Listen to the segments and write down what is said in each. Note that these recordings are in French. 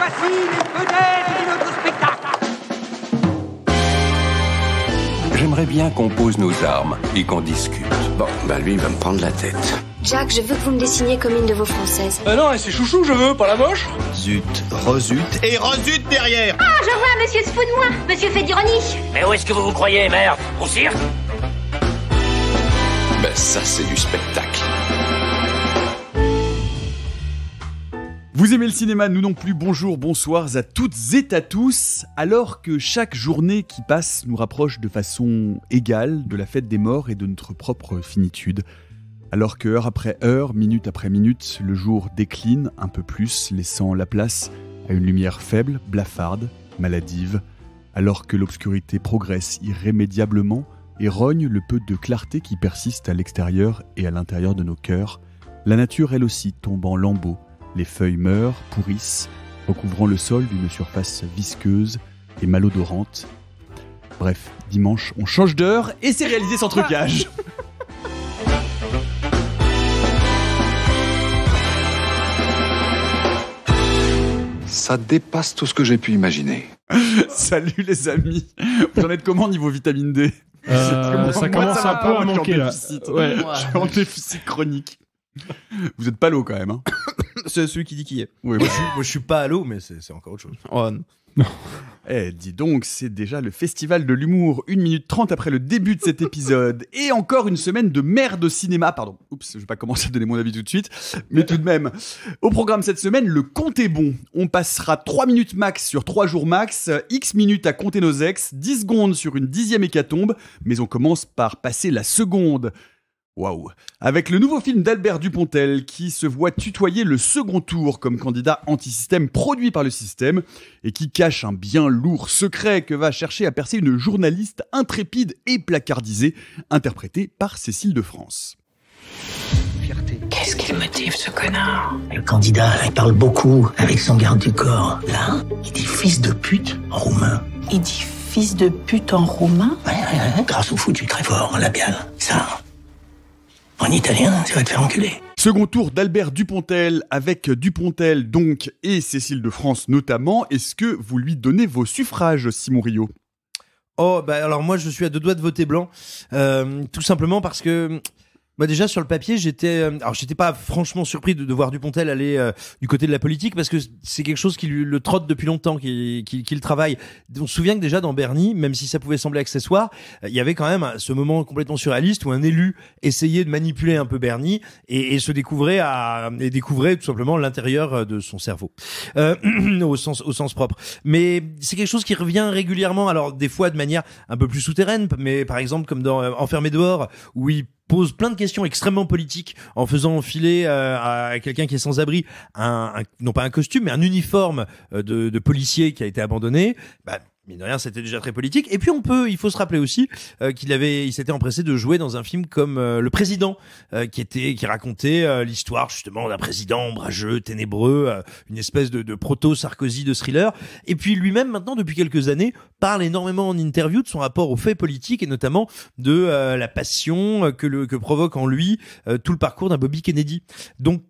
Voici les J'aimerais bien qu'on pose nos armes et qu'on discute. Bon, bah lui, il va me prendre la tête. Jack, je veux que vous me dessiniez comme une de vos françaises. Ah non, c'est chouchou, je veux, pas la moche. Zut, rezut et rezut derrière. Ah, je vois, monsieur se fout de moi, monsieur fait Mais où est-ce que vous vous croyez, merde Au cirque Ben ça, c'est du spectacle. Vous aimez le cinéma, nous non plus. Bonjour, bonsoir à toutes et à tous. Alors que chaque journée qui passe nous rapproche de façon égale de la fête des morts et de notre propre finitude. Alors que heure après heure, minute après minute, le jour décline un peu plus, laissant la place à une lumière faible, blafarde, maladive. Alors que l'obscurité progresse irrémédiablement et rogne le peu de clarté qui persiste à l'extérieur et à l'intérieur de nos cœurs, la nature elle aussi tombe en lambeaux les feuilles meurent, pourrissent, recouvrant le sol d'une surface visqueuse et malodorante. Bref, dimanche, on change d'heure et c'est réalisé sans trucage. Ça dépasse tout ce que j'ai pu imaginer. Salut les amis. Vous en êtes comment niveau vitamine D euh, ça commence à manquer Je suis en déficit chronique. Vous êtes pas l'eau quand même. Hein. c'est celui qui dit qui est. Oui, moi, je, suis- pas à l'eau, mais c'est encore autre chose. Oh, non. Eh, dis donc, c'est déjà le festival de l'humour, Une minute trente après le début de cet épisode, et encore une semaine de merde cinéma, pardon, oups, je vais pas commencer à donner mon avis tout de suite, mais tout de même, au programme cette semaine, le compte est bon, on passera 3 minutes max sur 3 jours max, X minutes à compter nos ex, 10 secondes sur une dixième hécatombe, mais on commence par passer la seconde, avec le nouveau film d'Albert Dupontel qui se voit tutoyer le second tour comme candidat anti-système produit par le système et qui cache un bien lourd secret que va chercher à percer une journaliste intrépide et placardisée interprétée par Cécile de France. Qu'est-ce qu'il motive ce connard Le candidat, il parle beaucoup avec son garde du corps. Là, il dit fils de pute en roumain. Il dit fils de pute en roumain ouais, Grâce au foutu très fort, labial. Ça, en italien, ça va te faire enculer. Second tour d'Albert Dupontel avec Dupontel donc et Cécile de France notamment. Est-ce que vous lui donnez vos suffrages, Simon Rio Oh, bah alors moi je suis à deux doigts de voter blanc, euh, tout simplement parce que moi déjà sur le papier, j'étais euh, alors j'étais pas franchement surpris de, voir Dupontel aller euh, du côté de la politique parce que c'est quelque chose qui lui, le trotte depuis longtemps, qui, qui, qui, le travaille. On se souvient que déjà dans Bernie, même si ça pouvait sembler accessoire, il y avait quand même ce moment complètement surréaliste où un élu essayait de manipuler un peu Bernie et, et se découvrait à et découvrait tout simplement l'intérieur euh, de son cerveau euh, au sens au sens propre. Mais c'est quelque chose qui revient régulièrement. Alors des fois de manière un peu plus souterraine, mais par exemple comme dans Enfermé dehors où il pose plein de questions extrêmement politiques en faisant enfiler euh, à quelqu'un qui est sans abri un, non pas un costume mais un uniforme euh, de, policier qui a été abandonné. Bah, mais rien, c'était déjà très politique. Et puis on peut, il faut se rappeler aussi euh, qu'il avait, il s'était empressé de jouer dans un film comme euh, Le Président, euh, qui était, qui racontait l'histoire justement d'un président ombrageux, ténébreux, une espèce de, de proto-Sarkozy de thriller. Et puis lui-même maintenant, depuis quelques années, parle énormément en interview de son rapport aux faits politiques et notamment de la passion que le que provoque en lui tout le parcours d'un Bobby Kennedy. Donc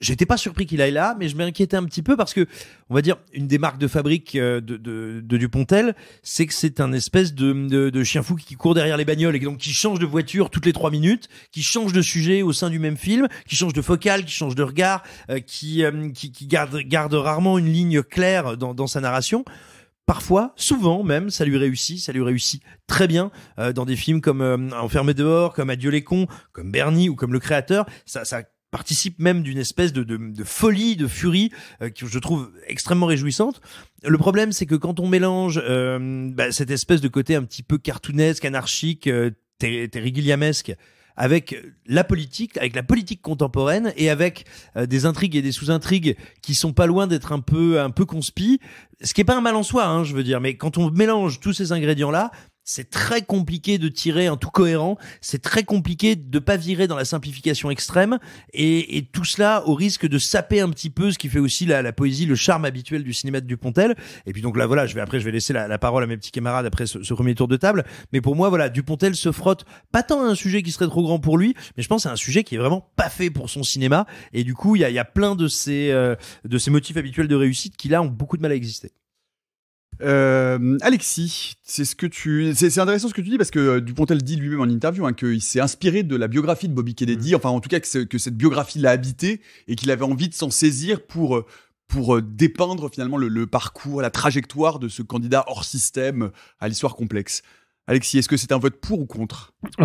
J'étais pas surpris qu'il aille là, mais je m'inquiétais un petit peu parce que, on va dire, une des marques de fabrique euh, de, de, de Dupontel, c'est que c'est un espèce de, de, de, chien fou qui court derrière les bagnoles et donc qui change de voiture toutes les trois minutes, qui change de sujet au sein du même film, qui change de focale, qui change de regard, euh, qui, euh, qui, qui, garde, garde rarement une ligne claire dans, dans sa narration parfois, souvent même, ça lui réussit, ça lui réussit très bien dans des films comme Enfermé dehors, comme Adieu les cons, comme Bernie ou comme Le Créateur. Ça, ça participe même d'une espèce de, folie, de furie euh, que je trouve extrêmement réjouissante. Le problème, c'est que quand on mélange euh, bah, cette espèce de côté un petit peu cartoonesque, anarchique, euh, avec la politique, avec la politique contemporaine et avec euh, des intrigues et des sous-intrigues qui sont pas loin d'être un peu un peu conspi, ce qui est pas un mal en soi, hein, je veux dire, mais quand on mélange tous ces ingrédients là, c'est très compliqué de tirer un tout cohérent. C'est très compliqué de pas virer dans la simplification extrême. Et, tout cela au risque de saper un petit peu ce qui fait aussi la, poésie, le charme habituel du cinéma de Dupontel. Et puis donc là, voilà, je vais après, je vais laisser la, parole à mes petits camarades après ce, premier tour de table. Mais pour moi, voilà, Dupontel se frotte pas tant à un sujet qui serait trop grand pour lui, mais je pense à un sujet qui est vraiment pas fait pour son cinéma. Et du coup, il y a, plein de ces, euh, de ces motifs habituels de réussite qui là ont beaucoup de mal à exister. Euh, Alexis, c'est ce que tu, c'est intéressant ce que tu dis parce que euh, Dupontel dit lui-même en interview hein, qu'il s'est inspiré de la biographie de Bobby Kennedy, mm. enfin en tout cas que, cette biographie l'a habité et qu'il avait envie de s'en saisir pour euh, pour dépeindre finalement le, parcours, la trajectoire de ce candidat hors système à l'histoire complexe. Alexis, est-ce que c'est un vote pour ou contre C'est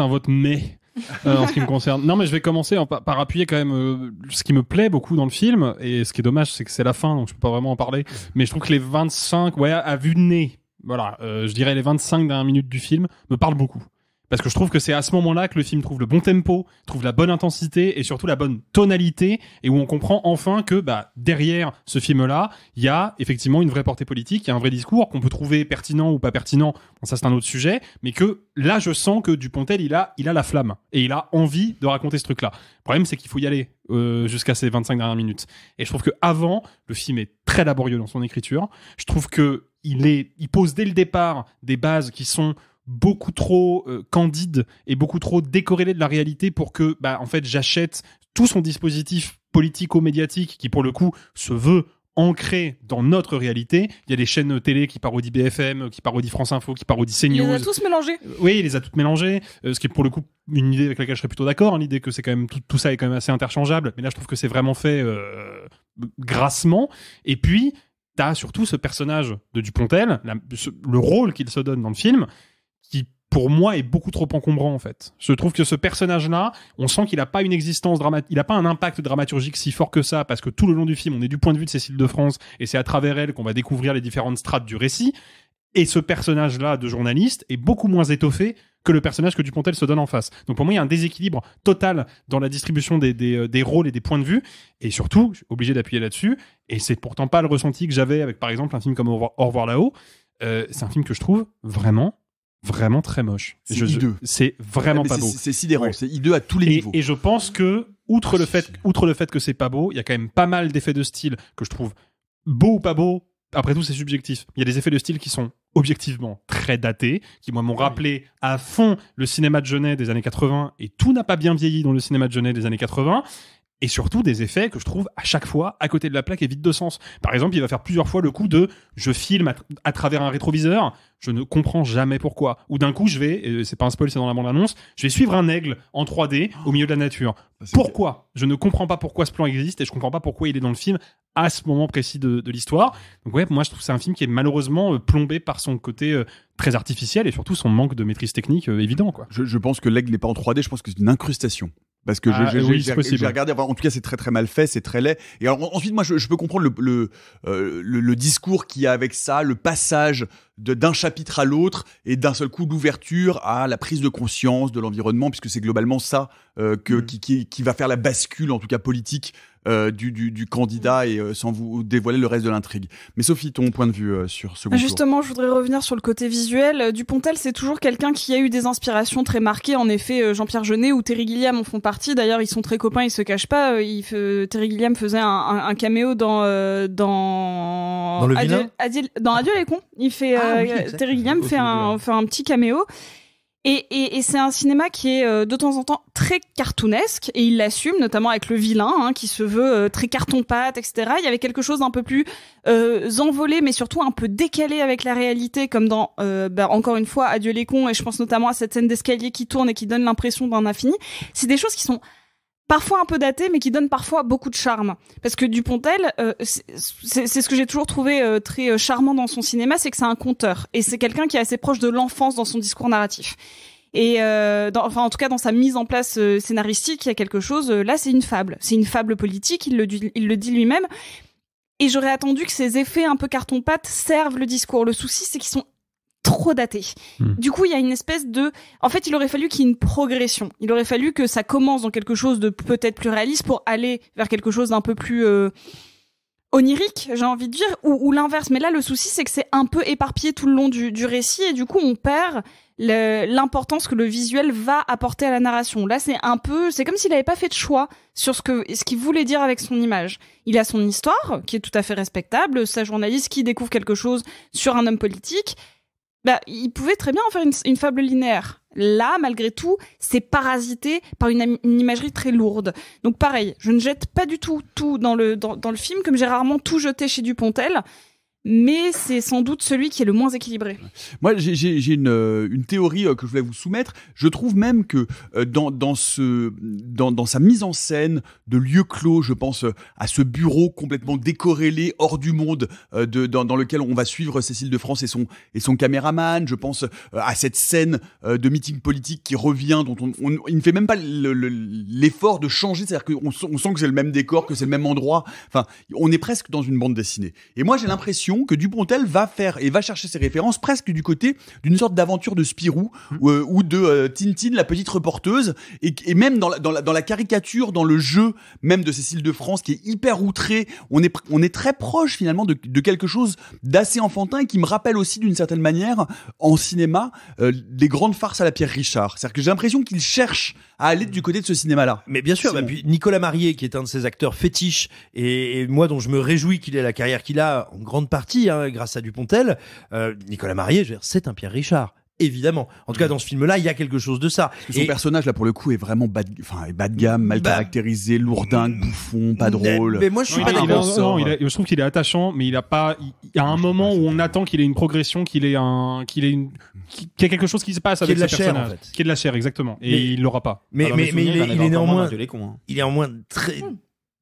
un vote mais. Euh, en ce qui me concerne. Non, mais je vais commencer par appuyer quand même euh, ce qui me plaît beaucoup dans le film. Et ce qui est dommage, c'est que c'est la fin, donc je peux pas vraiment en parler. Mais je trouve que les 25, ouais, à vue de nez, voilà, euh, je dirais les 25 dernières minutes du film me parlent beaucoup parce que je trouve que c'est à ce moment-là que le film trouve le bon tempo, trouve la bonne intensité et surtout la bonne tonalité et où on comprend enfin que bah, derrière ce film-là, il y a effectivement une vraie portée politique, il y a un vrai discours qu'on peut trouver pertinent ou pas pertinent, ça c'est un autre sujet, mais que là je sens que Dupontel il a, il a la flamme et il a envie de raconter ce truc-là. Le problème c'est qu'il faut y aller euh, jusqu'à ces 25 dernières minutes et je trouve que avant le film est très laborieux dans son écriture, je trouve que il, est, il pose dès le départ des bases qui sont beaucoup trop euh, candide et beaucoup trop décorrélé de la réalité pour que, bah, en fait, j'achète tout son dispositif politico-médiatique qui, pour le coup, se veut ancré dans notre réalité. Il y a des chaînes télé qui parodient BFM, qui parodient France Info, qui parodient CNews. Il les a tous mélangés. Euh, oui, il les a toutes mélangés, euh, ce qui est pour le coup une idée avec laquelle je serais plutôt d'accord, hein, l'idée que c'est quand même tout, ça est quand même assez interchangeable. Mais là, je trouve que c'est vraiment fait grassement. Et puis, t'as surtout ce personnage de Dupontel, le rôle qu'il se donne dans le film, qui pour moi est beaucoup trop encombrant en fait. Je trouve que ce personnage-là, on sent qu'il n'a pas une existence dramatique, il n'a pas un impact dramaturgique si fort que ça, parce que tout le long du film, on est du point de vue de Cécile de France, et c'est à travers elle qu'on va découvrir les différentes strates du récit. Et ce personnage-là de journaliste est beaucoup moins étoffé que le personnage que Dupontel se donne en face. Donc pour moi, il y a un déséquilibre total dans la distribution des, des, euh, des rôles et des points de vue. Et surtout, je suis obligé d'appuyer là-dessus. Et c'est pourtant pas le ressenti que j'avais avec, par exemple, un film comme Au revoir, là-haut. Euh, c'est un film que je trouve vraiment vraiment très moche. C'est C'est vraiment ah, pas beau. C'est sidérant. C'est hideux à tous les niveaux. Et je pense que, outre ah, le fait, outre le fait que c'est pas beau, il y a quand même pas mal d'effets de style que je trouve beau ou pas beau. Après tout, c'est subjectif. Il y a des effets de style qui sont objectivement très datés, qui moi m'ont rappelé à fond le cinéma de Genet des années 80, et tout n'a pas bien vieilli dans le cinéma de Genet des années 80 et surtout des effets que je trouve à chaque fois à côté de la plaque et vite de sens. Par exemple, il va faire plusieurs fois le coup de je filme à, travers un rétroviseur, je ne comprends jamais pourquoi. Ou d'un coup, je vais, c'est pas un spoil, c'est dans la bande-annonce, je vais suivre un aigle en 3D au milieu de la nature. Ah, pourquoi Je ne comprends pas pourquoi ce plan existe et je comprends pas pourquoi il est dans le film à ce moment précis de, l'histoire. Donc ouais, moi je trouve que c'est un film qui est malheureusement euh, plombé par son côté euh, très artificiel et surtout son manque de maîtrise technique euh, évident. Quoi. Je, je pense que l'aigle n'est pas en 3D, je pense que c'est une incrustation parce que ah, j'ai regardé. en tout cas, c'est très très mal fait, c'est très laid. Et ensuite, moi, je, peux comprendre le le, euh, discours qui y a avec ça, le passage d'un chapitre à l'autre et d'un seul coup d'ouverture à la prise de conscience de l'environnement, puisque c'est globalement ça euh, que, mm. qui, qui, va faire la bascule, en tout cas politique, euh, du, du, du, candidat et euh, sans vous dévoiler le reste de l'intrigue. Mais Sophie, ton point de vue euh, sur ce Justement, je voudrais revenir sur le côté visuel. Dupontel, c'est toujours quelqu'un qui a eu des inspirations très marquées. En effet, Jean-Pierre Jeunet ou Terry Gilliam en font partie. D'ailleurs, ils sont très copains, ils se cachent pas. Il Terry Gilliam faisait un, un, caméo dans dans dans, le Adieu, dans Adieu les cons. Il fait ah Terry Gilliam fait un, fait un petit caméo. Et, c'est un cinéma qui est euh, de temps en temps très cartoonesque et il l'assume, notamment avec le vilain hein, qui se veut euh, très carton-pâte, etc. Il y avait quelque chose d'un peu plus euh, envolé, mais surtout un peu décalé avec la réalité, comme dans bah, encore une fois Adieu les cons. Et je pense notamment à cette scène d'escalier qui tourne et qui donne l'impression d'un infini. C'est des choses qui sont parfois un peu daté, mais qui donne parfois beaucoup de charme. Parce que Dupontel, euh, c'est ce que j'ai toujours trouvé euh, très euh, charmant dans son cinéma, c'est que c'est un conteur. Et c'est quelqu'un qui est assez proche de l'enfance dans son discours narratif. Et enfin, en tout cas, dans sa mise en place scénaristique, il y a quelque chose. là, c'est une fable. C'est une fable politique, il le, il le dit lui-même. Et j'aurais attendu que ces effets un peu carton-pâte servent le discours. Le souci, c'est qu'ils sont trop daté. Hmm. Du coup, il y a une espèce de... En fait, il aurait fallu qu'il y ait une progression. Il aurait fallu que ça commence dans quelque chose de peut-être plus réaliste pour aller vers quelque chose d'un peu plus... Euh, onirique, j'ai envie de dire, ou, l'inverse. Mais là, le souci, c'est que c'est un peu éparpillé tout le long du, récit, et du coup, on perd l'importance que le visuel va apporter à la narration. Là, c'est un peu, c'est comme s'il n'avait pas fait de choix sur ce que, ce qu'il voulait dire avec son image. Il a son histoire, qui est tout à fait respectable, sa journaliste qui découvre quelque chose sur un homme politique, bah, il pouvait très bien en faire une, fable linéaire. Là, malgré tout, c'est parasité par une, imagerie très lourde. Donc pareil, je ne jette pas du tout tout dans le, dans le film, comme j'ai rarement tout jeté chez Dupontel mais c'est sans doute celui qui est le moins équilibré. Moi, j'ai euh, une, théorie euh, que je voulais vous soumettre. Je trouve même que euh, dans, dans, ce, dans, dans sa mise en scène de lieu clos, je pense à ce bureau complètement décorrélé, hors du monde, de, dans, dans, lequel on va suivre Cécile de France et son, et son caméraman. Je pense à cette scène de meeting politique qui revient, dont on, il ne fait même pas l'effort de changer. C'est-à-dire qu'on on sent que c'est le même décor, que c'est le même endroit. Enfin, on est presque dans une bande dessinée. Et moi, j'ai l'impression que Dupontel va faire et va chercher ses références presque du côté d'une sorte d'aventure de Spirou mm. euh, ou, de euh, Tintin la petite reporteuse, et, même dans la, dans, la, caricature, dans le jeu même de Cécile de France qui est hyper outré on est, on est très proche finalement de, quelque chose d'assez enfantin et qui me rappelle aussi d'une certaine manière en cinéma euh, les grandes farces à la Pierre Richard. C'est-à-dire que j'ai l'impression qu'il cherche à aller du côté de ce cinéma-là. Mais bien sûr, Nicolas Marié qui est un de ses acteurs fétiches et, et moi dont je me réjouis qu'il ait la carrière qu'il a en grande partie Hein, grâce à Dupontel. Euh, Nicolas Marié, c'est un Pierre Richard évidemment. En tout cas, dans ce film-là, il y a quelque chose de ça. Son personnage, là, pour le coup, est vraiment bas de, gamme, mal bah, caractérisé, lourdin, bouffon, pas drôle. Mais, moi, je suis pas d'accord. Hein. je trouve qu'il est attachant, mais il a pas. Il y a un ah, moment où on attend qu'il ait une progression, qu'il ait qu'il ait quelque chose qui se passe avec ce personnage, qui est de la chair, exactement. Et il l'aura pas. Mais, mais, il, est, il est néanmoins, hein. il est néanmoins très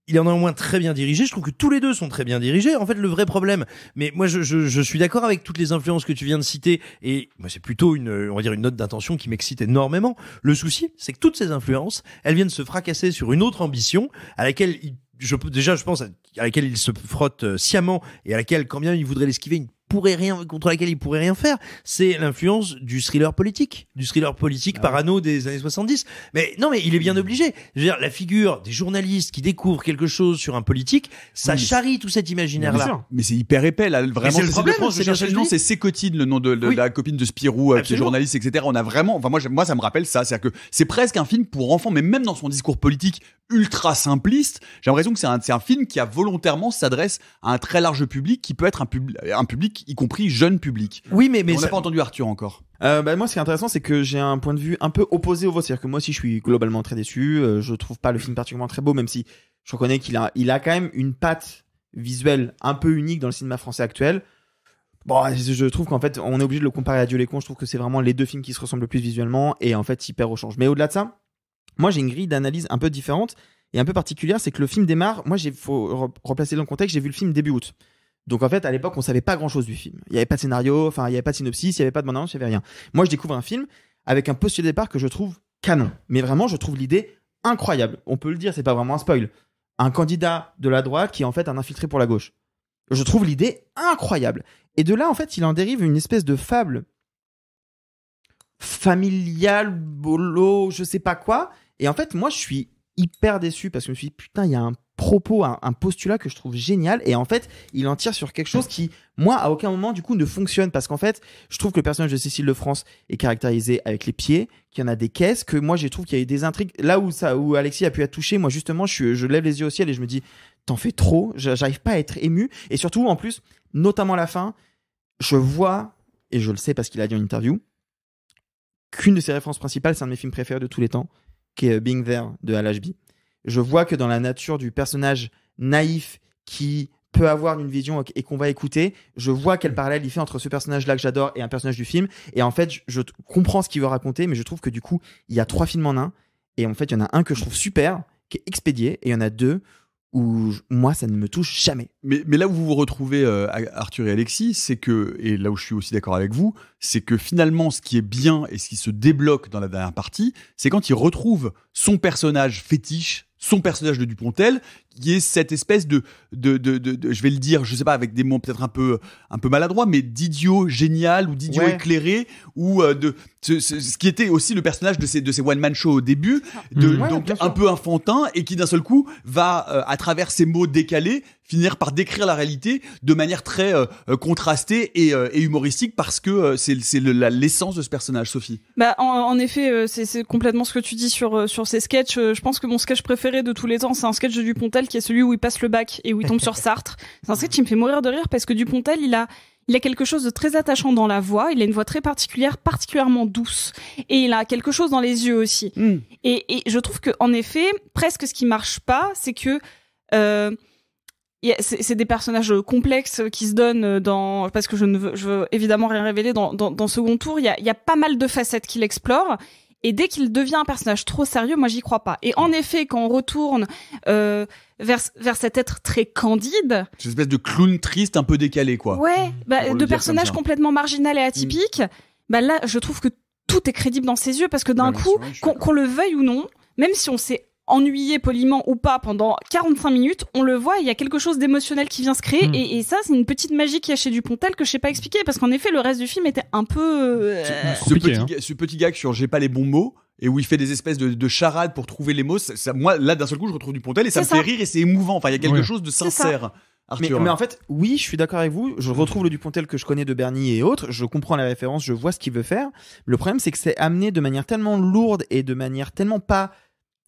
il en a au moins très bien dirigé. Je trouve que tous les deux sont très bien dirigés. En fait, le vrai problème, mais moi, je, suis d'accord avec toutes les influences que tu viens de citer, et moi, c'est plutôt une, on va dire, une note d'intention qui m'excite énormément. Le souci, c'est que toutes ces influences, elles viennent se fracasser sur une autre ambition à laquelle il je, déjà, je pense à, laquelle il se frotte euh, sciemment et à laquelle, combien bien il voudrait l'esquiver, pourrait rien contre laquelle il pourrait rien faire, c'est l'influence du thriller politique, du thriller politique ah parano des années 70. Mais non, mais il est bien mmh. obligé. Je veux dire, la figure des journalistes qui découvrent quelque chose sur un politique, ça charrie tout cet imaginaire-là. Mais c'est hyper épais vraiment. C'est le problème. le nom, c'est le nom de, la copine de Spirou, euh, qui est journaliste, etc. On a vraiment, enfin moi, moi ça me rappelle ça, cest que c'est presque un film pour enfants, mais même dans son discours politique ultra simpliste, j'ai l'impression que c'est un, un film qui a volontairement s'adresse à un très large public, qui peut être un, un public y compris jeune public. Oui, mais, mais on n'a pas entendu Arthur encore. Euh, bah, moi, ce qui est intéressant, c'est que j'ai un point de vue un peu opposé au vôtre. C'est-à-dire que moi aussi, je suis globalement très déçu. Euh, je trouve pas le film particulièrement très beau, même si je reconnais qu'il a, il a quand même une patte visuelle un peu unique dans le cinéma français actuel. Bon, je trouve qu'en fait, on est obligé de le comparer à Dieu les cons. Je trouve que c'est vraiment les deux films qui se ressemblent le plus visuellement et en fait, hyper au change. Mais au-delà de ça, moi, j'ai une grille d'analyse un peu différente et un peu particulière. C'est que le film démarre. Moi, il faut replacer dans le contexte. J'ai vu le film début août. Donc en fait, à l'époque, on savait pas grand-chose du film. Il y avait pas de scénario, enfin, il y avait pas de synopsis, il y avait pas de bande-annonce, il y avait rien. Moi, je découvre un film avec un postulat de départ que je trouve canon. Mais vraiment, je trouve l'idée incroyable. On peut le dire, c'est pas vraiment un spoil. Un candidat de la droite qui est en fait un infiltré pour la gauche. Je trouve l'idée incroyable. Et de là, en fait, il en dérive une espèce de fable familiale, bolo, je sais pas quoi. Et en fait, moi, je suis hyper déçu parce que je me suis dit, putain, il y a un propos, un, postulat que je trouve génial. Et en fait, il en tire sur quelque chose qui, moi, à aucun moment, du coup, ne fonctionne. Parce qu'en fait, je trouve que le personnage de Cécile de France est caractérisé avec les pieds, qu'il y en a des caisses, que moi, je trouve qu'il y a eu des intrigues. Là où, ça, où Alexis a pu être toucher, moi, justement, je, je lève les yeux au ciel et je me dis, t'en fais trop, j'arrive pas à être ému. Et surtout, en plus, notamment à la fin, je vois, et je le sais parce qu'il a dit en interview, qu'une de ses références principales, c'est un de mes films préférés de tous les temps, qui est euh, Being There de Al HB je vois que dans la nature du personnage naïf qui peut avoir une vision et qu'on va écouter, je vois quel parallèle il fait entre ce personnage-là que j'adore et un personnage du film. Et en fait, je, comprends ce qu'il veut raconter, mais je trouve que du coup, il y a trois films en un. Et en fait, il y en a un que je trouve super, qui est expédié, et il y en a deux où moi ça ne me touche jamais. Mais, là où vous vous retrouvez euh, Arthur et Alexis, c'est que et là où je suis aussi d'accord avec vous, c'est que finalement ce qui est bien et ce qui se débloque dans la dernière partie, c'est quand il retrouve son personnage fétiche son personnage de Dupontel y est cette espèce de, de, de, je vais le dire, je sais pas, avec des mots peut-être un peu, un peu maladroits, mais d'idiot génial ou d'idiot éclairé ou euh, de ce, qui était aussi le personnage de ces, de ces one man show au début, de, donc un peu enfantin et qui d'un seul coup va euh, à travers ces mots décalés finir par décrire la réalité de manière très euh, contrastée et, humoristique parce que c'est c'est l'essence de ce personnage, Sophie. Bah, en, effet, c'est complètement ce que tu dis sur, sur ces sketchs. Je pense que mon sketch préféré de tous les temps, c'est un sketch du Dupontel qui est celui où il passe le bac et où il tombe sur Sartre. C'est un truc qui me fait mourir de rire parce que Dupontel, il a il a quelque chose de très attachant dans la voix, il a une voix très particulière, particulièrement douce, et il a quelque chose dans les yeux aussi. Hmm. Et, je trouve que en effet, presque ce qui marche pas, c'est que euh, c'est des personnages complexes qui se donnent dans parce que je ne veux, je veux évidemment rien révéler dans, dans, Second Tour. Il y a, y a, pas mal de facettes qu'il explore et dès qu'il devient un personnage trop sérieux, moi j'y crois pas. Et en mm. effet, quand on retourne euh, vers vers cet être très candide, une espèce de clown triste, un peu décalé, quoi. Ouais, mm. bah, de personnage complètement marginal et atypique. Bah là, je trouve que tout est crédible dans ses yeux parce que d'un coup, qu'on le veuille ou non, même si on sait ennuyé poliment ou pas pendant 45 minutes, on le voit, il y a quelque chose d'émotionnel qui vient se créer hmm. et, ça c'est une petite magie qui y a chez Dupontel que je sais pas expliquer parce qu'en effet le reste du film était un peu euh, ce, petit, hein. ce petit gag sur j'ai pas les bons mots et où il fait des espèces de, charades pour trouver les mots, moi là d'un seul coup je retrouve Dupontel et ça me fait rire et c'est émouvant, enfin il y a quelque chose de sincère. en fait, oui, je suis d'accord avec vous. Je retrouve le Dupontel que je connais de Bernie et autres. Je comprends la référence, je vois ce qu'il veut faire. Le problème, c'est que c'est amené de manière tellement lourde et de manière tellement pas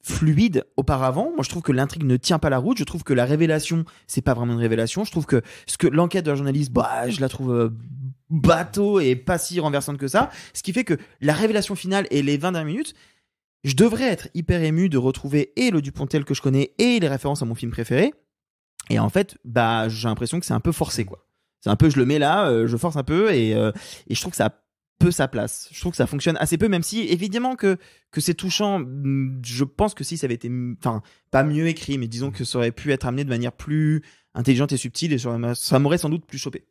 fluide auparavant. Moi, je trouve que l'intrigue ne tient pas la route. Je trouve que la révélation, c'est pas vraiment une révélation. Je trouve que ce que l'enquête de la journaliste, bah, je la trouve euh, bateau et pas si renversante que ça. Ce qui fait que la révélation finale et les 20 dernières minutes, je devrais être hyper ému de retrouver et le Dupontel que je connais et les références à mon film préféré. Et en fait, bah, j'ai l'impression que c'est un peu forcé, quoi. C'est un peu, je le mets là, euh, je force un peu et, euh, et je trouve que ça a peu sa place. Je trouve que ça fonctionne assez peu, même si évidemment que, que c'est touchant. Mm, je pense que si ça avait été, mm, enfin, pas mieux écrit, mais disons que ça aurait pu être amené de manière plus intelligente et subtile, et ça m'aurait sans doute plus chopé.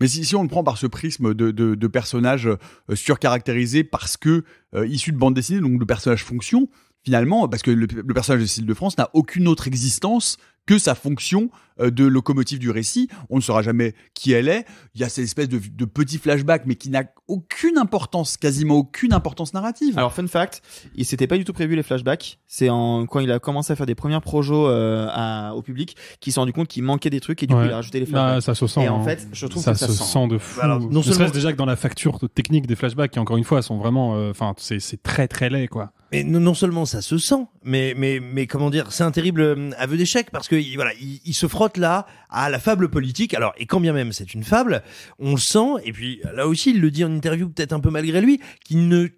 Mais si, on le prend par ce prisme de, de, de euh, parce que euh, issu de bande dessinée, donc le personnage fonction, finalement, parce que le, personnage de Cécile de France n'a aucune autre existence que sa fonction euh, de locomotive du récit. On ne saura jamais qui elle est. Il y a cette espèce de, de petit flashback, mais qui n'a aucune importance, quasiment aucune importance narrative. Alors, fun fact, il s'était pas du tout prévu les flashbacks. C'est en, quand il a commencé à faire des premières projets euh, au public qu'il s'est rendu compte qu'il manquait des trucs et du coup il a rajouté les flashbacks. Bah, ça se sent. en hein. fait, je trouve ça ça se sent, de bah, fou. non seulement... déjà que dans la facture technique des flashbacks, qui encore une fois sont vraiment, euh, enfin, c'est très très laid quoi. Mais non seulement ça se sent, mais mais mais comment dire, c'est un terrible aveu d'échec parce que voilà, il se frotte là à la fable politique. Alors, et quand bien même c'est une fable, on le sent, et puis là aussi, il le dit en interview, peut-être un peu malgré lui, qu'il ne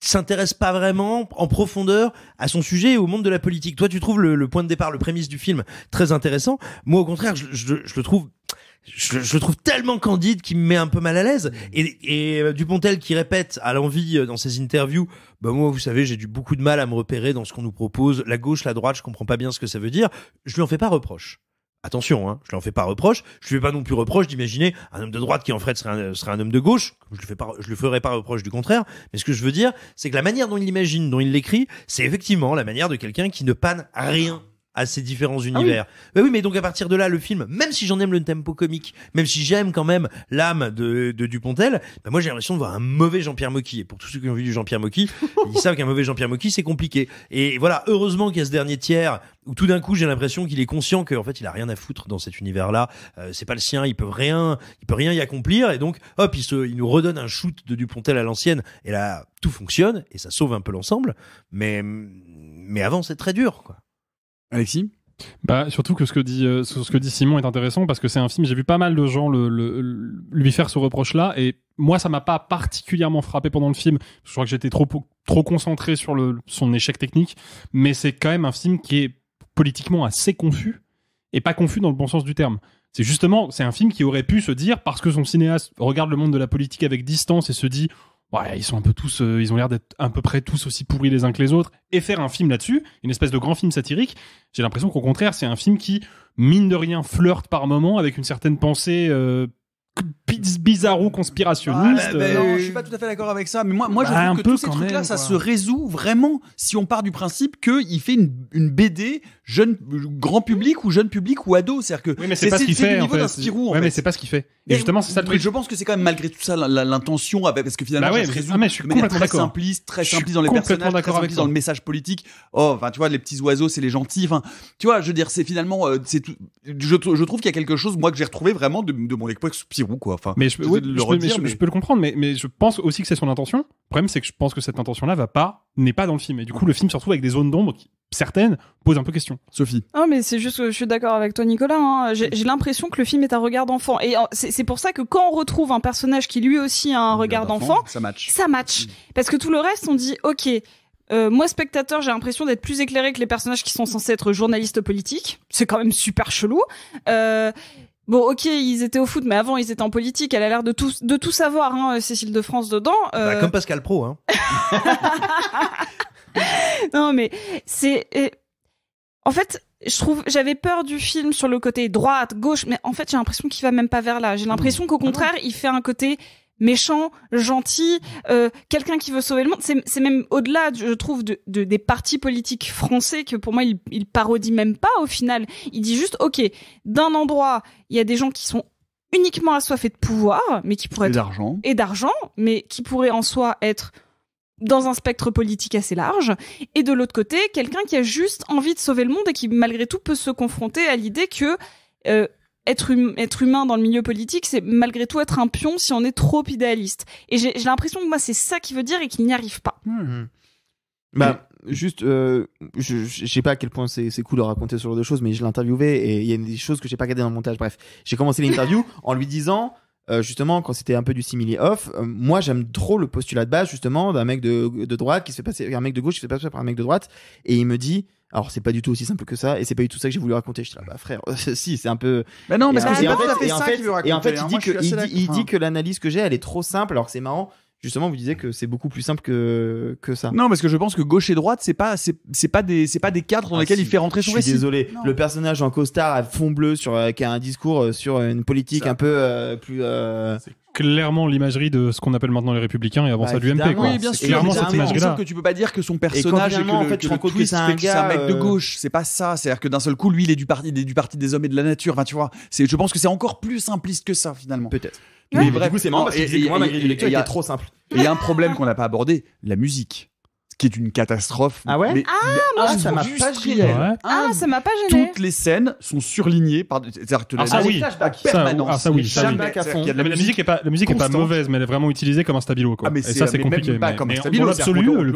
s'intéresse pas vraiment en profondeur à son sujet et au monde de la politique. Toi, tu trouves le, point de départ, le prémisse du film très intéressant. Moi, au contraire, je, le trouve je, le trouve tellement candide qu'il me met un peu mal à l'aise. Et, euh, Dupontel qui répète à l'envie euh, dans ses interviews, bah moi vous savez j'ai du beaucoup de mal à me repérer dans ce qu'on nous propose. La gauche, la droite, je comprends pas bien ce que ça veut dire. Je lui en fais pas reproche. Attention, hein, je leur fais pas reproche. Je lui fais pas non plus reproche d'imaginer un homme de droite qui en fait serait un, homme de gauche. Je ne fais je ferai pas reproche du contraire. Mais ce que je veux dire, c'est que la manière dont il l'imagine, dont il l'écrit, c'est effectivement la manière de quelqu'un qui ne panne rien à ces différents ah univers. oui. Bah oui, mais donc à partir de là, le film, même si j'en aime le tempo comique, même si j'aime quand même l'âme de, de Dupontel, bah moi j'ai l'impression de voir un mauvais Jean-Pierre Mocky. Et pour tous ceux qui ont vu du Jean-Pierre Mocky, ils savent qu'un mauvais Jean-Pierre Mocky, c'est compliqué. Et voilà, heureusement qu'il y a ce dernier tiers où tout d'un coup j'ai l'impression qu'il est conscient qu'en fait il a rien à foutre dans cet univers-là. Euh, c'est pas le sien, il peut rien, il peut rien y accomplir. Et donc, hop, il, se, il nous redonne un shoot de Dupontel à l'ancienne. Et là, tout fonctionne et ça sauve un peu l'ensemble. Mais, mais avant, c'est très dur, quoi. Alexis bah, surtout que ce que dit euh, ce que dit Simon est intéressant parce que c'est un film j'ai vu pas mal de gens lui faire ce reproche là et moi ça m'a pas particulièrement frappé pendant le film je crois que j'étais trop trop concentré sur son échec technique mais c'est quand même un film qui est politiquement assez confus et pas confus dans le bon sens du terme c'est justement c'est un film qui aurait pu se dire parce que son cinéaste regarde le monde de la politique avec distance et se dit ouais, bah, ils sont un peu tous, euh, ils ont l'air d'être à peu près tous aussi pourris les uns que les autres, et faire un film là-dessus, une espèce de grand film satirique, j'ai l'impression qu'au contraire, c'est un film qui, mine de rien, flirte par moments avec une certaine pensée euh, bizarro conspirationniste. Ah, euh. non, je suis pas tout à fait d'accord avec ça, mais moi, moi, je bah, trouve que tous ces trucs-là, ça se résout vraiment si on part du principe qu'il fait une, une, BD jeune, grand public ou jeune public ou ado, c'est-à-dire que c'est pas ce qu'il fait. En fait. Spirou, ouais, fait. mais c'est pas ce qu'il fait. Et, justement, c'est ça le truc. Je pense que c'est quand même malgré tout ça l'intention, parce que finalement, bah ah, je suis de très simpliste, très simpliste dans les personnages, très simpliste dans le message politique. Oh, enfin, tu vois, les petits oiseaux, c'est les gentils. Enfin, tu vois, je veux dire, c'est finalement, euh, c'est Je, trouve qu'il y a quelque chose, moi, que j'ai retrouvé vraiment de, mon époque Enfin, mais je, je, peux, le comprendre, mais, mais je pense aussi que c'est son intention. Le problème, c'est que je pense que cette intention-là va pas, n'est pas dans le film. Et du coup, le film se retrouve avec des zones d'ombre qui, certaines, posent un peu question. Sophie. Ah, mais c'est juste que je suis d'accord avec toi, Nicolas. Hein. J'ai l'impression que le film est un regard d'enfant. Et c'est pour ça que quand on retrouve un personnage qui lui aussi a un regard d'enfant, ça match. Ça match. Mm. Parce que tout le reste, on dit, ok, euh, moi, spectateur, j'ai l'impression d'être plus éclairé que les personnages qui sont censés être journalistes politiques. C'est quand même super chelou. Euh, Bon, ok, ils étaient au foot, mais avant, ils étaient en politique. Elle a l'air de tout, de tout savoir, hein, Cécile de France, dedans. Bah, euh. comme Pascal Pro, hein. non, mais c'est... En fait, je trouve, j'avais peur du film sur le côté droite, gauche, mais en fait, j'ai l'impression qu'il va même pas vers là. J'ai l'impression mmh. qu'au ah contraire, il fait un côté méchant, gentil, euh, quelqu'un qui veut sauver le monde. C'est même au-delà, je trouve, des partis politiques français que pour moi, il, il parodie même pas au final. Il dit juste, ok, d'un endroit, il y a des gens qui sont uniquement assoiffés de pouvoir, mais qui pourraient... Et d'argent. Et d'argent, mais qui pourraient en soi être dans un spectre politique assez large, et de l'autre côté, quelqu'un qui a juste envie de sauver le monde et qui malgré tout peut se confronter à l'idée que... Euh, Hum, être, humain dans le milieu politique, c'est malgré tout être un pion si on est trop idéaliste. Et j'ai l'impression que moi, c'est ça qui veut dire et qu'il n'y arrive pas. Hmm. Bah, juste, euh, je, je, sais pas à quel point c'est cool de raconter ce genre de choses, mais je l'interviewais et il y a des choses que j'ai pas gardées dans le montage. Bref, j'ai commencé l'interview en lui disant. Euh, justement, quand c'était un peu du simili off, euh, moi j'aime trop le postulat de base justement d'un mec de, droite qui se fait passer, un mec de gauche qui se fait passer par un mec de droite, et il me dit alors c'est pas du tout aussi simple que ça, et c'est pas du tout ça que j'ai voulu raconter. Je dis là, bah frère, si c'est un peu. Bah non, parce que en fait, fait raconter, en fait, il hein. dit que il dit, hein. que l'analyse que j'ai, elle est trop simple. Alors c'est marrant. Justement, vous disiez que c'est beaucoup plus simple que que ça. Non, parce que je pense que gauche et droite, c'est pas c'est pas des c'est pas des cadres dans ah, lesquels il fait rentrer son récit. Je suis désolé. Le personnage en costard à fond bleu sur euh, qui a un discours euh, sur une politique un peu euh, plus clairement l'imagerie de ce qu'on appelle maintenant les républicains et avant bah, ça du MP Oui, bien sûr, clairement cette imagerie là. que tu peux pas dire que son personnage en fait, c'est un mec de euh, gauche, c'est pas ça, c'est à dire que d'un seul coup lui il est du parti du parti des hommes et de la nature, tu vois, c'est je pense que c'est encore plus simpliste que ça finalement. Peut-être. Mais, bref, c'est marrant parce que trop simple. Et il y a un problème qu'on n'a pas abordé, la musique qui est une catastrophe. Ah ouais Ah, ça m'a pas gêné. Ah, ah, ça m'a pas gêné. Toutes les scènes sont surlignées par des oui. Ah ça oui, La, musique est pas mauvaise mais elle est vraiment utilisée comme un stabilo quoi. Ah, mais Et ça c'est compliqué. Même comme un stabilo, le,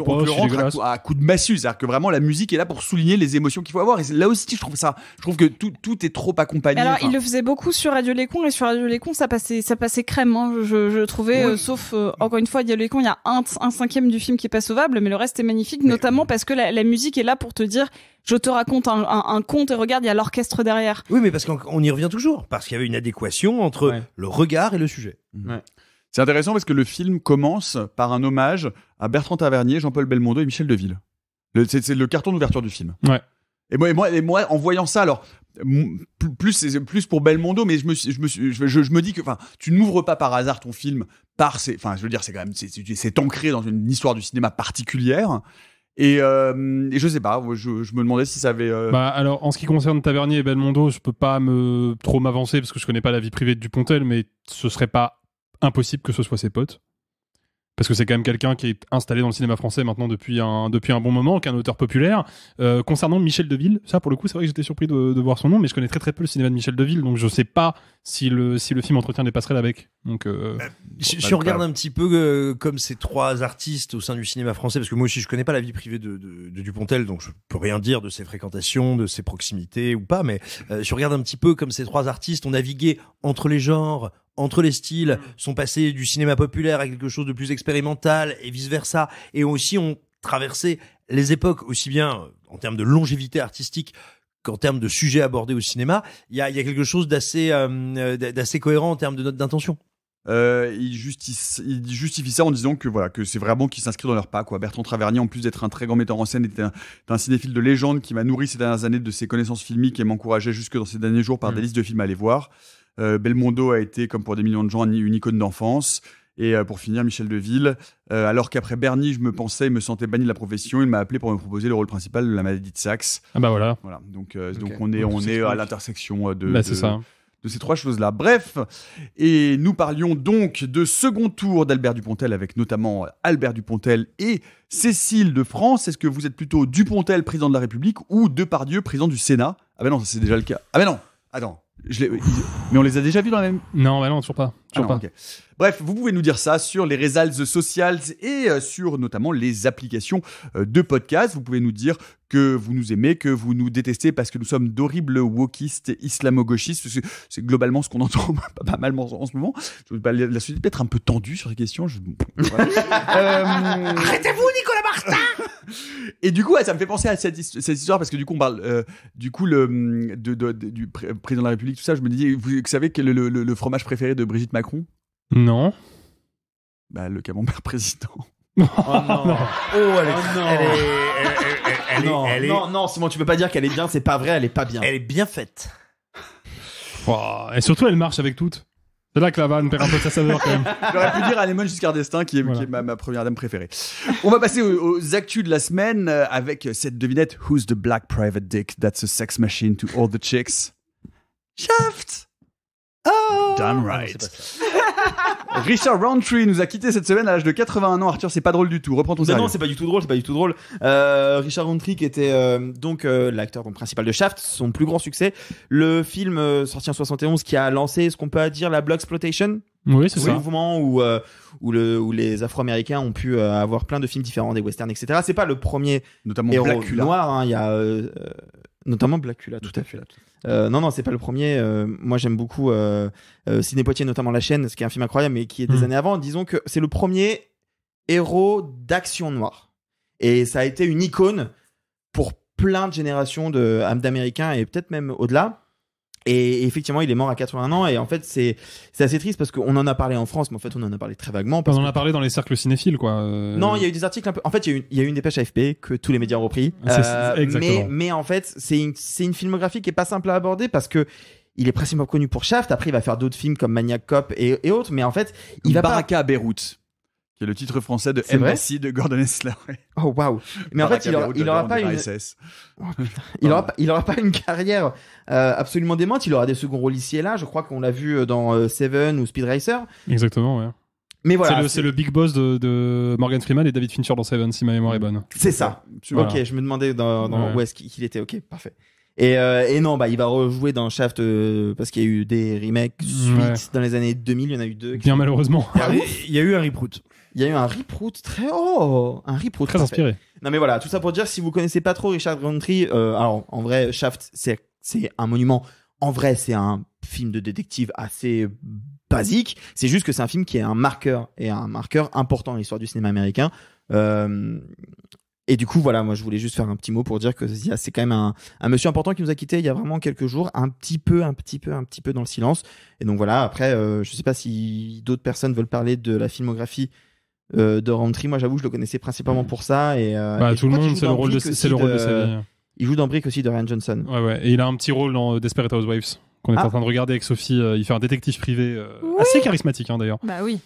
à coup, de massue, c'est-à-dire que vraiment la musique est là pour souligner les émotions qu'il faut avoir. Et là aussi je trouve ça je trouve que tout tout est trop accompagné. Alors, il le faisait beaucoup sur Radio Les Cons et sur Radio Les Cons ça passait ça passait crème hein. je trouvais euh, sauf euh, encore une fois Radio Les Cons il y a un cinquième du film qui est pas sauvable mais le reste c'était magnifique, notamment parce que la, musique est là pour te dire je te raconte un, conte et regarde, il y a l'orchestre derrière. Oui, mais parce qu'on y revient toujours, parce qu'il y avait une adéquation entre le regard et le sujet. Mhm. C'est intéressant parce que le film commence par un hommage à Bertrand Tavernier, Jean-Paul Belmondo et Michel Deville. C'est le carton d'ouverture du film. Ouais. Et moi, et moi, en voyant ça, alors plus plus pour Belmondo mais je me je me je me dis que enfin tu n'ouvres pas par hasard ton film c'est, enfin, je veux dire, c'est quand même, c'est ancré dans une histoire du cinéma particulière. Et, euh, je sais pas, je, me demandais si ça avait. Euh, bah, alors, en ce qui concerne Tavernier et Belmondo, je peux pas me trop m'avancer parce que je connais pas la vie privée de Dupontel, mais ce serait pas impossible que ce soit ses potes parce que c'est quand même quelqu'un qui est installé dans le cinéma français maintenant depuis un, depuis un bon moment, qu'un auteur populaire. Euh, concernant Michel Deville, ça pour le coup, c'est vrai que j'étais surpris de, voir son nom, mais je connais très très peu le cinéma de Michel Deville, donc je sais pas si le, si le film entretient des passerelles avec. Donc, euh, euh, je, regarde un petit peu comme ces trois artistes au sein du cinéma français, parce que moi aussi je connais pas la vie privée de, Dupontel, donc je peux rien dire de ses fréquentations, de ses proximités ou pas, mais je regarde un petit peu comme ces trois artistes ont navigué entre les genres, entre les styles, mm. sont passés du cinéma populaire à quelque chose de plus expérimental et vice versa, et aussi ont traversé les époques aussi bien euh, en termes de longévité artistique qu'en termes de sujets abordés au cinéma. Il y a, quelque chose euh, euh, d'assez cohérent en termes de notre d'intention. il, justifie, ça en disant que c'est vraiment qu'ils s'inscrivent dans leur pas quoi. Bertrand Travernier en plus d'être un très grand metteur en scène était un, cinéphile de légende qui m'a nourri ces dernières années de ses connaissances filmiques et m'encourageait jusque dans ces derniers jours par mm. des listes de films à aller voir. Euh, Belmondo a été, comme pour des millions de gens, une icône d'enfance. Et euh, pour finir, Michel Deville, euh, alors qu'après Bernie, je me pensais et me sentais banni de la profession, il m'a appelé pour me proposer le rôle principal de la maladie de Saxe. Ah bah voilà. Donc, donc on est, on est à l'intersection bah, de, ces trois choses-là. Bref, et nous parlions donc de second tour d'Albert Dupontel avec notamment Albert Dupontel et Cécile de France. Est-ce que vous êtes plutôt Dupontel président de la République ou Depardieu président du Sénat Ah ben non, ça c'est déjà le cas. Ah ben non, attends. Je mais on les a déjà vus dans la même. Non, bah non, toujours pas. Ah Bref, vous pouvez nous dire ça sur les réseaux sociaux et euh, sur notamment les applications euh, de podcast. Vous pouvez nous dire que vous nous aimez, que vous nous détestez parce que nous sommes d'horribles wokistes islamo-gauchistes. C'est globalement ce qu'on entend pas mal en ce moment. La suite peut-être un peu tendue sur ces questions. Euh, Arrêtez-vous, Nicolas Martin Et du coup, ça me fait penser à cette, histoire parce que du coup, on parle du coup le, de, du président de la République, tout ça. Je me dis, vous savez que le, fromage préféré de Brigitte Macron Macron Non. Bah, le camembert président. Oh, oh non. Oh, elle est. non. Elle est, non, non, Simon, tu peux pas dire qu'elle est bien, c'est pas vrai, elle est pas bien. Elle est bien faite. Oh, et surtout, elle marche avec toutes. C'est là que la vanne perd un peu de sa saveur quand même. J'aurais pu dire à Giscard d'Estaing, qui est, qui est ma, première dame préférée. On va passer aux, actus de la semaine euh, avec cette devinette Who's the black private dick that's a sex machine to all the chicks Shaft Oh Damn ah, right. Richard Roundtree nous a quitté cette semaine à l'âge de 81 ans. Arthur, c'est pas drôle du tout. Reprends ton ben Non, c'est pas du tout drôle, c'est pas du tout drôle. Euh, Richard Roundtree qui était euh, donc euh, l'acteur principal de Shaft, son plus grand succès, le film sorti en 71 qui a lancé ce qu'on peut dire la black exploitation. Oui, c'est ça. Le mouvement où où, les Afro-Américains ont pu avoir plein de films différents, des westerns, etc. C'est pas le premier notamment héros noir. Hein. Il y a notamment Blackula, tout, à fait là. Euh, non, non, c'est pas le premier. Euh, moi, j'aime beaucoup euh, Ciné euh, notamment La Chaîne, ce qui est un film incroyable, mais qui est des hmm. années avant. Disons que c'est le premier héros d'action noire. Et ça a été une icône pour plein de générations d'Américains et peut-être même au-delà. Et effectivement, il est mort à 80 ans. Et en fait, c'est assez triste parce qu'on en a parlé en France, mais en fait, on en a parlé très vaguement. on en a parlé dans les cercles cinéphiles, quoi. Euh. Non, il y a eu des articles un peu. En fait, il y a eu, une dépêche AFP que tous les médias ont repris. Ah, euh, mais, en fait, c'est une, c'est une filmographie qui est pas simple à aborder parce que il est principalement connu pour Shaft. Après, il va faire d'autres films comme Maniac Cop et, autres. Mais en fait, il, il va Baraka pas... à Beyrouth c'est le titre français de MSI de Gordon Esler. Oh waouh Mais en fait, il n'aura pas une oh, il, il aura pas une carrière euh, absolument démente, il aura des seconds rôles ici et là, je crois qu'on l'a vu euh, dans euh, Seven ou Speed Racer. Exactement, ouais. Mais voilà, c'est le, big boss de, Morgan Freeman et David Fincher dans Seven, si ma mémoire est bonne. C'est ça. Ok, je me demandais dans, dans où est-ce qu'il était. Ok, parfait. Et, non, bah, il va rejouer dans Shaft parce qu'il y a eu des remakes suite dans les années 2000. Il y en a eu deux. Bien malheureusement. Ah, il y a eu Harry Prout il y a eu un rip-root très oh un rip-root très inspiré. Non mais voilà, tout ça pour dire si vous connaissez pas trop Richard Gantry, euh, alors en vrai Shaft c'est c'est un monument. En vrai, c'est un film de détective assez basique. C'est juste que c'est un film qui est un marqueur et un marqueur important dans l'histoire du cinéma américain. Euh, et du coup, voilà, moi, je voulais juste faire un petit mot pour dire que c'est quand même un, un, monsieur important qui nous a quitté il y a vraiment quelques jours, un petit peu, un petit peu, un petit peu dans le silence. Et donc voilà, après, euh, je sais pas si d'autres personnes veulent parler de la filmographie euh, de Moi, j'avoue, je le connaissais principalement pour ça. Et, euh, bah, tout le monde, c'est le rôle de, c'est Il joue dans Brick aussi de Ryan Johnson. Ouais, ouais. Et il a un petit rôle dans Desperate Housewives qu'on est ah. en train de regarder avec Sophie. Euh, il fait un détective privé assez charismatique, hein, d'ailleurs. Bah oui.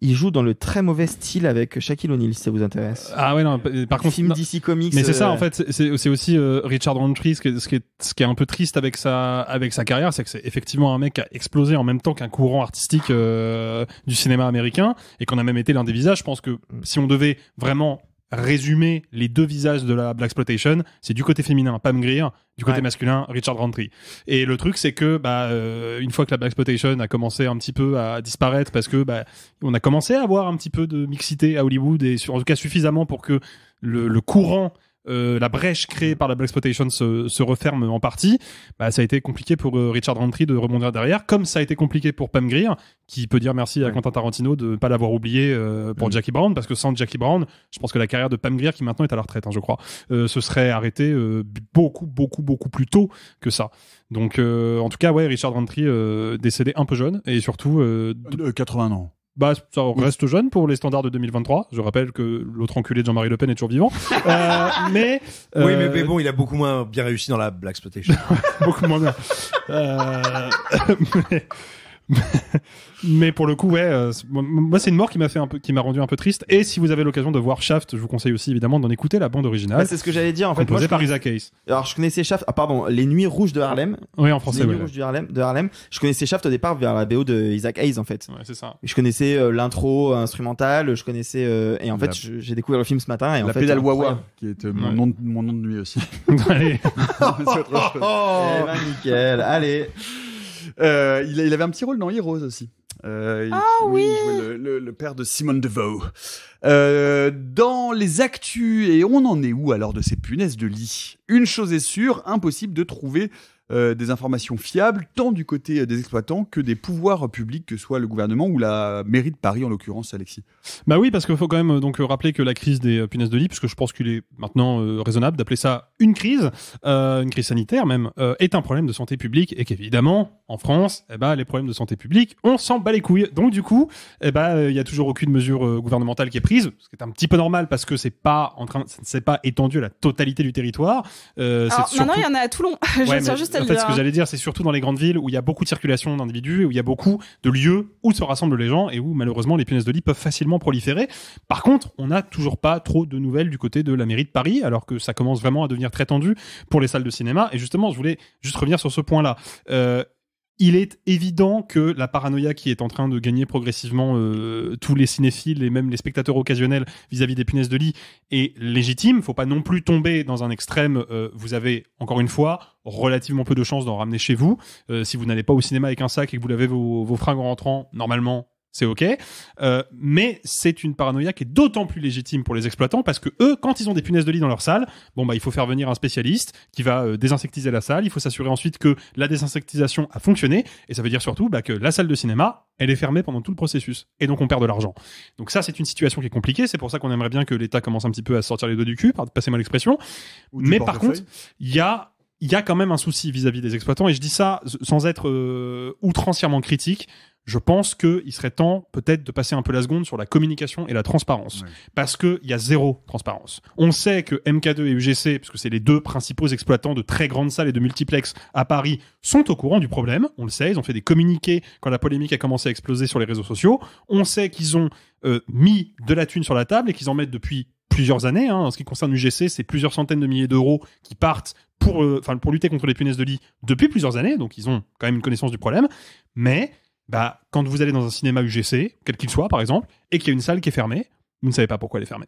Il joue dans le très mauvais style avec Shaquille O'Neal, si ça vous intéresse. Ah ouais, non, par contre. Film DC Comics. Mais c'est ça, euh, en fait, c'est aussi euh, Richard Roundtree, ce qui, est, ce, un peu triste avec sa, avec sa carrière, c'est que c'est effectivement un mec qui a explosé en même temps qu'un courant artistique euh, du cinéma américain et qu'on a même été l'un des visages. Je pense que mm. si on devait vraiment résumer les deux visages de la Black Exploitation, c'est du côté féminin Pam Grier, du côté masculin Richard Rantry. Et le truc c'est que bah euh, une fois que la Black Exploitation a commencé un petit peu à disparaître parce que bah on a commencé à avoir un petit peu de mixité à Hollywood et en tout cas suffisamment pour que le courant euh, la brèche créée par la Black Exploitation se, se, referme en partie, bah, ça a été compliqué pour euh, Richard Rantry de rebondir derrière, comme ça a été compliqué pour Pam Greer, qui peut dire merci à Quentin Tarantino de ne pas l'avoir oublié euh, pour mm. Jackie Brown, parce que sans Jackie Brown, je pense que la carrière de Pam Greer, qui maintenant est à la retraite, hein, je crois, se serait arrêtée beaucoup, beaucoup, beaucoup plus tôt que ça. Donc, en tout cas, ouais, Richard Rantry décédé un peu jeune, et surtout... 80 ans bah, ça reste jeune pour les standards de 2023. Je rappelle que l'autre enculé de Jean-Marie Le Pen est toujours vivant. Euh, mais oui, mais, euh, bon, il a beaucoup moins bien réussi dans la black beaucoup moins bien. Euh, mais pour le coup, ouais, euh, moi c'est une mort qui m'a fait un peu, qui m'a rendu un peu triste. Et si vous avez l'occasion de voir Shaft, je vous conseille aussi évidemment d'en écouter la bande originale. c'est ce que j'allais dire en fait. Composée par Isaac Hayes. Alors je connaissais Shaft, ah pardon, Les Nuits Rouges de Harlem. Oui, en français. Les Nuits Rouges de Harlem, de Harlem. Je connaissais Shaft au départ vers la BO de Isaac Hayes en fait. Ouais, c'est ça. Je connaissais euh, l'intro euh, instrumentale, je connaissais et en fait j'ai découvert le film ce matin et la en Pédale Wawa, qui est mon nom, de, nuit aussi. Allez. oh, oh, eh ben, nickel. Allez. Euh, il, avait un petit rôle dans Heroes aussi. Euh, ah oui, le, père de Simone DeVoe. Euh, dans les actus, et on en est où alors de ces punaises de lit Une chose est sûre, impossible de trouver euh, des informations fiables, tant du côté euh, des exploitants que des pouvoirs publics, que soit le gouvernement ou la mairie de Paris en l'occurrence, Alexis. Bah oui, parce qu'il faut quand même euh, donc rappeler que la crise des punaises de lit, puisque je pense qu'il est maintenant raisonnable d'appeler ça une crise, une crise sanitaire même, est un problème de santé publique et qu'évidemment, en France, eh ben, les problèmes de santé publique, on s'en bat les couilles. Donc du coup, eh ben, il n'y a toujours aucune mesure gouvernementale qui est prise, ce qui est un petit peu normal parce que c'est pas en train, c'est pas étendu à la totalité du territoire. Alors, Maintenant, il y en a à Toulon. je juste en fait, ce que j'allais dire, c'est surtout dans les grandes villes où il y a beaucoup de circulation d'individus, et où il y a beaucoup de lieux où se rassemblent les gens et où malheureusement les punaises de lit peuvent facilement proliférer. Par contre, on n'a toujours pas trop de nouvelles du côté de la mairie de Paris, alors que ça commence vraiment à devenir très tendu pour les salles de cinéma. Et justement, je voulais juste revenir sur ce point-là. Euh, il est évident que la paranoïa qui est en train de gagner progressivement euh, tous les cinéphiles et même les spectateurs occasionnels vis-à-vis des punaises de lit est légitime. Faut pas non plus tomber dans un extrême. Euh, vous avez encore une fois relativement peu de chances d'en ramener chez vous. Euh, si vous n'allez pas au cinéma avec un sac et que vous lavez vos, vos fringues en rentrant, normalement c'est ok. Euh, mais c'est une paranoïa qui est d'autant plus légitime pour les exploitants parce que eux, quand ils ont des punaises de lit dans leur salle, bon bah il faut faire venir un spécialiste qui va euh, désinsectiser la salle. Il faut s'assurer ensuite que la désinsectisation a fonctionné et ça veut dire surtout bah, que la salle de cinéma elle est fermée pendant tout le processus et donc on perd de l'argent. Donc ça c'est une situation qui est compliquée. C'est pour ça qu'on aimerait bien que l'État commence un petit peu à sortir les doigts du cul, passez-moi l'expression. Mais par contre, il y a quand même un souci vis-à-vis des exploitants et je dis ça sans être euh, outrancièrement critique je pense qu'il serait temps peut-être de passer un peu la seconde sur la communication et la transparence. Parce qu'il y a zéro transparence. On sait que MK2 et UGC, puisque c'est les deux principaux exploitants de très grandes salles et de multiplex à Paris, sont au courant du problème. On le sait, ils ont fait des communiqués quand la polémique a commencé à exploser sur les réseaux sociaux. On sait qu'ils ont euh, mis de la thune sur la table et qu'ils en mettent depuis plusieurs années. Hein. En ce qui concerne UGC, c'est plusieurs centaines de milliers d'euros qui partent pour, euh, pour lutter contre les punaises de lit depuis plusieurs années. Donc ils ont quand même une connaissance du problème. Mais bah, quand vous allez dans un cinéma UGC, quel qu'il soit par exemple, et qu'il y a une salle qui est fermée, vous ne savez pas pourquoi elle est fermée.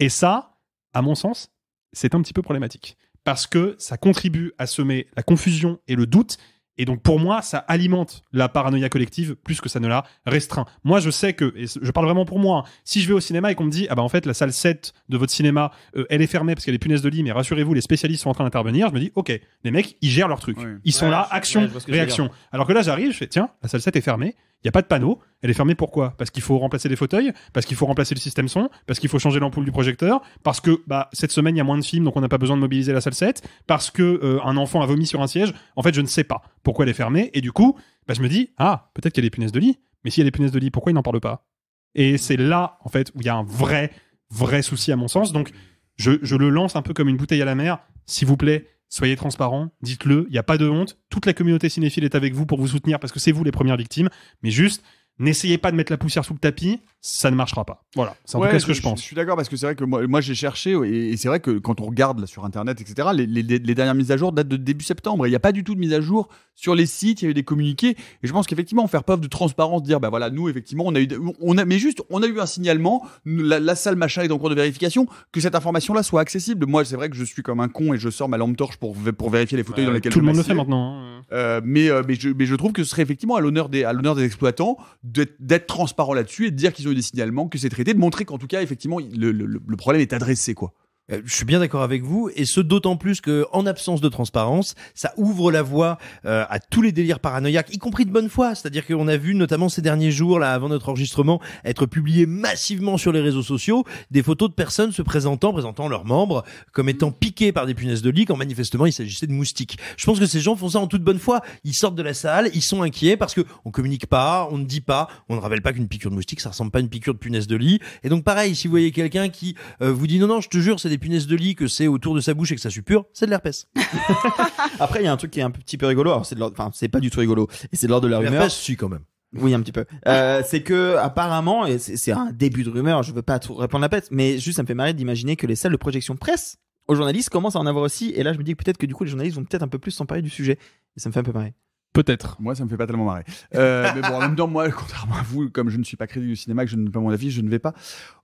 Et ça, à mon sens, c'est un petit peu problématique. Parce que ça contribue à semer la confusion et le doute et donc pour moi, ça alimente la paranoïa collective plus que ça ne la restreint. Moi, je sais que, et je parle vraiment pour moi, hein, si je vais au cinéma et qu'on me dit, ah bah en fait, la salle 7 de votre cinéma, euh, elle est fermée parce qu'elle est punaise de lit, mais rassurez-vous, les spécialistes sont en train d'intervenir, je me dis, ok, les mecs, ils gèrent leur truc. Ils sont là, action, réaction. Alors que là, j'arrive, je fais, tiens, la salle 7 est fermée, il n'y a pas de panneau. Elle est fermée pourquoi Parce qu'il faut remplacer les fauteuils, parce qu'il faut remplacer le système son, parce qu'il faut changer l'ampoule du projecteur, parce que bah, cette semaine il y a moins de films donc on n'a pas besoin de mobiliser la salle 7, parce que euh, un enfant a vomi sur un siège. En fait, je ne sais pas pourquoi elle est fermée et du coup, bah, je me dis ah peut-être qu'il y a des punaises de lit. Mais s'il y a des punaises de lit, pourquoi il n'en parle pas Et c'est là en fait où il y a un vrai vrai souci à mon sens. Donc je le lance un peu comme une bouteille à la mer. S'il vous plaît, soyez transparent, dites-le, il n'y a pas de honte. Toute la communauté cinéphile est avec vous pour vous soutenir parce que c'est vous les premières victimes. Mais juste, n'essayez pas de mettre la poussière sous le tapis ça ne marchera pas. Voilà, c'est en ouais, ce que je, pense. Je suis d'accord parce que c'est vrai que moi, moi j'ai cherché et, c'est vrai que quand on regarde sur internet, etc., les, dernières mises à jour datent de début septembre. Il n'y a pas du tout de mise à jour sur les sites, il y a eu des communiqués et je pense qu'effectivement, faire preuve de transparence, dire bah voilà, nous effectivement, on a eu, on a, mais juste, on a eu un signalement, la, salle machin est en cours de vérification, que cette information là soit accessible. Moi, c'est vrai que je suis comme un con et je sors ma lampe torche pour, pour vérifier les fauteuils dans lesquels tout le monde le fait maintenant. Hein. Euh, euh, mais, je, mais je trouve que ce serait effectivement à l'honneur des, des exploitants d'être transparent là-dessus et de dire qu'ils ont des signalements, que c'est traité, de montrer qu'en tout cas, effectivement, le, le problème est adressé, quoi. Euh, je suis bien d'accord avec vous, et ce d'autant plus que, en absence de transparence, ça ouvre la voie euh, à tous les délires paranoïaques, y compris de bonne foi. C'est-à-dire qu'on a vu, notamment ces derniers jours, là, avant notre enregistrement, être publié massivement sur les réseaux sociaux des photos de personnes se présentant, présentant leurs membres comme étant piqués par des punaises de lit, quand manifestement il s'agissait de moustiques. Je pense que ces gens font ça en toute bonne foi. Ils sortent de la salle, ils sont inquiets parce que on communique pas, on ne dit pas, on ne rappelle pas qu'une piqûre de moustique, ça ressemble pas à une piqûre de punaise de lit. Et donc pareil, si vous voyez quelqu'un qui euh, vous dit non non, je te jure, c'est des punaises de lit, que c'est autour de sa bouche et que ça suppure, c'est de l'herpès. Après, il y a un truc qui est un petit peu rigolo. c'est de enfin, c'est pas du tout rigolo. Et c'est de l'ordre de la rumeur. Je suis quand même. Oui, un petit peu. Euh, c'est que apparemment, et c'est, un début de rumeur, je veux pas répondre à la pète, mais juste ça me fait marrer d'imaginer que les salles de projection presse aux journalistes commencent à en avoir aussi. Et là, je me dis peut-être que du coup, les journalistes vont peut-être un peu plus s'emparer du sujet. Et ça me fait un peu marrer. Peut-être. Moi, ça me fait pas tellement marrer. Euh, mais bon, en même temps, moi, contrairement à vous, comme je ne suis pas crédible du cinéma, que je ne donne pas mon avis, je ne vais pas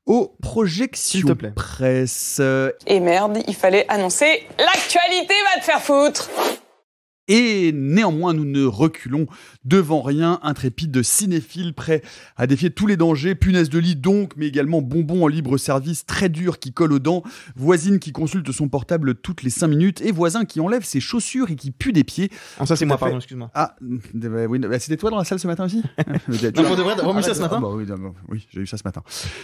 aux projections te plaît. presse. Et merde, il fallait annoncer l'actualité va te faire foutre. Et néanmoins, nous ne reculons devant rien. Intrépide cinéphile, prêt à défier tous les dangers. Punaise de lit donc, mais également bonbon en libre service, très dur qui colle aux dents. Voisine qui consulte son portable toutes les 5 minutes. Et voisin qui enlève ses chaussures et qui pue des pieds. Ah, ça, c'est moi, pardon, excuse-moi. Ah, mm, bah bah, c'était toi dans la salle ce matin aussi on devrait avoir ça ce matin ah, bah Oui, j'ai eu ça ce matin.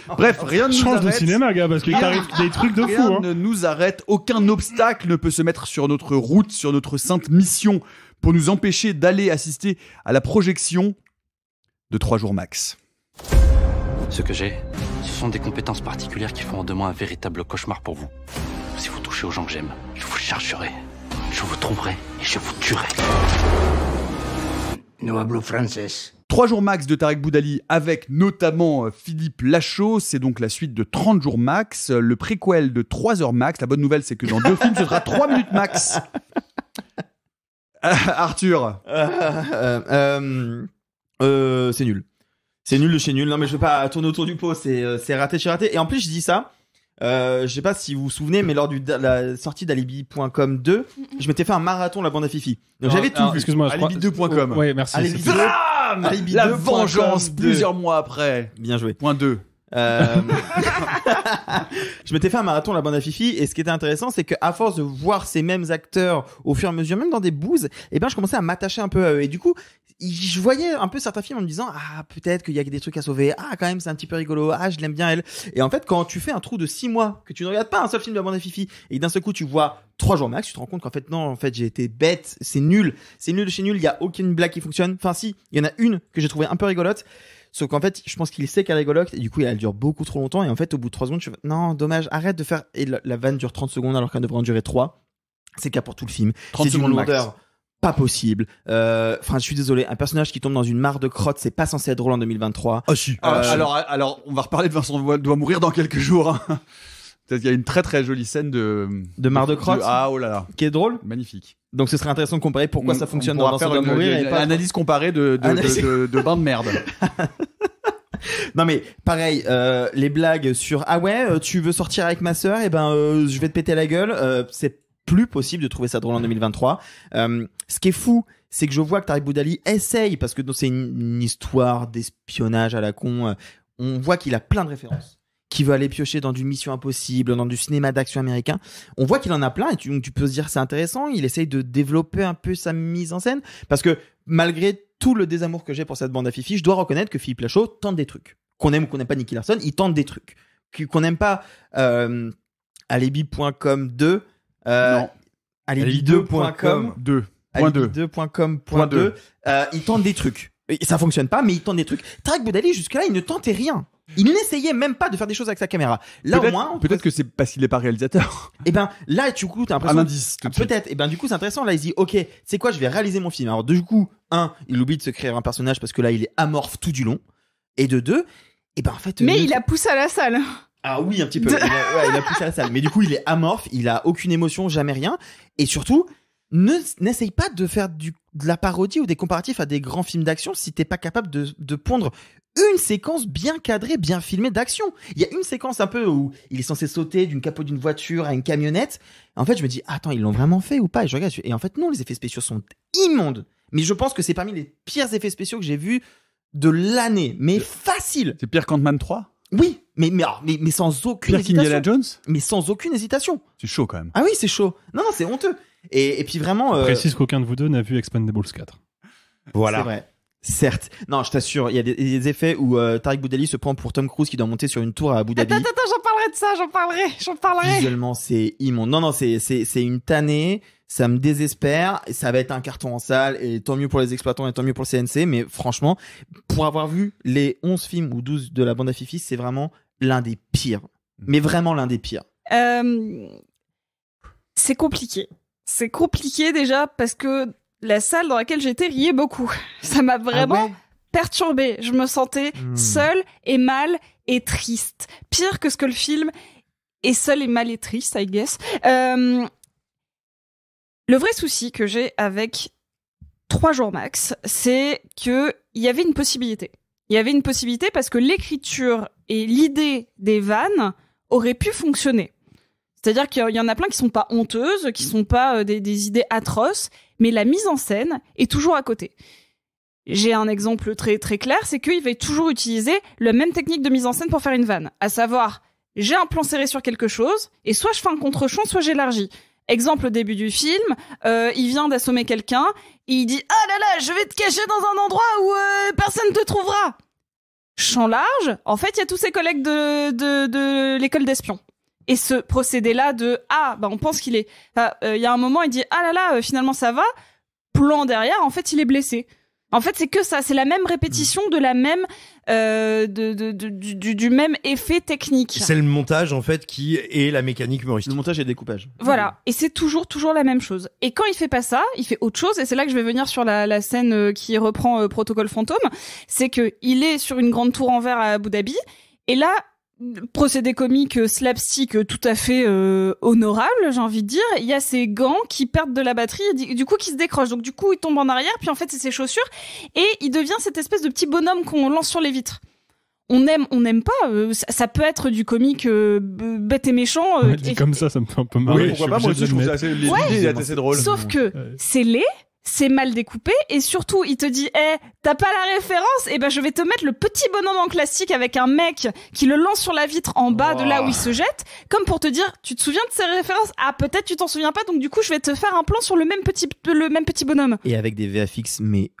Ah, Bref, ah, rien ne nous arrête. de cinéma, gars, parce qu'il des trucs de fou. Rien ne hein. nous arrête. Aucun obstacle ne peut se mettre sur notre route, sur notre sainte mission pour nous empêcher d'aller assister à la projection de 3 jours max. Ce que j'ai, ce sont des compétences particulières qui font en de moi un véritable cauchemar pour vous. Si vous touchez aux gens que j'aime, je vous chargerai, je vous tromperai et je vous tuerai. Noah Blue Trois jours max de Tarek Boudali avec notamment euh, Philippe Lachaud, c'est donc la suite de 30 jours max, le préquel de 3 heures max. La bonne nouvelle, c'est que dans deux films, ce sera 3 minutes max. Arthur. Euh, euh, euh, c'est nul. C'est nul de chez nul. Non, mais je veux pas tourner autour du pot. C'est, raté chez raté. Et en plus, je dis ça. Euh, je sais pas si vous vous souvenez, mais lors de la sortie d'Alibi.com 2, mm-hmm. je m'étais fait un marathon la bande à Fifi. Donc j'avais tout. Excuse-moi. Alibi2.com. oui merci. Alibi la vengeance plusieurs mois après. Bien joué. Point 2. Euh, je m'étais fait un marathon la bande à Fifi et ce qui était intéressant c'est qu'à force de voir ces mêmes acteurs au fur et à mesure même dans des bouses et eh ben je commençais à m'attacher un peu à eux et du coup je voyais un peu certains films en me disant ah peut-être qu'il y a des trucs à sauver ah quand même c'est un petit peu rigolo ah je l'aime bien elle et en fait quand tu fais un trou de 6 mois que tu ne regardes pas un seul film de la bande à Fifi et d'un seul coup tu vois 3 jours max tu te rends compte qu'en fait non en fait j'ai été bête c'est nul c'est nul de chez nul il y a aucune blague qui fonctionne enfin si il y en a une que j'ai trouvé un peu rigolote Sauf qu'en fait, je pense qu'il sait qu'elle rigolote et du coup, elle dure beaucoup trop longtemps. Et en fait, au bout de 3 secondes, je fais non, dommage, arrête de faire. Et la, vanne dure 30 secondes alors qu'elle devrait en durer 3. C'est le cas pour tout le film. 30 secondes lourdeur pas possible. Euh, enfin, je suis désolé, un personnage qui tombe dans une mare de crotte, c'est pas censé être drôle en 2023. Ah si. Euh, ah, alors, alors, on va reparler de Vincent doit mourir dans quelques jours. Hein. Il y a une très très jolie scène de. De Marde de Ah, oh là là. Qui est drôle. Magnifique. Donc ce serait intéressant de comparer pourquoi mm, ça fonctionne dans Vincent de mourir. et pas... Analyse comparée de, de, de, bain de merde. non mais pareil, euh, les blagues sur ah ouais, euh, tu veux sortir avec ma sœur, et eh ben euh, je vais te péter la gueule. c'est plus possible de trouver ça drôle en 2023. ce qui est fou, c'est que je vois que Tariq Boudali essaye parce que c'est une, histoire d'espionnage à la con. on voit qu'il a plein de références qui veut aller piocher dans du Mission Impossible, dans du cinéma d'action américain. On voit qu'il en a plein et tu, donc tu peux se dire c'est intéressant. Il essaye de développer un peu sa mise en scène parce que malgré tout le désamour que j'ai pour cette bande à Fifi, je dois reconnaître que Philippe Lachaud tente des trucs. Qu'on aime ou qu'on n'aime pas Nicky Larson, il tente des trucs. Qu'on n'aime pas euh, alibi.com 2, euh, alibi2.com 2. Alibi2.com.2. il tente des trucs. Et ça fonctionne pas, mais il tente des trucs. Tarek Boudali, jusque-là, il ne tentait rien. Il n'essayait même pas de faire des choses avec sa caméra. Là au moins, peut-être que c'est parce qu'il n'est pas réalisateur. Et eh ben là, du coup, t'as l'impression. Un indice. peut-être. Et eh ben du coup, c'est intéressant. Là, il se dit, ok, c'est quoi Je vais réaliser mon film. Alors du coup, un, il oublie de se créer un personnage parce que là, il est amorphe tout du long. Et de deux, et eh ben en fait. Mais il a poussé à la salle. Ah oui, un petit peu. Il, a, poussé à la salle. Mais du coup, il est amorphe. Il a aucune émotion, jamais rien. Et surtout, n'essaye pas de faire de la parodie ou des comparatifs à des grands films d'action si t'es pas capable de, de pondre une séquence bien cadrée, bien filmée d'action. Il y a une séquence un peu où il est censé sauter d'une capot d'une voiture à une camionnette. En fait, je me dis, attends, ils l'ont vraiment fait ou pas Et je regarde, et en fait, non, les effets spéciaux sont immondes. Mais je pense que c'est parmi les pires effets spéciaux que j'ai vus de l'année. Mais euh, facile C'est pire qu'Ant-Man 3 Oui, mais, mais, mais, mais sans aucune hésitation. Jones Mais sans aucune hésitation. C'est chaud quand même. Ah oui, c'est chaud. Non, non, c'est honteux. Et, puis vraiment. Je euh, précise qu'aucun de vous deux n'a vu Expendables 4. Voilà. C'est vrai. Certes. Non, je t'assure, il y a des, effets où euh, Tarik Boudali se prend pour Tom Cruise qui doit monter sur une tour à Abu Dhabi. Attends, attends, j'en parlerai de ça, j'en parlerai, j'en parlerai. Visuellement, c'est immonde. Non, non, c'est, c'est, une tannée. Ça me désespère. Ça va être un carton en salle. Et tant mieux pour les exploitants et tant mieux pour le CNC. Mais franchement, pour avoir vu les 11 films ou 12 de la bande à Fifi, c'est vraiment l'un des pires. Mais vraiment l'un des pires. Euh, c'est compliqué c'est compliqué déjà parce que la salle dans laquelle j'étais riait beaucoup. Ça m'a ah vraiment perturbée. Je me sentais hmm. seule et mal et triste. Pire que ce que le film est seul et mal et triste, I guess. Euh, le vrai souci que j'ai avec 3 jours max, c'est que y avait une possibilité. Il y avait une possibilité parce que l'écriture et l'idée des vannes auraient pu fonctionner. C'est-à-dire qu'il y en a plein qui sont pas honteuses, qui sont pas euh, des, idées atroces, mais la mise en scène est toujours à côté. J'ai un exemple très très clair, c'est qu'il va toujours utiliser la même technique de mise en scène pour faire une vanne, à savoir j'ai un plan serré sur quelque chose et soit je fais un contre-champ, soit j'élargis. Exemple au début du film, euh, il vient d'assommer quelqu'un, il dit ah là là, je vais te cacher dans un endroit où personne euh, personne te trouvera. Champ large, en fait, il y a tous ses collègues de, de l'école d'espions et ce procédé-là de ah bah on pense qu'il est. Euh, il y a un moment il dit ah là là euh, finalement ça va. Plan derrière en fait il est blessé. En fait c'est que ça c'est la même répétition de la même euh, de, de, du, même effet technique. C'est le montage en fait qui est la mécanique humoristique. Le montage et le découpage. Voilà et c'est toujours toujours la même chose. Et quand il fait pas ça il fait autre chose et c'est là que je vais venir sur la, scène qui reprend Protocole Fantôme c'est que il est sur une grande tour en verre à Abu Dhabi et là procédé comique euh, slapstick euh, tout à fait euh, honorable, j'ai envie de dire. Il y a ces gants qui perdent de la batterie, et du coup qui se décrochent. Donc du coup, il tombe en arrière, puis en fait, c'est ses chaussures et il devient cette espèce de petit bonhomme qu'on lance sur les vitres. On aime, on n'aime pas. ça, peut être du comique bête et méchant. comme ça, ça me fait un peu mal pourquoi pas Moi je trouve ça assez, drôle. Sauf que c'est laid, c'est mal découpé et surtout il te dit eh t'as pas la référence et eh ben je vais te mettre le petit bonhomme en classique avec un mec qui le lance sur la vitre en bas de là où il se jette comme pour te dire tu te souviens de ces références ah peut-être tu t'en souviens pas donc du coup je vais te faire un plan sur le même petit le même petit bonhomme et avec des VFX mais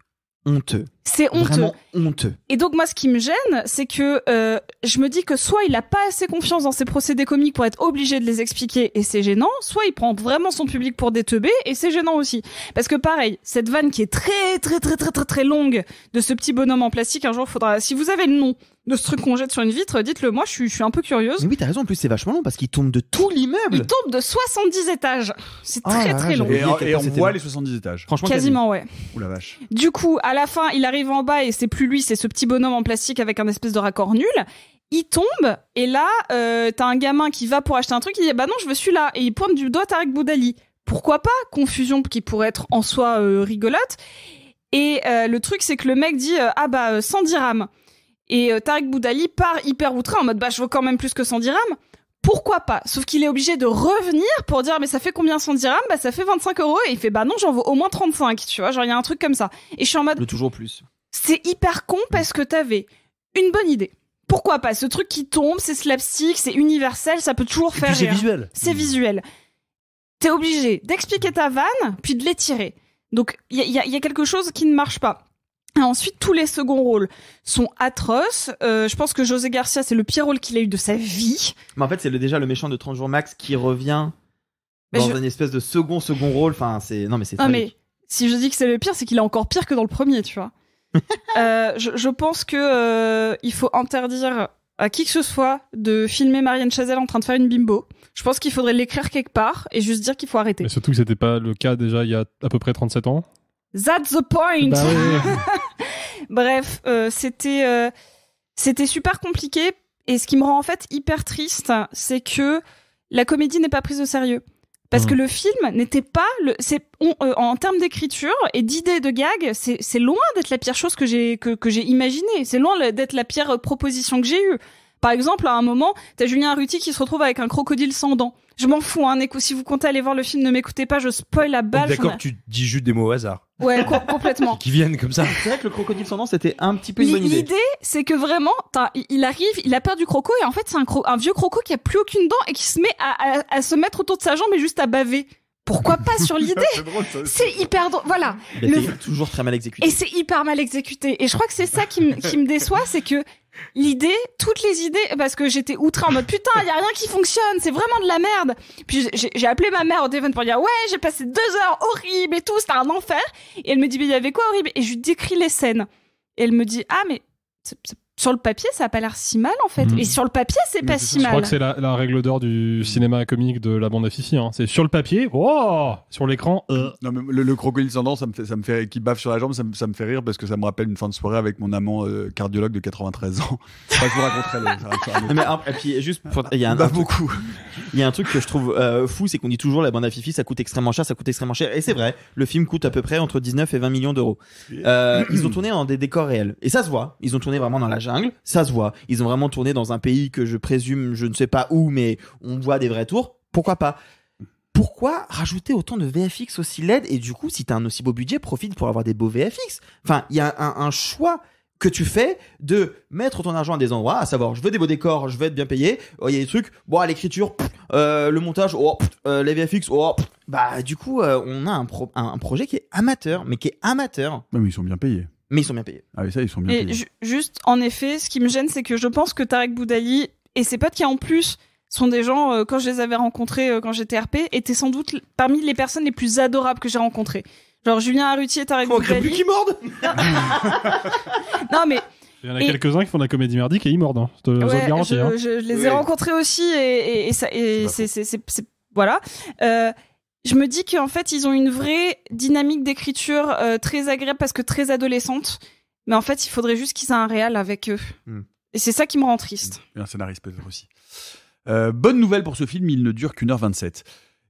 honteux. C'est honteux. Vraiment honteux. Et donc moi, ce qui me gêne, c'est que euh, je me dis que soit il n'a pas assez confiance dans ses procédés comiques pour être obligé de les expliquer et c'est gênant, soit il prend vraiment son public pour des teubés et c'est gênant aussi. Parce que pareil, cette vanne qui est très très très très très très longue de ce petit bonhomme en plastique, un jour faudra, si vous avez le nom, de qu'on jette sur une vitre, dites-le moi, je suis, un peu curieuse. oui, t'as raison, en plus c'est vachement long parce qu'il tombe de tout l'immeuble. Il tombe de 70 étages. C'est ah très très long. Et, on voit les 70 étages. Franchement, quasiment, ouais. Ouh la vache. Du coup, à la fin, il arrive en bas et c'est plus lui, c'est ce petit bonhomme en plastique avec un espèce de raccord nul. Il tombe et là, euh, t'as un gamin qui va pour acheter un truc, il dit bah non, je veux celui-là et il pointe du doigt Tarek Boudali. Pourquoi pas Confusion qui pourrait être en soi euh, rigolote. Et euh, le truc, c'est que le mec dit ah bah 110 dirhams. Et euh, Tariq Tarek Boudali part hyper outré en mode bah je veux quand même plus que 100 dirhams. Pourquoi pas Sauf qu'il est obligé de revenir pour dire mais ça fait combien 100 dirhams Bah ça fait 25 euros et il fait bah non j'en veux au moins 35 tu vois genre il y a un truc comme ça. Et je suis en mode... toujours plus. C'est hyper con parce que t'avais une bonne idée. Pourquoi pas Ce truc qui tombe, c'est slapstick, c'est universel, ça peut toujours faire C'est visuel. C'est visuel. T'es obligé d'expliquer ta vanne puis de l'étirer. Donc il y a quelque chose qui ne marche pas. Ensuite, tous les seconds rôles sont atroces. Euh, je pense que José Garcia, c'est le pire rôle qu'il a eu de sa vie. Mais en fait, c'est déjà le méchant de 30 jours max qui revient dans une espèce de second second rôle. Enfin, c'est non mais c'est. Non mais si je dis que c'est le pire, c'est qu'il est encore pire que dans le premier, tu vois. Euh, je, pense que euh, il faut interdire à qui que ce soit de filmer Marianne Chazelle en train de faire une bimbo. Je pense qu'il faudrait l'écrire quelque part et juste dire qu'il faut arrêter. Mais surtout que c'était pas le cas déjà il y a à peu près 37 ans. That's the point. Bah Bref, euh, c'était euh, c'était super compliqué et ce qui me rend en fait hyper triste, c'est que la comédie n'est pas prise au sérieux. Parce mm. que le film n'était pas le, euh, en termes d'écriture et d'idées de gags, c'est, loin d'être la pire chose que j'ai que, j'ai imaginée. C'est loin d'être la pire proposition que j'ai eue. Par exemple, à un moment, tu as Julien ruti qui se retrouve avec un crocodile sans dents. Je m'en fous, hein, Si vous comptez aller voir le film, ne m'écoutez pas, je spoil la balle. D'accord, tu dis juste des mots au hasard. Ouais, complètement. qui viennent comme ça. C'est vrai que le crocodile sans dents, c'était un petit peu une L'idée, c'est que vraiment, il arrive, il a peur du croco, et en fait, c'est un, vieux croco qui a plus aucune dent et qui se met à, se mettre autour de sa jambe et juste à baver pourquoi pas sur l'idée C'est hyper drôle. Voilà. Toujours très mal exécuté. Et c'est hyper mal exécuté. Et je crois que c'est ça qui me déçoit, c'est que l'idée, toutes les idées, parce que j'étais outrée en mode putain, il y a rien qui fonctionne, c'est vraiment de la merde. Puis j'ai appelé ma mère au téléphone pour dire ouais, j'ai passé deux heures horribles et tout, c'était un enfer. Et elle me dit mais il y avait quoi horrible Et je lui décris les scènes. Et elle me dit ah mais c'est sur le papier, ça a pas l'air si mal en fait. Mm. Et sur le papier, c'est pas si mal. Je crois que c'est la, règle d'or du cinéma comique de la bande à Fifi. Hein. C'est sur le papier, oh sur l'écran. Euh. Euh, le, crocodile sans ça me fait, ça me fait, qui baffe sur la jambe, ça me, fait rire parce que ça me rappelle une fin de soirée avec mon amant euh, cardiologue de 93 ans. je vous raconterai. Le, mais puis juste, il y a un, beaucoup. Il y a un truc que je trouve fou, c'est qu'on dit toujours la bande à Fifi, ça coûte extrêmement cher, ça coûte extrêmement cher. Et c'est vrai, le film coûte à peu près entre 19 et 20 millions d'euros. ils ont tourné dans des décors réels et ça se voit. Ils ont tourné vraiment dans la ça se voit. Ils ont vraiment tourné dans un pays que je présume, je ne sais pas où, mais on voit des vrais tours. Pourquoi pas pourquoi rajouter autant de VFX aussi laid Et du coup, si t'as un aussi beau budget, profite pour avoir des beaux VFX. Enfin, il y a un, choix que tu fais de mettre ton argent à des endroits, à savoir je veux des beaux décors, je veux être bien payé, oh, il y a des trucs, bon, l'écriture, euh, le montage, oh, euh, les VFX, oh, bah du coup euh, on a un, un, projet qui est amateur, mais qui est amateur. mais ils sont bien payés mais ils sont bien payés. Ah oui, ça, ils sont bien Juste, en effet, ce qui me gêne, c'est que je pense que Tarek Boudali et ses potes qui, en plus, sont des gens, euh, quand je les avais rencontrés euh, quand j'étais RP, étaient sans doute parmi les personnes les plus adorables que j'ai rencontrées. Genre Julien Arrutier, Tarek Boudali... Non, mais... Il y en a quelques-uns qui font de la comédie merdique et ils mordent, hein. euh, hein. je, les ai rencontrés aussi et, c'est... Voilà je me dis qu'en fait, ils ont une vraie dynamique d'écriture euh, très agréable parce que très adolescente. Mais en fait, il faudrait juste qu'ils aient un réel avec eux. Hmm. Et c'est ça qui me rend triste. Et un scénariste peut-être aussi. Euh, bonne nouvelle pour ce film, il ne dure qu'une heure vingt-sept.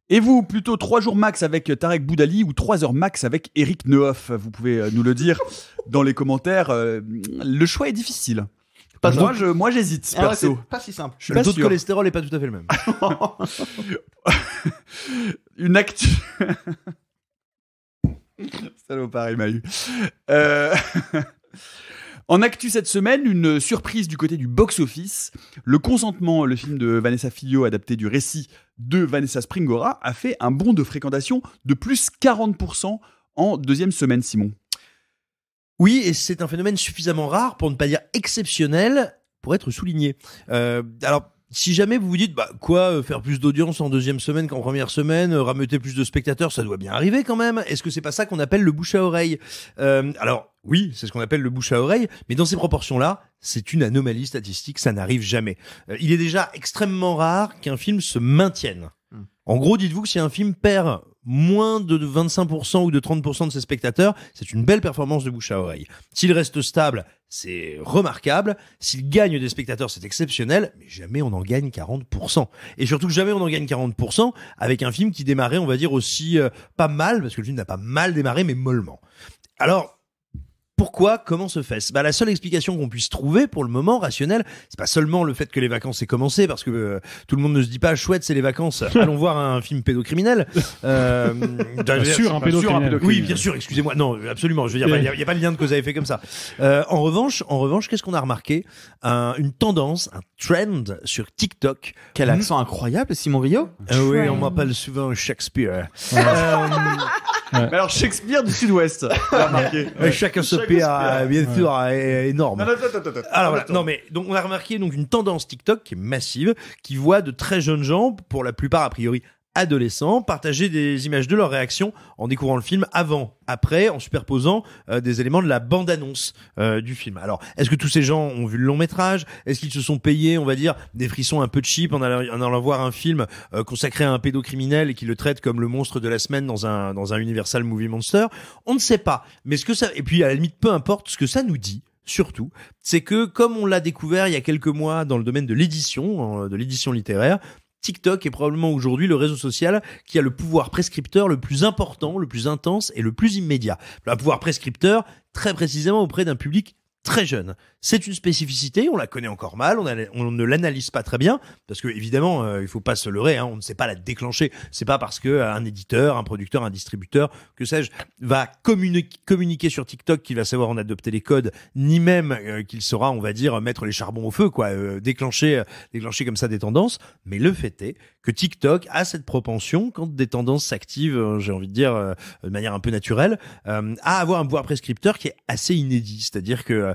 Et vous, plutôt trois jours max avec Tarek Boudali ou trois heures max avec Eric Nehoff Vous pouvez euh, nous le dire dans les commentaires. le choix est difficile moi, j'hésite. Ah pas si simple. le taux de cholestérol n'est pas tout à fait le même. Une actu. Salopard, il m'a eu. En actu cette semaine, une surprise du côté du box-office. Le consentement, le film de Vanessa Filio adapté du récit de Vanessa Springora, a fait un bond de fréquentation de plus 40% en deuxième semaine, Simon. Oui, et c'est un phénomène suffisamment rare pour ne pas dire exceptionnel pour être souligné. Euh, alors, si jamais vous vous dites, bah, quoi, euh, faire plus d'audience en deuxième semaine qu'en première semaine, euh, rameuter plus de spectateurs, ça doit bien arriver quand même. Est-ce que c'est pas ça qu'on appelle le bouche à oreille Alors, oui, c'est ce qu'on appelle le bouche à oreille, mais dans ces proportions-là, c'est une anomalie statistique, ça n'arrive jamais. il est déjà extrêmement rare qu'un film se maintienne. Hmm. En gros, dites-vous que si un film perd moins de 25% ou de 30% de ses spectateurs, c'est une belle performance de bouche à oreille. S'il reste stable, c'est remarquable. S'il gagne des spectateurs, c'est exceptionnel, mais jamais on en gagne 40%. Et surtout, jamais on en gagne 40% avec un film qui démarrait, on va dire, aussi euh, pas mal, parce que le film n'a pas mal démarré, mais mollement. Alors, pourquoi Comment se fait-ce bah, La seule explication qu'on puisse trouver pour le moment, rationnelle, c'est pas seulement le fait que les vacances aient commencé, parce que euh, tout le monde ne se dit pas chouette, c'est les vacances, allons voir un film pédocriminel. Euh, bien sûr, un pédocriminel. Oui, bien sûr, excusez-moi. Non, absolument, je veux dire, il n'y bah, a, pas de lien de cause à effet comme ça. Euh, en revanche, en revanche qu'est-ce qu'on a remarqué Une tendance, un trend sur TikTok. Quel accent incroyable, Simon Rio euh, Oui, on m'appelle souvent Shakespeare alors Shakespeare du Sud-Ouest. a remarqué. Chacun se Shakespeare, bien sûr, est énorme. Alors voilà, non mais donc on a remarqué donc une tendance TikTok qui est massive, qui voit de très jeunes gens, pour la plupart a priori adolescents partager des images de leurs réaction en découvrant le film avant, après, en superposant euh, des éléments de la bande-annonce euh, du film. Alors, est-ce que tous ces gens ont vu le long métrage Est-ce qu'ils se sont payés, on va dire, des frissons un peu cheap en allant, en voir un film euh, consacré à un pédocriminel et qui le traite comme le monstre de la semaine dans un dans un Universal Movie Monster On ne sait pas. Mais ce que ça et puis à la limite, peu importe ce que ça nous dit surtout, c'est que comme on l'a découvert il y a quelques mois dans le domaine de l'édition, de l'édition littéraire, TikTok est probablement aujourd'hui le réseau social qui a le pouvoir prescripteur le plus important, le plus intense et le plus immédiat. Le pouvoir prescripteur, très précisément auprès d'un public très jeune. C'est une spécificité, on la connaît encore mal, on, ne l'analyse pas très bien, parce que évidemment, euh, il faut pas se leurrer, hein, on ne sait pas la déclencher. C'est pas parce qu'un euh, éditeur, un producteur, un distributeur, que sais-je, va communiquer sur TikTok qu'il va savoir en adopter les codes, ni même euh, qu'il saura, on va dire, mettre les charbons au feu, quoi, déclencher, déclencher comme ça des tendances. Mais le fait est que TikTok a cette propension, quand des tendances s'activent, euh, j'ai envie de dire euh, de manière un peu naturelle, euh, à avoir un pouvoir prescripteur qui est assez inédit. C'est-à-dire que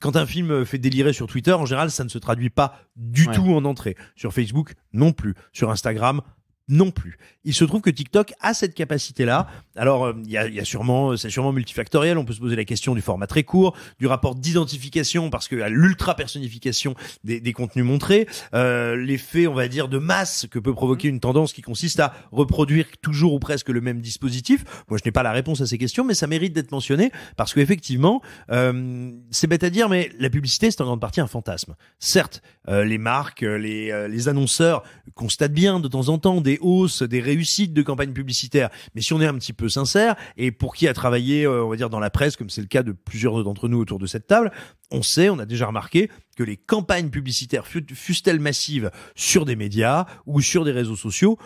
quand un film fait délirer sur Twitter, en général, ça ne se traduit pas du tout en entrée. Sur Facebook, non plus. Sur Instagram, non plus. Il se trouve que TikTok a cette capacité-là. Alors, euh, il y a, sûrement, c'est sûrement multifactoriel. On peut se poser la question du format très court, du rapport d'identification, parce que à l'ultra personnification des, des, contenus montrés, euh, l'effet, on va dire, de masse que peut provoquer une tendance qui consiste à reproduire toujours ou presque le même dispositif. Moi, je n'ai pas la réponse à ces questions, mais ça mérite d'être mentionné parce qu'effectivement, euh, c'est bête à dire, mais la publicité, c'est en grande partie un fantasme. Certes, les marques, les, les annonceurs constatent bien de temps en temps des des hausses, des réussites de campagnes publicitaires. Mais si on est un petit peu sincère, et pour qui a travaillé, euh, on va dire, dans la presse, comme c'est le cas de plusieurs d'entre nous autour de cette table, on sait, on a déjà remarqué que les campagnes publicitaires, fussent-elles massives, sur des médias ou sur des réseaux sociaux,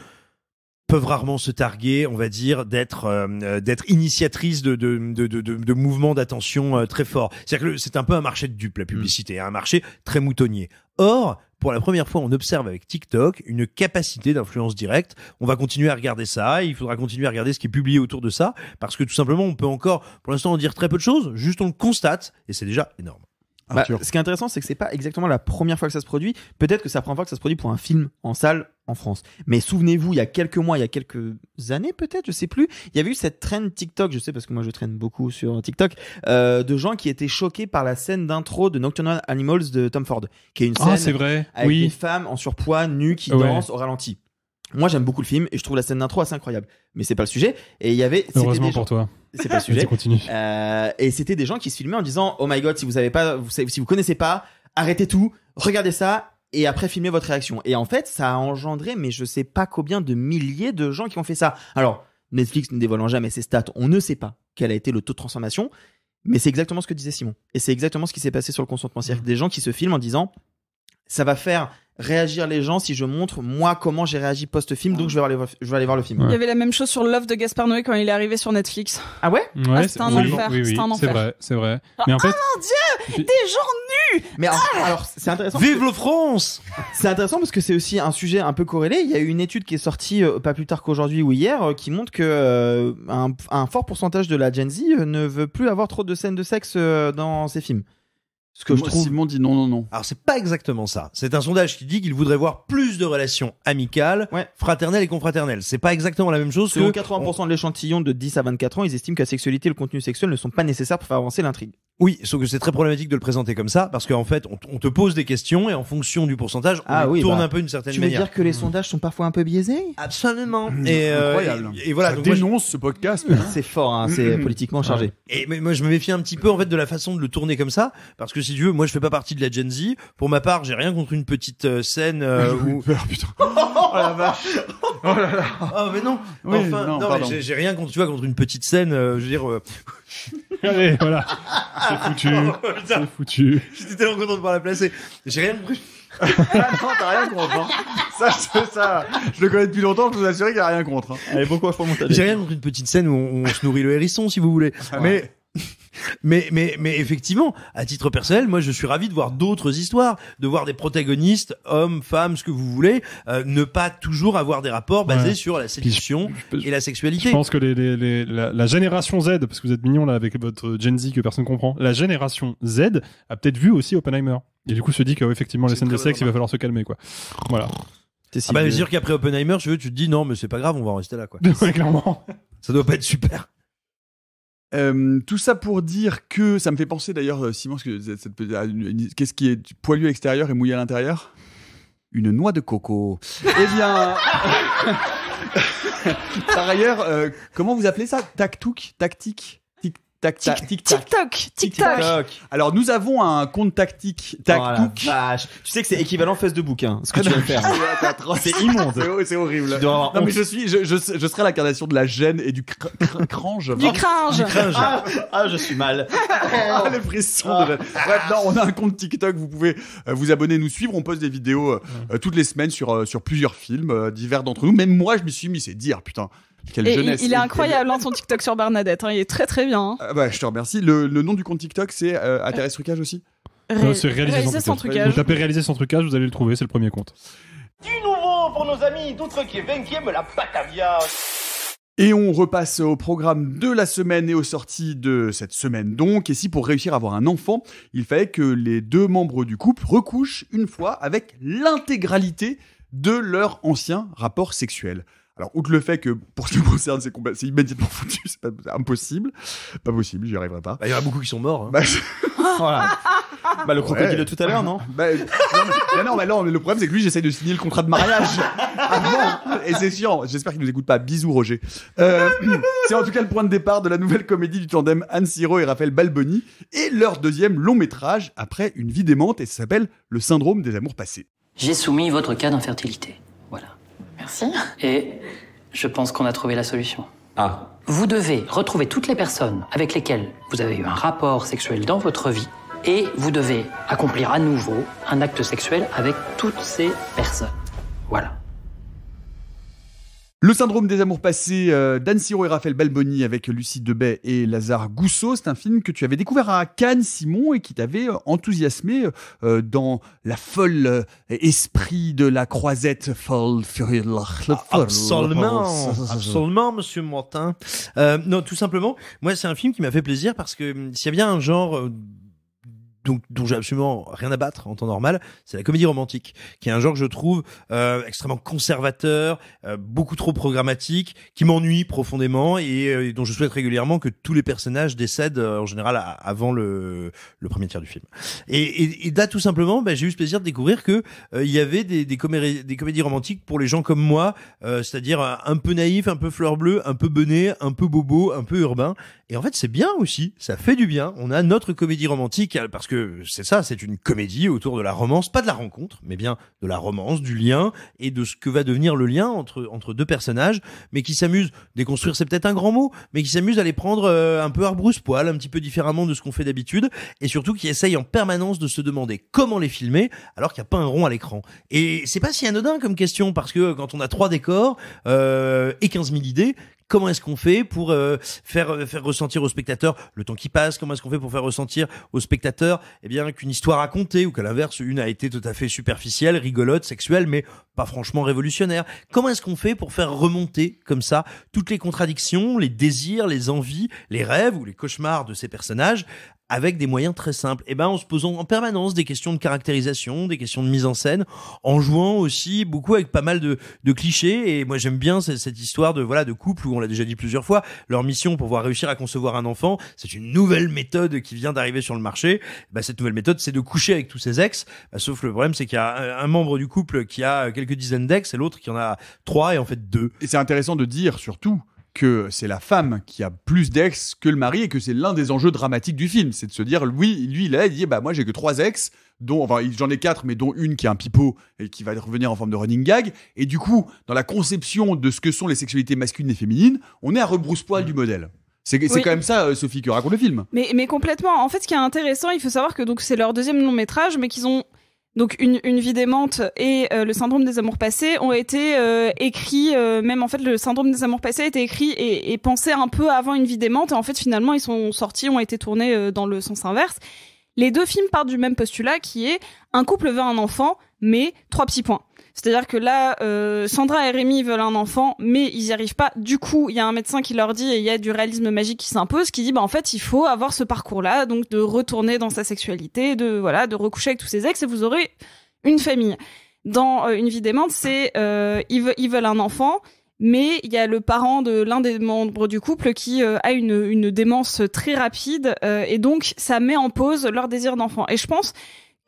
peuvent rarement se targuer, on va dire, d'être euh, euh, initiatrices d'être initiatrice de de, de, mouvements d'attention très forts. C'est-à-dire que c'est un peu un marché de dupes la publicité, mmh. hein, un marché très moutonnier. Or, pour la première fois, on observe avec TikTok une capacité d'influence directe. On va continuer à regarder ça. Il faudra continuer à regarder ce qui est publié autour de ça parce que tout simplement, on peut encore, pour l'instant, en dire très peu de choses. Juste, on le constate et c'est déjà énorme. Bah, ce qui est intéressant, c'est que c'est pas exactement la première fois que ça se produit. Peut-être que c'est la première fois que ça se produit pour un film en salle en France. Mais souvenez-vous, il y a quelques mois, il y a quelques années peut-être, je sais plus, il y avait eu cette traîne TikTok, je sais parce que moi je traîne beaucoup sur TikTok, euh, de gens qui étaient choqués par la scène d'intro de Nocturnal Animals de Tom Ford, qui est une ah, scène vrai. avec oui. femme en surpoids, nue, qui danse au ralenti. Moi, j'aime beaucoup le film et je trouve la scène d'intro assez incroyable. Mais c'est pas le sujet. Et il y avait. Heureusement pour toi c'est pas sujet. Euh, et c'était des gens qui se filmaient en disant Oh my god, si vous avez pas, si vous connaissez pas, arrêtez tout, regardez ça et après filmez votre réaction. Et en fait, ça a engendré, mais je sais pas combien de milliers de gens qui ont fait ça. Alors, Netflix ne dévoilant jamais ses stats, on ne sait pas quel a été le taux de transformation, mais c'est exactement ce que disait Simon. Et c'est exactement ce qui s'est passé sur le consentement. C'est-à-dire mm. des gens qui se filment en disant ça va faire réagir les gens si je montre moi comment j'ai réagi post-film donc je vais, aller voir, le film. Il y avait la même chose sur Love de Gaspar Noé quand il est arrivé sur Netflix. Ah ouais, ah, C'est un enfer. c'est vrai, c'est vrai. Ah, Mais en oh mon dieu, des gens nus. Mais alors, c'est intéressant. Vive le France C'est intéressant parce que c'est aussi un sujet un peu corrélé. Il y a eu une étude qui est sortie euh, pas plus tard qu'aujourd'hui ou hier euh, qui montre que euh, fort pourcentage de la Gen Z ne veut plus avoir trop de scènes de sexe dans ses films. Ce que je trouve... Simon dit non, non, non. Alors c'est pas exactement ça. C'est un sondage qui dit qu'il voudrait voir plus de relations amicales, fraternelles et confraternelles. C'est pas exactement la même chose que, 80% de l'échantillon de 10 à 24 ans, ils estiment que la sexualité et le contenu sexuel ne sont pas nécessaires pour faire avancer l'intrigue. Oui, sauf que c'est très problématique de le présenter comme ça, parce qu'en fait, on, te pose des questions et en fonction du pourcentage, on ah tourne bah, un peu une certaine tu manière. Tu veux dire que les sondages sont parfois un peu biaisés Absolument. Mmh, et, euh, incroyable. Et, voilà. Ça dénonce ce podcast. C'est fort, hein, c'est mmh, mmh. politiquement chargé. Ah et moi, je me méfie un petit peu en fait de la façon de le tourner comme ça, parce que si tu veux, moi, je fais pas partie de la Gen Z. Pour ma part, j'ai rien contre une petite euh, scène euh, où. putain. oh la vache. Oh là là. Oh mais non. enfin, non, mais j'ai, j'ai rien contre, tu vois, contre une petite scène. je veux dire. Allez, voilà. C'est foutu. Oh, c'est foutu. J'étais tellement content de pouvoir la placer. J'ai rien compris. ah t'as rien contre. Hein. Ça, ça, ça, je le connais depuis longtemps, je vous assure qu'il n'y a rien contre. Hein. Allez, pourquoi prends mon monter. J'ai rien contre une petite scène où on, se nourrit le hérisson, si vous voulez. Mais mais, mais, mais effectivement, à titre personnel, moi, je suis ravi de voir d'autres histoires, de voir des protagonistes, hommes, femmes, ce que vous voulez, euh, ne pas toujours avoir des rapports basés sur la séduction et la sexualité. Je pense que la, génération Z, parce que vous êtes mignon là avec votre Gen Z que personne comprend, la génération Z a peut-être vu aussi Oppenheimer. Et du coup, se dit qu'effectivement, les scènes de sexe, il va falloir se calmer, quoi. Voilà. c'est sûr ah bah, qu'après Oppenheimer, tu veux, tu te dis non, mais c'est pas grave, on va en rester là, quoi. clairement. Ça doit pas être super. Euh, tout ça pour dire que ça me fait penser d'ailleurs, euh, Simon, qu'est-ce qui est poilu à l'extérieur et mouillé à l'intérieur Une noix de coco. eh bien. Par ailleurs, euh, comment vous appelez ça Tactouk Tactique Tactique tac, TikTok, TikTok. Alors nous avons un compte tactique, oh tac, Tu sais que c'est équivalent Facebook, de bouquin, hein, ce que tu faire. c'est immonde. C'est horrible. non mais je suis, je, je, je serai l'incarnation de la gêne et du Du cringe. Du cringe. Ah. ah, je suis mal. ah, les de ah. non, on a un compte TikTok. Vous pouvez euh, vous abonner, nous suivre. On poste des vidéos euh, euh, toutes les semaines sur sur plusieurs films divers d'entre nous. Même moi, je m'y suis mis, c'est dire, putain. Il, est incroyable, hein, son TikTok sur Bernadette. Hein. il est très très bien. Hein. Ah bah, je te remercie. Le, nom du compte TikTok, c'est euh, euh Trucage aussi C'est réaliser, son trucage. Vous tapez réaliser son trucage, vous allez le trouver, c'est le premier compte. Du nouveau pour nos amis qui la Batavia. Et on repasse au programme de la semaine et aux sorties de cette semaine donc. Et si pour réussir à avoir un enfant, il fallait que les deux membres du couple recouchent une fois avec l'intégralité de leur ancien rapport sexuel. Alors, outre le fait que pour ce qui me concerne, c'est immédiatement foutu, c'est pas... impossible. Pas possible, j'y arriverai pas. Bah, il y en a beaucoup qui sont morts. Hein. Bah, bah, le crocodile de tout à l'heure, non, bah, non, mais... le problème, c'est que lui, j'essaye de signer le contrat de mariage ah, Et c'est chiant. J'espère qu'il nous écoute pas. Bisous, Roger. Euh, c'est en tout cas le point de départ de la nouvelle comédie du tandem Anne Siro et Raphaël Balboni et leur deuxième long métrage après Une vie démente et ça s'appelle Le syndrome des amours passés. J'ai soumis votre cas d'infertilité. Et je pense qu'on a trouvé la solution. Ah. Vous devez retrouver toutes les personnes avec lesquelles vous avez eu un rapport sexuel dans votre vie et vous devez accomplir à nouveau un acte sexuel avec toutes ces personnes. Voilà. Le syndrome des amours passés euh, d'Anne Siro et Raphaël Balboni avec Lucie Debay et Lazare Gousseau, c'est un film que tu avais découvert à Cannes, Simon, et qui t'avait euh, enthousiasmé euh, euh, dans la folle esprit de la croisette folle. Ah, absolument, absolument, Monsieur Martin. non, tout simplement, moi c'est un film qui m'a fait plaisir parce que hum, s'il y a bien un genre donc dont j'ai absolument rien à battre en temps normal, c'est la comédie romantique, qui est un genre que je trouve euh, extrêmement conservateur, euh, beaucoup trop programmatique, qui m'ennuie profondément euh, et, dont je souhaite régulièrement que tous les personnages décèdent en général avant le, premier tiers du film. Et, et, là, tout simplement, bah, j'ai eu ce plaisir de découvrir que il y avait des, des, comédies romantiques pour les gens comme moi, c'est-à-dire un peu naïf, un peu fleur bleue, un peu bonnet, un peu bobo, un peu urbain, et en fait, c'est bien aussi. Ça fait du bien. On a notre comédie romantique euh, parce que c'est ça, c'est une comédie autour de la romance, pas de la rencontre, mais bien de la romance, du lien et de ce que va devenir le lien entre entre deux personnages, mais qui s'amusent déconstruire, c'est peut-être un grand mot, mais qui s'amusent à les prendre euh, un peu à brousse-poil, un petit peu différemment de ce qu'on fait d'habitude, et surtout qui essayent en permanence de se demander comment les filmer alors qu'il n'y a pas un rond à l'écran. Et c'est pas si anodin comme question parce que quand on a trois décors euh, et 15 000 idées, comment est-ce qu'on fait pour faire faire ressortir ressentir au spectateur le temps qui passe Comment est-ce qu'on fait pour faire ressentir au spectateur eh bien qu'une histoire racontée ou qu'à l'inverse une a été tout à fait superficielle, rigolote, sexuelle, mais pas franchement révolutionnaire Comment est-ce qu'on fait pour faire remonter comme ça toutes les contradictions, les désirs, les envies, les rêves ou les cauchemars de ces personnages avec des moyens très simples. Et eh ben, en se posant en permanence des questions de caractérisation, des questions de mise en scène, en jouant aussi beaucoup avec pas mal de, clichés. Et moi, j'aime bien cette, histoire de voilà de couple où on l'a déjà dit plusieurs fois. Leur mission pour pouvoir réussir à concevoir un enfant, c'est une nouvelle méthode qui vient d'arriver sur le marché. Eh ben, cette nouvelle méthode, c'est de coucher avec tous ses ex. Bah, sauf le problème, c'est qu'il y a un, membre du couple qui a quelques dizaines d'ex et l'autre qui en a trois et en fait deux. Et c'est intéressant de dire surtout que c'est la femme qui a plus d'ex que le mari et que c'est l'un des enjeux dramatiques du film. C'est de se dire, oui, lui, il il dit, bah, moi, j'ai que trois ex, dont, enfin, j'en ai quatre, mais dont une qui est un pipeau et qui va revenir en forme de running gag. Et du coup, dans la conception de ce que sont les sexualités masculines et féminines, on est à rebrousse-poil du mm. modèle. C'est c'est quand même ça, euh, Sophie, que raconte le film. Mais, mais complètement. En fait, ce qui est intéressant, il faut savoir que donc c'est leur deuxième long métrage, mais qu'ils ont donc une, une vie démente et euh, le syndrome des amours passés ont été euh, écrits, euh, même en fait le syndrome des amours passés a été écrit et, et, pensé un peu avant une vie démente et en fait finalement ils sont sortis, ont été tournés dans le sens inverse. Les deux films partent du même postulat qui est un couple veut un enfant mais trois petits points. C'est-à-dire que là, euh, Sandra et Rémi veulent un enfant, mais ils n'y arrivent pas. Du coup, il y a un médecin qui leur dit, et il y a du réalisme magique qui s'impose, qui dit, bah en fait, il faut avoir ce parcours-là, donc de retourner dans sa sexualité, de voilà, de recoucher avec tous ses ex, et vous aurez une famille. Dans euh, une vie démente, c'est qu'ils euh, ils, veulent un enfant, mais il y a le parent de l'un des membres du couple qui a une, démence très rapide et donc ça met en pause leur désir d'enfant. Et je pense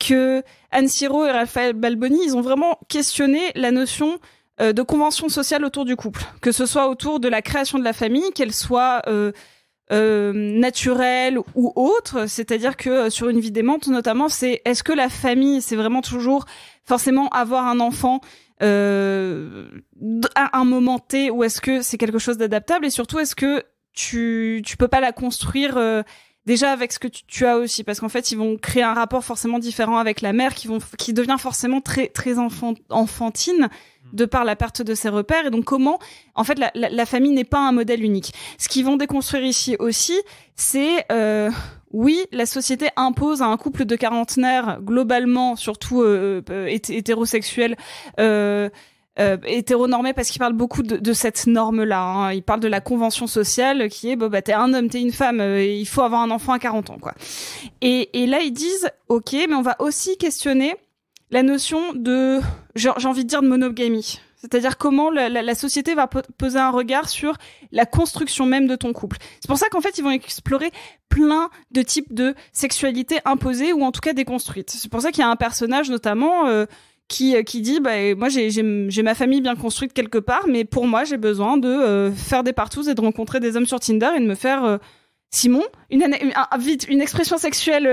que Anne Siro et Raphaël Balboni, ils ont vraiment questionné la notion euh, de convention sociale autour du couple, que ce soit autour de la création de la famille, qu'elle soit euh, euh, naturelle ou autre, c'est-à-dire que sur une vie démente, notamment, c'est est-ce que la famille, c'est vraiment toujours forcément avoir un enfant à un moment T ou est-ce que c'est quelque chose d'adaptable et surtout est-ce que tu tu peux pas la construire déjà avec ce que tu, as aussi parce qu'en fait ils vont créer un rapport forcément différent avec la mère qui vont qui devient forcément très très enfant, enfantine mm. de par la perte de ses repères et donc comment en fait la, famille n'est pas un modèle unique ce qu'ils vont déconstruire ici aussi c'est euh, oui la société impose à un couple de quarantenaires globalement surtout euh, hétérosexuel euh, euh euh, hétéronormé parce qu'il parle beaucoup de, cette norme-là. Hein. Il parle de la convention sociale qui est, bah, bah t'es un homme, t'es une femme, euh, il faut avoir un enfant à 40 ans, quoi. Et, là, ils disent, ok, mais on va aussi questionner la notion de, j'ai envie de dire, de monogamie. C'est-à-dire comment la, société va poser un regard sur la construction même de ton couple. C'est pour ça qu'en fait, ils vont explorer plein de types de sexualité imposée ou en tout cas déconstruite. C'est pour ça qu'il y a un personnage notamment... Euh, qui, euh, qui dit bah, Moi, j'ai ma famille bien construite quelque part, mais pour moi, j'ai besoin de euh, faire des partous et de rencontrer des hommes sur Tinder et de me faire. Euh, Simon, une, une vite une expression sexuelle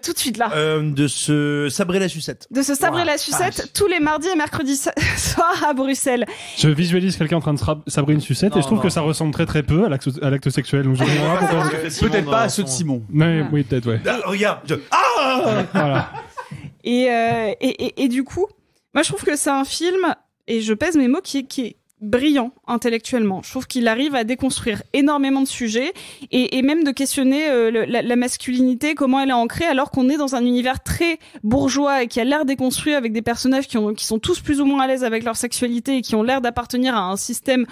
tout de suite là. de se sabrer la sucette. De se sabrer la sucette tous les mardis et mercredis soir à Bruxelles. Je visualise quelqu'un en train de sabrer une sucette et je trouve que ça ressemble très très peu à l'acte sexuel. Peut-être pas à ceux de Simon. Mais, Oui, peut-être ouais. Ah, regarde, ah voilà. Euh, et, du coup, moi je trouve que c'est un film, et je pèse mes mots, qui est, qui est brillant intellectuellement. Je trouve qu'il arrive à déconstruire énormément de sujets et, même de questionner euh, la, masculinité, comment elle est ancrée, alors qu'on est dans un univers très bourgeois et qui a l'air déconstruit avec des personnages qui, sont tous plus ou moins à l'aise avec leur sexualité et qui ont l'air d'appartenir à un système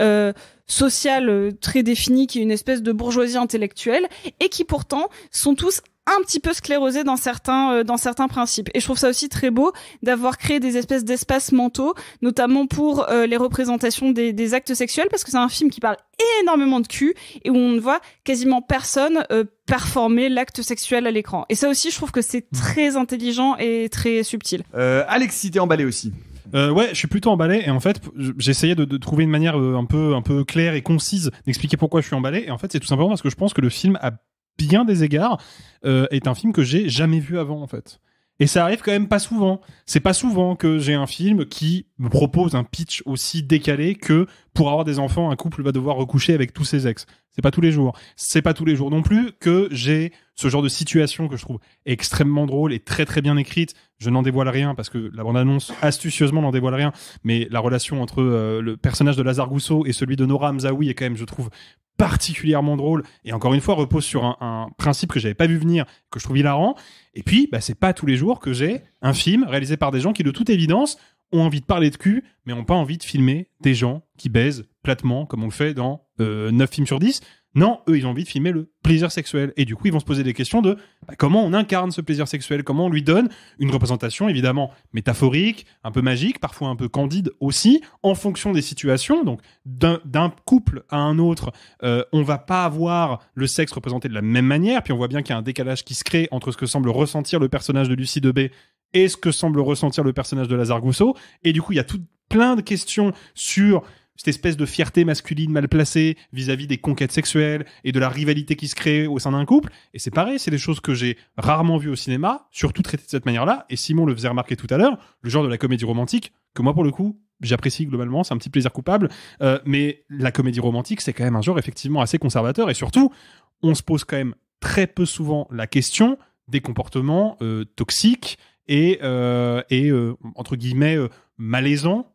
euh, social très défini qui est une espèce de bourgeoisie intellectuelle et qui pourtant sont tous un petit peu sclérosé dans certains euh, dans certains principes. Et je trouve ça aussi très beau d'avoir créé des espèces d'espaces mentaux, notamment pour euh, les représentations des, actes sexuels, parce que c'est un film qui parle énormément de cul et où on ne voit quasiment personne euh, performer l'acte sexuel à l'écran. Et ça aussi, je trouve que c'est mmh. très intelligent et très subtil. Alexis, t'es emballé aussi. ouais, je suis plutôt emballé et en fait, j'essayais de, de, trouver une manière un peu un peu claire et concise d'expliquer pourquoi je suis emballé et en fait, c'est tout simplement parce que je pense que le film a bien des égards, euh, est un film que j'ai jamais vu avant en fait. Et ça arrive quand même pas souvent. C'est pas souvent que j'ai un film qui me propose un pitch aussi décalé que pour avoir des enfants, un couple va devoir recoucher avec tous ses ex. C'est pas tous les jours. C'est pas tous les jours non plus que j'ai ce genre de situation que je trouve extrêmement drôle et très très bien écrite. Je n'en dévoile rien parce que la bande-annonce astucieusement n'en dévoile rien, mais la relation entre euh, le personnage de Lazare Gousseau et celui de Nora Hamzaoui est quand même, je trouve, particulièrement drôle et encore une fois repose sur un, principe que j'avais pas vu venir, que je trouve hilarant. Et puis, bah, c'est pas tous les jours que j'ai un film réalisé par des gens qui, de toute évidence, ont envie de parler de cul, mais n'ont pas envie de filmer des gens qui baisent platement, comme on le fait dans 9 euh, films sur 10. Non, eux, ils ont envie de filmer le plaisir sexuel. Et du coup, ils vont se poser des questions de bah, comment on incarne ce plaisir sexuel, comment on lui donne une représentation, évidemment, métaphorique, un peu magique, parfois un peu candide aussi, en fonction des situations. Donc, d'un couple à un autre, euh, on va pas avoir le sexe représenté de la même manière. Puis on voit bien qu'il y a un décalage qui se crée entre ce que semble ressentir le personnage de Lucie Debay et ce que semble ressentir le personnage de Lazare Gousseau. Et du coup, il y a plein de questions sur cette espèce de fierté masculine mal placée vis-à-vis des conquêtes sexuelles et de la rivalité qui se crée au sein d'un couple. Et c'est pareil, c'est des choses que j'ai rarement vues au cinéma, surtout traitées de cette manière-là. Et Simon le faisait remarquer tout à l'heure, le genre de la comédie romantique, que moi pour le coup, j'apprécie globalement, c'est un petit plaisir coupable. Euh, mais la comédie romantique, c'est quand même un genre effectivement assez conservateur. Et surtout, on se pose quand même très peu souvent la question des comportements euh, toxiques et, euh, euh, entre guillemets, euh, malaisants,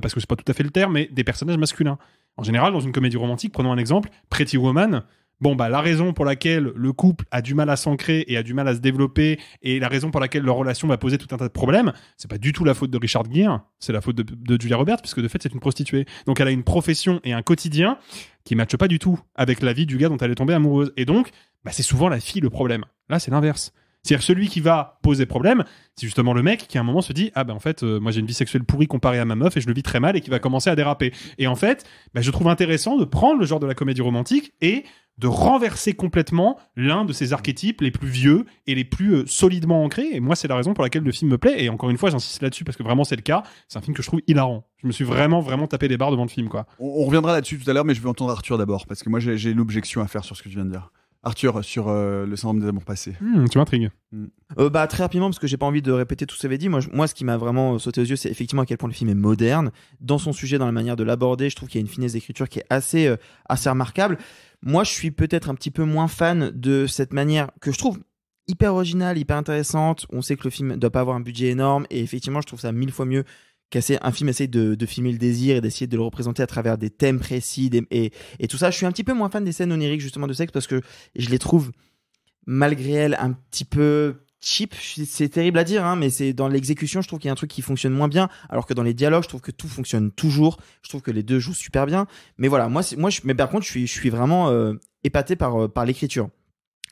parce que c'est pas tout à fait le terme, mais des personnages masculins. En général, dans une comédie romantique, prenons un exemple, Pretty Woman, bon bah la raison pour laquelle le couple a du mal à s'ancrer et a du mal à se développer et la raison pour laquelle leur relation va poser tout un tas de problèmes, c'est pas du tout la faute de Richard Gere, c'est la faute de, Julia Roberts puisque de fait c'est une prostituée. Donc elle a une profession et un quotidien qui matchent pas du tout avec la vie du gars dont elle est tombée amoureuse et donc bah, c'est souvent la fille le problème. Là c'est l'inverse. C'est-à-dire celui qui va poser problème, c'est justement le mec qui à un moment se dit ah ben en fait euh, moi j'ai une vie sexuelle pourrie comparée à ma meuf et je le vis très mal et qui va commencer à déraper. Et en fait, ben, je trouve intéressant de prendre le genre de la comédie romantique et de renverser complètement l'un de ces archétypes les plus vieux et les plus euh, solidement ancrés. Et moi, c'est la raison pour laquelle le film me plaît. Et encore une fois, j'insiste là-dessus parce que vraiment c'est le cas. C'est un film que je trouve hilarant. Je me suis vraiment, vraiment tapé des barres devant le film, quoi. On, on reviendra là-dessus tout à l'heure, mais je vais entendre Arthur d'abord parce que moi, j'ai une objection à faire sur ce que tu viens de dire. Arthur, sur euh, le syndrome des amours passés. Hmm, tu m'intrigues. Hmm. Euh, bah, très rapidement, parce que j'ai pas envie de répéter tout ce que dit. Moi, je, moi, ce qui m'a vraiment sauté aux yeux, c'est effectivement à quel point le film est moderne. Dans son sujet, dans la manière de l'aborder, je trouve qu'il y a une finesse d'écriture qui est assez, euh, assez remarquable. Moi, je suis peut-être un petit peu moins fan de cette manière que je trouve hyper originale, hyper intéressante. On sait que le film ne doit pas avoir un budget énorme, et effectivement, je trouve ça mille fois mieux un film essaye de, filmer le désir et d'essayer de le représenter à travers des thèmes précis et, tout ça. Je suis un petit peu moins fan des scènes oniriques justement de sexe parce que je les trouve malgré elles un petit peu cheap. C'est terrible à dire, hein, mais c'est dans l'exécution, je trouve qu'il y a un truc qui fonctionne moins bien, alors que dans les dialogues, je trouve que tout fonctionne toujours. Je trouve que les deux jouent super bien. Mais voilà, moi, moi, par contre, je suis, je suis vraiment euh, épaté par, euh, par l'écriture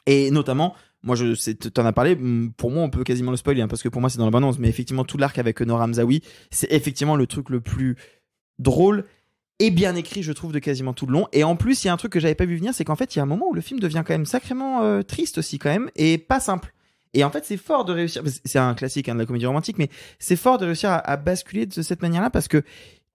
et notamment moi je t'en as parlé pour moi on peut quasiment le spoiler hein, parce que pour moi c'est dans balance mais effectivement tout l'arc avec euh, Nora Hamzaoui c'est effectivement le truc le plus drôle et bien écrit je trouve de quasiment tout le long et en plus il y a un truc que j'avais pas vu venir c'est qu'en fait il y a un moment où le film devient quand même sacrément euh, triste aussi quand même et pas simple et en fait c'est fort de réussir c'est un classique hein, de la comédie romantique mais c'est fort de réussir à basculer de cette manière là parce que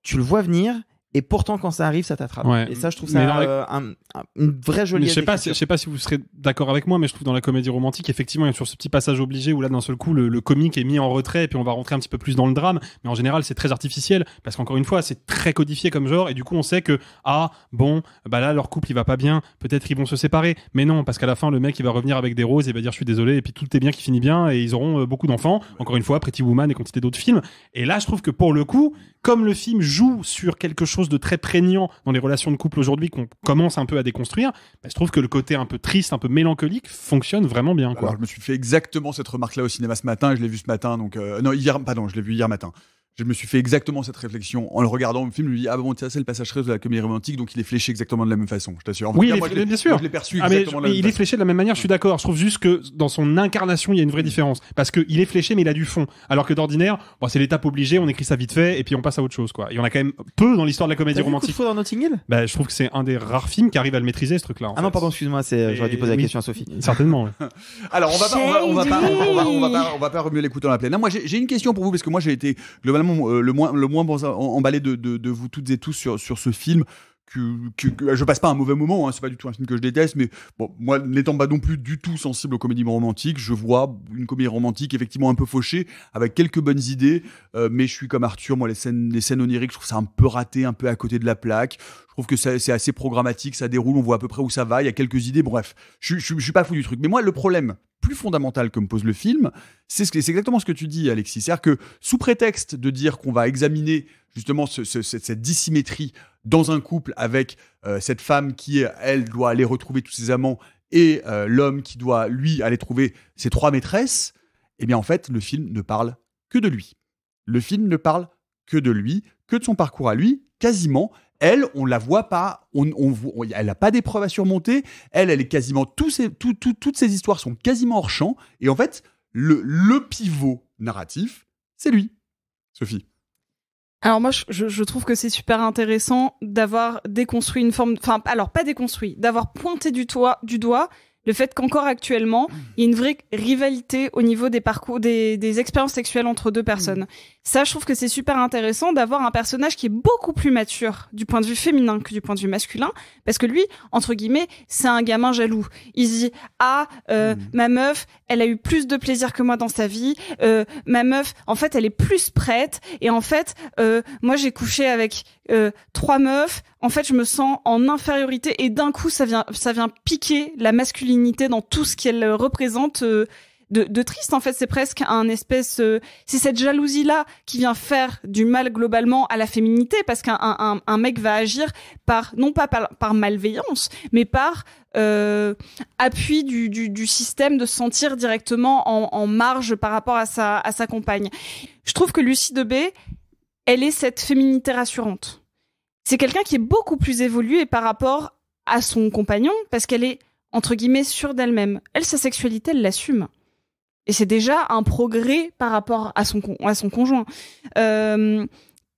tu le vois venir et pourtant quand ça arrive ça t'attrape et ça je trouve ça euh, un, une vraie jolie je sais pas si, je sais pas si vous serez d'accord avec moi mais je trouve dans la comédie romantique effectivement il y a toujours ce petit passage obligé où là d'un seul coup le, comique est mis en retrait et puis on va rentrer un petit peu plus dans le drame mais en général c'est très artificiel parce qu'encore une fois c'est très codifié comme genre et du coup on sait que ah bon bah là leur couple il va pas bien peut-être ils vont se séparer mais non parce qu'à la fin le mec il va revenir avec des roses et va dire je suis désolé et puis tout est bien qui finit bien et ils auront euh, beaucoup d'enfants encore une fois Pretty Woman et quantité d'autres films et là je trouve que pour le coup comme le film joue sur quelque chose de très prégnant dans les relations de couple aujourd'hui qu'on commence un peu à déconstruire, se bah, je trouve que le côté un peu triste, un peu mélancolique fonctionne vraiment bien. Quoi. je me suis fait exactement cette remarque-là au cinéma ce matin, je l'ai vu ce matin, donc euh, non hier, pardon, je l'ai vu hier matin je me suis fait exactement cette réflexion en le regardant le film. Je lui dis ah bon ça c'est le passage 13 de la comédie romantique donc il est fléché exactement de la même façon. Je t'assure. oui, bien sûr. je l'ai perçu ah, exactement la même Il est fléché de la même manière. Je suis d'accord. Je trouve juste que dans son incarnation il y a une vraie mm. différence parce que il est fléché mais il a du fond. Alors que d'ordinaire bon, c'est l'étape obligée, on écrit ça vite fait et puis on passe à autre chose quoi. il y en a quand même peu dans l'histoire de la comédie romantique. fois dans Notting Hill bah, je trouve que c'est un des rares films qui arrive à le maîtriser ce truc là. Ah non pardon excuse-moi c'est euh, j'aurais dû poser la question à Sophie. Certainement. Alors on va pas on va pas on va pas remuer l'écoute dans la plaine. Moi j'ai une question pour vous parce que moi j'ai été globalement euh, le moins, le moins bon, emballé de, vous toutes et tous sur, sur ce film que, je passe pas un mauvais moment, hein, c'est pas du tout un film que je déteste, mais bon, moi, n'étant pas non plus du tout sensible aux comédies romantiques, je vois une comédie romantique effectivement un peu fauchée, avec quelques bonnes idées, euh, mais je suis comme Arthur, moi, les scènes, les scènes oniriques, je trouve ça un peu raté, un peu à côté de la plaque. Je trouve que c'est assez programmatique, ça déroule, on voit à peu près où ça va, il y a quelques idées, bref, je, je, suis pas fou du truc. Mais moi, le problème plus fondamental que me pose le film, c'est ce exactement ce que tu dis, Alexis. C'est-à-dire que sous prétexte de dire qu'on va examiner justement ce, cette, dissymétrie dans un couple avec euh, cette femme qui, elle, doit aller retrouver tous ses amants et euh, l'homme qui doit, lui, aller trouver ses trois maîtresses, eh bien en fait, le film ne parle que de lui. Le film ne parle que de lui, que de son parcours à lui, quasiment. Elle, on la voit pas, on, elle n'a pas d'épreuve à surmonter. Elle, elle est quasiment toutes ses, toutes ces histoires sont quasiment hors champ. Et en fait, le, le pivot narratif, c'est lui, Sophie alors moi, je, je trouve que c'est super intéressant d'avoir déconstruit une forme, enfin alors pas déconstruit, d'avoir pointé du, toit, du doigt le fait qu'encore actuellement, il y ait une vraie rivalité au niveau des parcours, des, expériences sexuelles entre deux personnes. Mm. Ça, je trouve que c'est super intéressant d'avoir un personnage qui est beaucoup plus mature du point de vue féminin que du point de vue masculin, parce que lui, entre guillemets, c'est un gamin jaloux. Il dit ah euh, mm. ma meuf, elle a eu plus de plaisir que moi dans sa vie. Euh, ma meuf, en fait, elle est plus prête. Et en fait, euh, moi, j'ai couché avec trois meufs. En fait, je me sens en infériorité. Et d'un coup, ça vient, ça vient piquer la masculinité dans tout ce qu'elle euh, représente. Euh, de, triste en fait c'est presque un espèce euh, c'est cette jalousie là qui vient faire du mal globalement à la féminité parce qu'un mec va agir par non pas par, malveillance mais par appui du, système de se sentir directement en, marge par rapport à sa, à sa compagne je trouve que Lucie de B elle est cette féminité rassurante c'est quelqu'un qui est beaucoup plus évolué par rapport à son compagnon parce qu'elle est entre guillemets, sûre d'elle-même. Elle, sa sexualité, elle l'assume. Et c'est déjà un progrès par rapport à son, à son conjoint. Euh,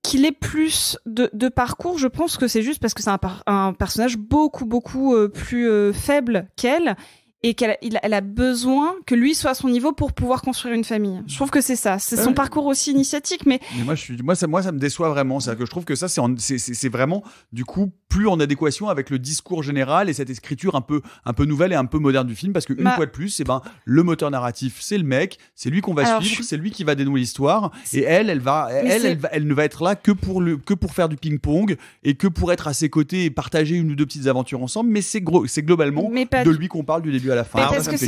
qu'il ait plus de, parcours, je pense que c'est juste parce que c'est un, personnage beaucoup, beaucoup euh, plus euh, faible qu'elle et qu'elle elle a besoin que lui soit à son niveau pour pouvoir construire une famille. Je trouve que c'est ça, c'est son parcours aussi initiatique. Mais, moi, je suis, moi, ça, moi, ça me déçoit vraiment. C'est que je trouve que ça, c'est vraiment du coup plus en adéquation avec le discours général et cette écriture un peu, un peu nouvelle et un peu moderne du film, parce qu'une une bah fois de plus, c'est eh ben, le moteur narratif, c'est le mec, c'est lui qu'on va suivre, c'est lui qui va dénouer l'histoire, et elle, elle va, elle, elle, ne va être là que pour le, que pour faire du ping-pong et que pour être à ses côtés et partager une ou deux petites aventures ensemble. Mais c'est gros, c'est globalement de lui qu'on parle du début à la fin. Mais ah parce que c'est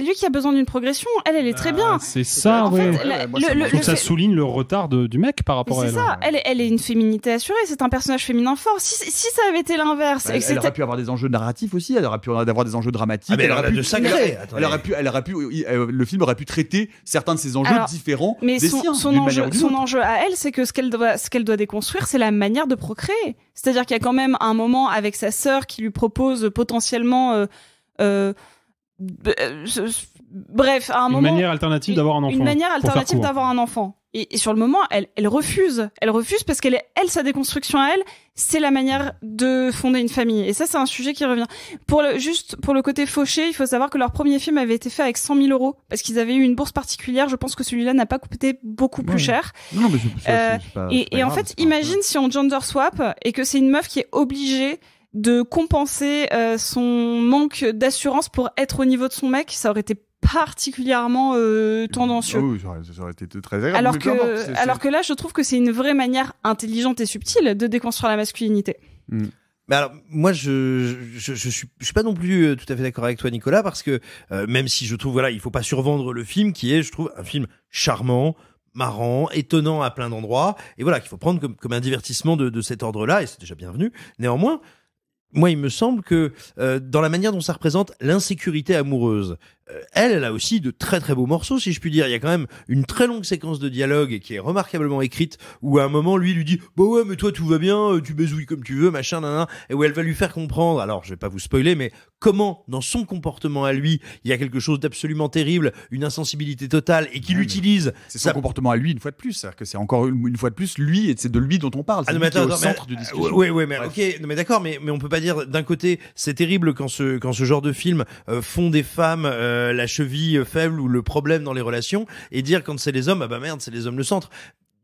lui, qui, a besoin d'une progression. Elle, elle est très ah, bien. C'est ça, en Fait, ça souligne le retard du mec par rapport à elle. C'est ça. Hein. Elle, elle est une féminité assurée. C'est un personnage féminin fort. Si, ça avait été l'inverse, bah, elle, elle, aurait pu avoir des enjeux narratifs aussi. Elle aurait pu avoir des enjeux dramatiques. Ah, elle, aurait pu de Elle aurait pu, elle aurait pu, euh, le film aurait pu traiter certains de ses enjeux différents mais son, enjeu, à elle, c'est que ce qu'elle doit, déconstruire, c'est la manière de procréer. C'est-à-dire qu'il y a quand même un moment avec sa sœur qui lui propose potentiellement euh, euh, euh, bref, à un une Manière alternative d'avoir un enfant. Une manière alternative d'avoir un enfant. Et, sur le moment, elle, refuse. Elle refuse parce qu'elle, elle, sa déconstruction à elle, c'est la manière de fonder une famille. Et ça, c'est un sujet qui revient. Pour le, juste pour le côté fauché, il faut savoir que leur premier film avait été fait avec 100 000 euros parce qu'ils avaient eu une bourse particulière. Je pense que celui-là n'a pas coûté beaucoup plus cher. et, en fait, imagine si on gender swap et que c'est une meuf qui est obligée de compenser euh, son manque d'assurance pour être au niveau de son mec, ça aurait été particulièrement euh, tendancieux. Oui, ça aurait été très agréable. Alors que, alors que là, je trouve que c'est une vraie manière intelligente et subtile de déconstruire la masculinité. Hmm. Mais alors, moi, je je, je suis je suis pas non plus euh, tout à fait d'accord avec toi, Nicolas, parce que euh, même si je trouve voilà, il faut pas survendre le film, qui est, je trouve, un film charmant, marrant, étonnant à plein d'endroits, et voilà qu'il faut prendre comme, comme un divertissement de, de cet ordre-là, et c'est déjà bienvenu. Néanmoins, moi, il me semble que euh, dans la manière dont ça représente l'insécurité amoureuse, euh, elle, elle a aussi de très très beaux morceaux, si je puis dire. Il y a quand même une très longue séquence de dialogue qui est remarquablement écrite, où à un moment, lui lui dit, bah ouais, mais toi tout va bien, euh, tu baisouilles comme tu veux, machin, nan, et où elle va lui faire comprendre, alors je vais pas vous spoiler, mais comment dans son comportement à lui, il y a quelque chose d'absolument terrible, une insensibilité totale, et qu'il ah, utilise. C'est son comportement à lui une fois de plus, c'est-à-dire que c'est encore une, fois de plus lui, et c'est de lui dont on parle, ah, c'est ah, au centre du Oui, oui, mais ok, mais d'accord, mais, on peut pas dire d'un côté c'est terrible quand ce quand ce genre de film euh, font des femmes euh, la cheville faible ou le problème dans les relations et dire quand c'est les hommes, ah bah merde, c'est les hommes le centre.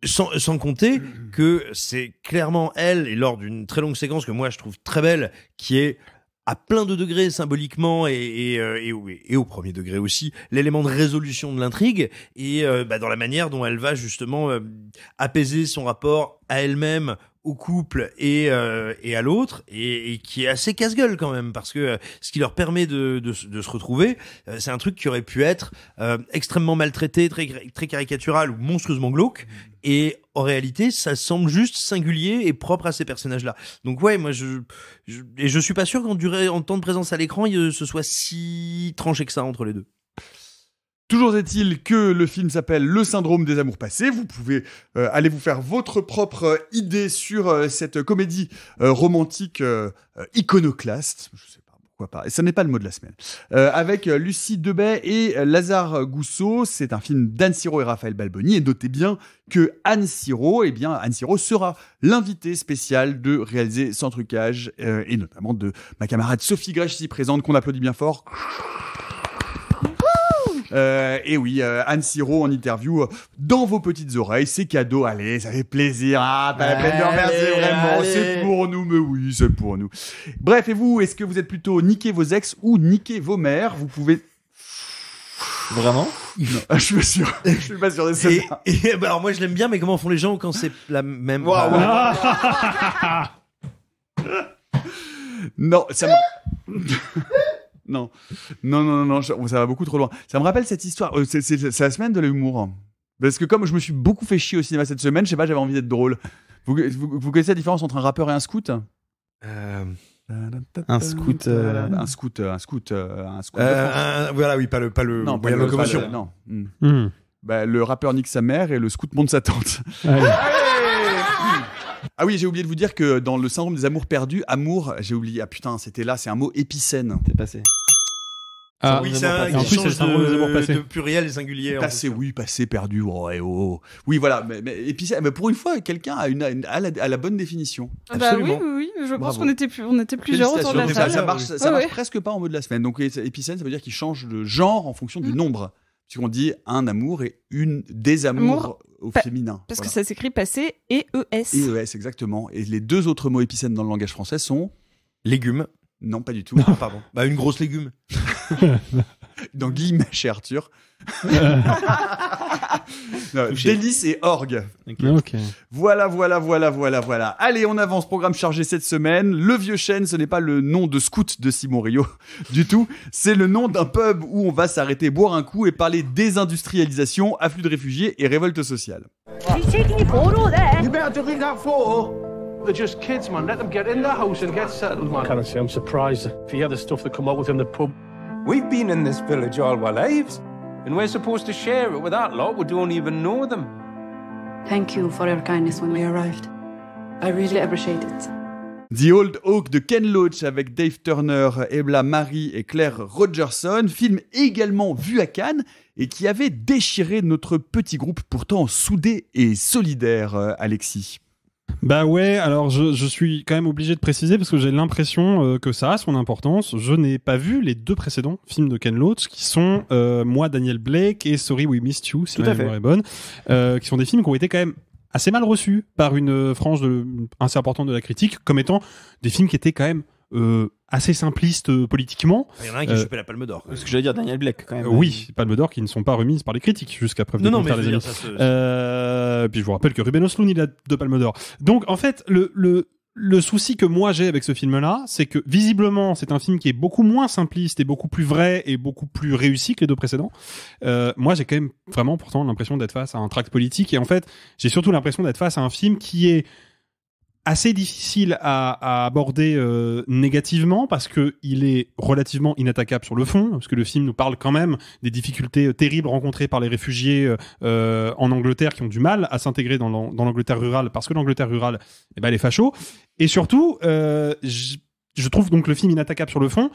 Sans, compter que c'est clairement elle, et lors d'une très longue séquence que moi je trouve très belle, qui est à plein de degrés symboliquement et, et, euh, au premier degré aussi, l'élément de résolution de l'intrigue, et euh, bah, dans la manière dont elle va justement apaiser son rapport à elle-même au couple et, euh, et à l'autre et, qui est assez casse-gueule quand même parce que euh, ce qui leur permet de, de, se retrouver euh, c'est un truc qui aurait pu être extrêmement maltraité très très caricatural ou monstrueusement glauque mmh. et en réalité ça semble juste singulier et propre à ces personnages là donc ouais moi je, je et je suis pas sûr qu'en durée en temps de présence à l'écran ce soit si tranché que ça entre les deux Toujours est-il que le film s'appelle Le syndrome des amours passés. Vous pouvez euh, aller vous faire votre propre euh, idée sur euh, cette comédie romantique iconoclaste. Je sais pas pourquoi pas. Et ce n'est pas le mot de la semaine. avec Lucie Debay et Lazare Gousseau. C'est un film d'Anne Siro et Raphaël Balboni. Et notez bien que Anne Siro, eh bien, Anne Siro sera l'invité spécial de réaliser sans trucage et notamment de ma camarade Sophie Grèche ici présente qu'on applaudit bien fort. Euh, et oui, euh, Anne Siro en interview euh, dans vos petites oreilles, c'est cadeau. Allez, ça fait plaisir. Ah, pas la vraiment. C'est pour nous, mais oui, c'est pour nous. Bref, et vous, est-ce que vous êtes plutôt niquer vos ex ou niquer vos mères Vous pouvez Vraiment je suis pas sûr. Je suis pas sûr de ça. Et, bah, alors moi je l'aime bien, mais comment font les gens quand c'est la même Non, ça. non, non, non, non, ça va beaucoup trop loin. Ça me rappelle cette histoire. Euh, c'est la semaine de l'humour. Parce que comme je me suis beaucoup fait chier au cinéma cette semaine, je sais pas, j'avais envie d'être drôle. Vous, connaissez la différence entre un rappeur et un scout euh, Un scout, euh, un scout, un scout, un voilà, oui, pas le, pas le. Non, pas le, hmm. Hmm. Bah, le rappeur nique sa mère et le scout monte sa tente. Ah oui, j'ai oublié de vous dire que dans le syndrome des amours perdus, amour, j'ai oublié. Ah putain, c'était là, c'est un mot épicène. C'est passé. Ah, ah oui, c'est un amours de, de pluriel et singulier. Passé, oui, passé, perdu. Oh, eh, oh, Oui, voilà. Mais, mais, mais pour une fois, quelqu'un a, une, a, la, bonne définition. Ah bah oui, oui, oui. Je pense qu'on était, plus, on était plusieurs autour de la salle. Ça marche, ça marche presque pas en mode de la semaine. Donc, épicène, ça veut dire qu'il change de genre en fonction du mmh. nombre. Puisqu'on dit un amour et une des amours au féminin. Parce que ça s'écrit passé et ES. E exactement. Et les deux autres mots épicènes dans le langage français sont. Légumes. Non, pas du tout. Ah, bah, une grosse légume. dans guillemets chez Arthur. non, délice et orgue. Voilà, voilà, voilà, voilà, voilà. Allez, on avance. Programme chargé cette semaine. Le vieux chêne, ce n'est pas le nom de scout de Simon Rio du tout. C'est le nom d'un pub où on va s'arrêter, boire un coup et parler désindustrialisation, afflux de réfugiés et révolte sociale. They're just kids, man. Let them get in house and get settled, man. I'm surprised if you the stuff that come the pub. We've been in this village all our lives, and we're supposed to share it with that lot we don't even know them. Thank you for your kindness when we arrived. I really appreciate it. The Old Oak » de Ken Loach avec Dave Turner, Ebla Marie et Claire Rogerson, film également vu à Cannes et qui avait déchiré notre petit groupe pourtant soudé et solidaire, euh, Alexis. Bah ouais, alors je, suis quand même obligé de préciser parce que j'ai l'impression euh, que ça a son importance. Je n'ai pas vu les deux précédents films de Ken Loach qui sont euh, Moi, Daniel Blake et Sorry We Missed You, si ma mémoire est bonne, euh, qui sont des films qui ont été quand même assez mal reçus par une frange assez importante de la critique comme étant des films qui étaient quand même assez simpliste euh, politiquement. Il y en a un qui a euh, chopé la Palme d'Or. Ce que j'allais dire, Daniel Black, quand même. oui, Palme d'Or qui ne sont pas remises par les critiques jusqu'à preuve de non, non, mais euh, Puis je vous rappelle que Ruben Osloon, il a deux Palme d'Or. Donc en fait, le, le, le souci que moi j'ai avec ce film-là, c'est que visiblement c'est un film qui est beaucoup moins simpliste et beaucoup plus vrai et beaucoup plus réussi que les deux précédents. moi j'ai quand même vraiment pourtant l'impression d'être face à un tract politique et en fait j'ai surtout l'impression d'être face à un film qui est assez difficile à, aborder euh, négativement parce que il est relativement inattaquable sur le fond parce que le film nous parle quand même des difficultés euh, terribles rencontrées par les réfugiés euh, en Angleterre qui ont du mal à s'intégrer dans l'Angleterre rurale parce que l'Angleterre rurale eh ben, elle est facho et surtout je, je trouve donc le film inattaquable sur le fond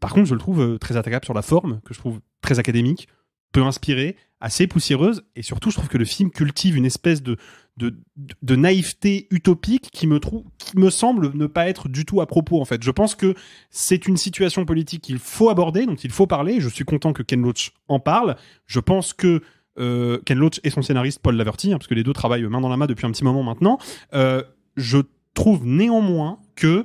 par contre je le trouve très attaquable sur la forme que je trouve très académique peu inspirée assez poussiéreuse et surtout je trouve que le film cultive une espèce de de, naïveté utopique qui me trouve me semble ne pas être du tout à propos en fait. Je pense que c'est une situation politique qu'il faut aborder, dont il faut parler. Je suis content que Ken Loach en parle. Je pense que euh, Ken Loach et son scénariste Paul Laverty, hein, parce que les deux travaillent main dans la main depuis un petit moment maintenant. Euh, je trouve néanmoins que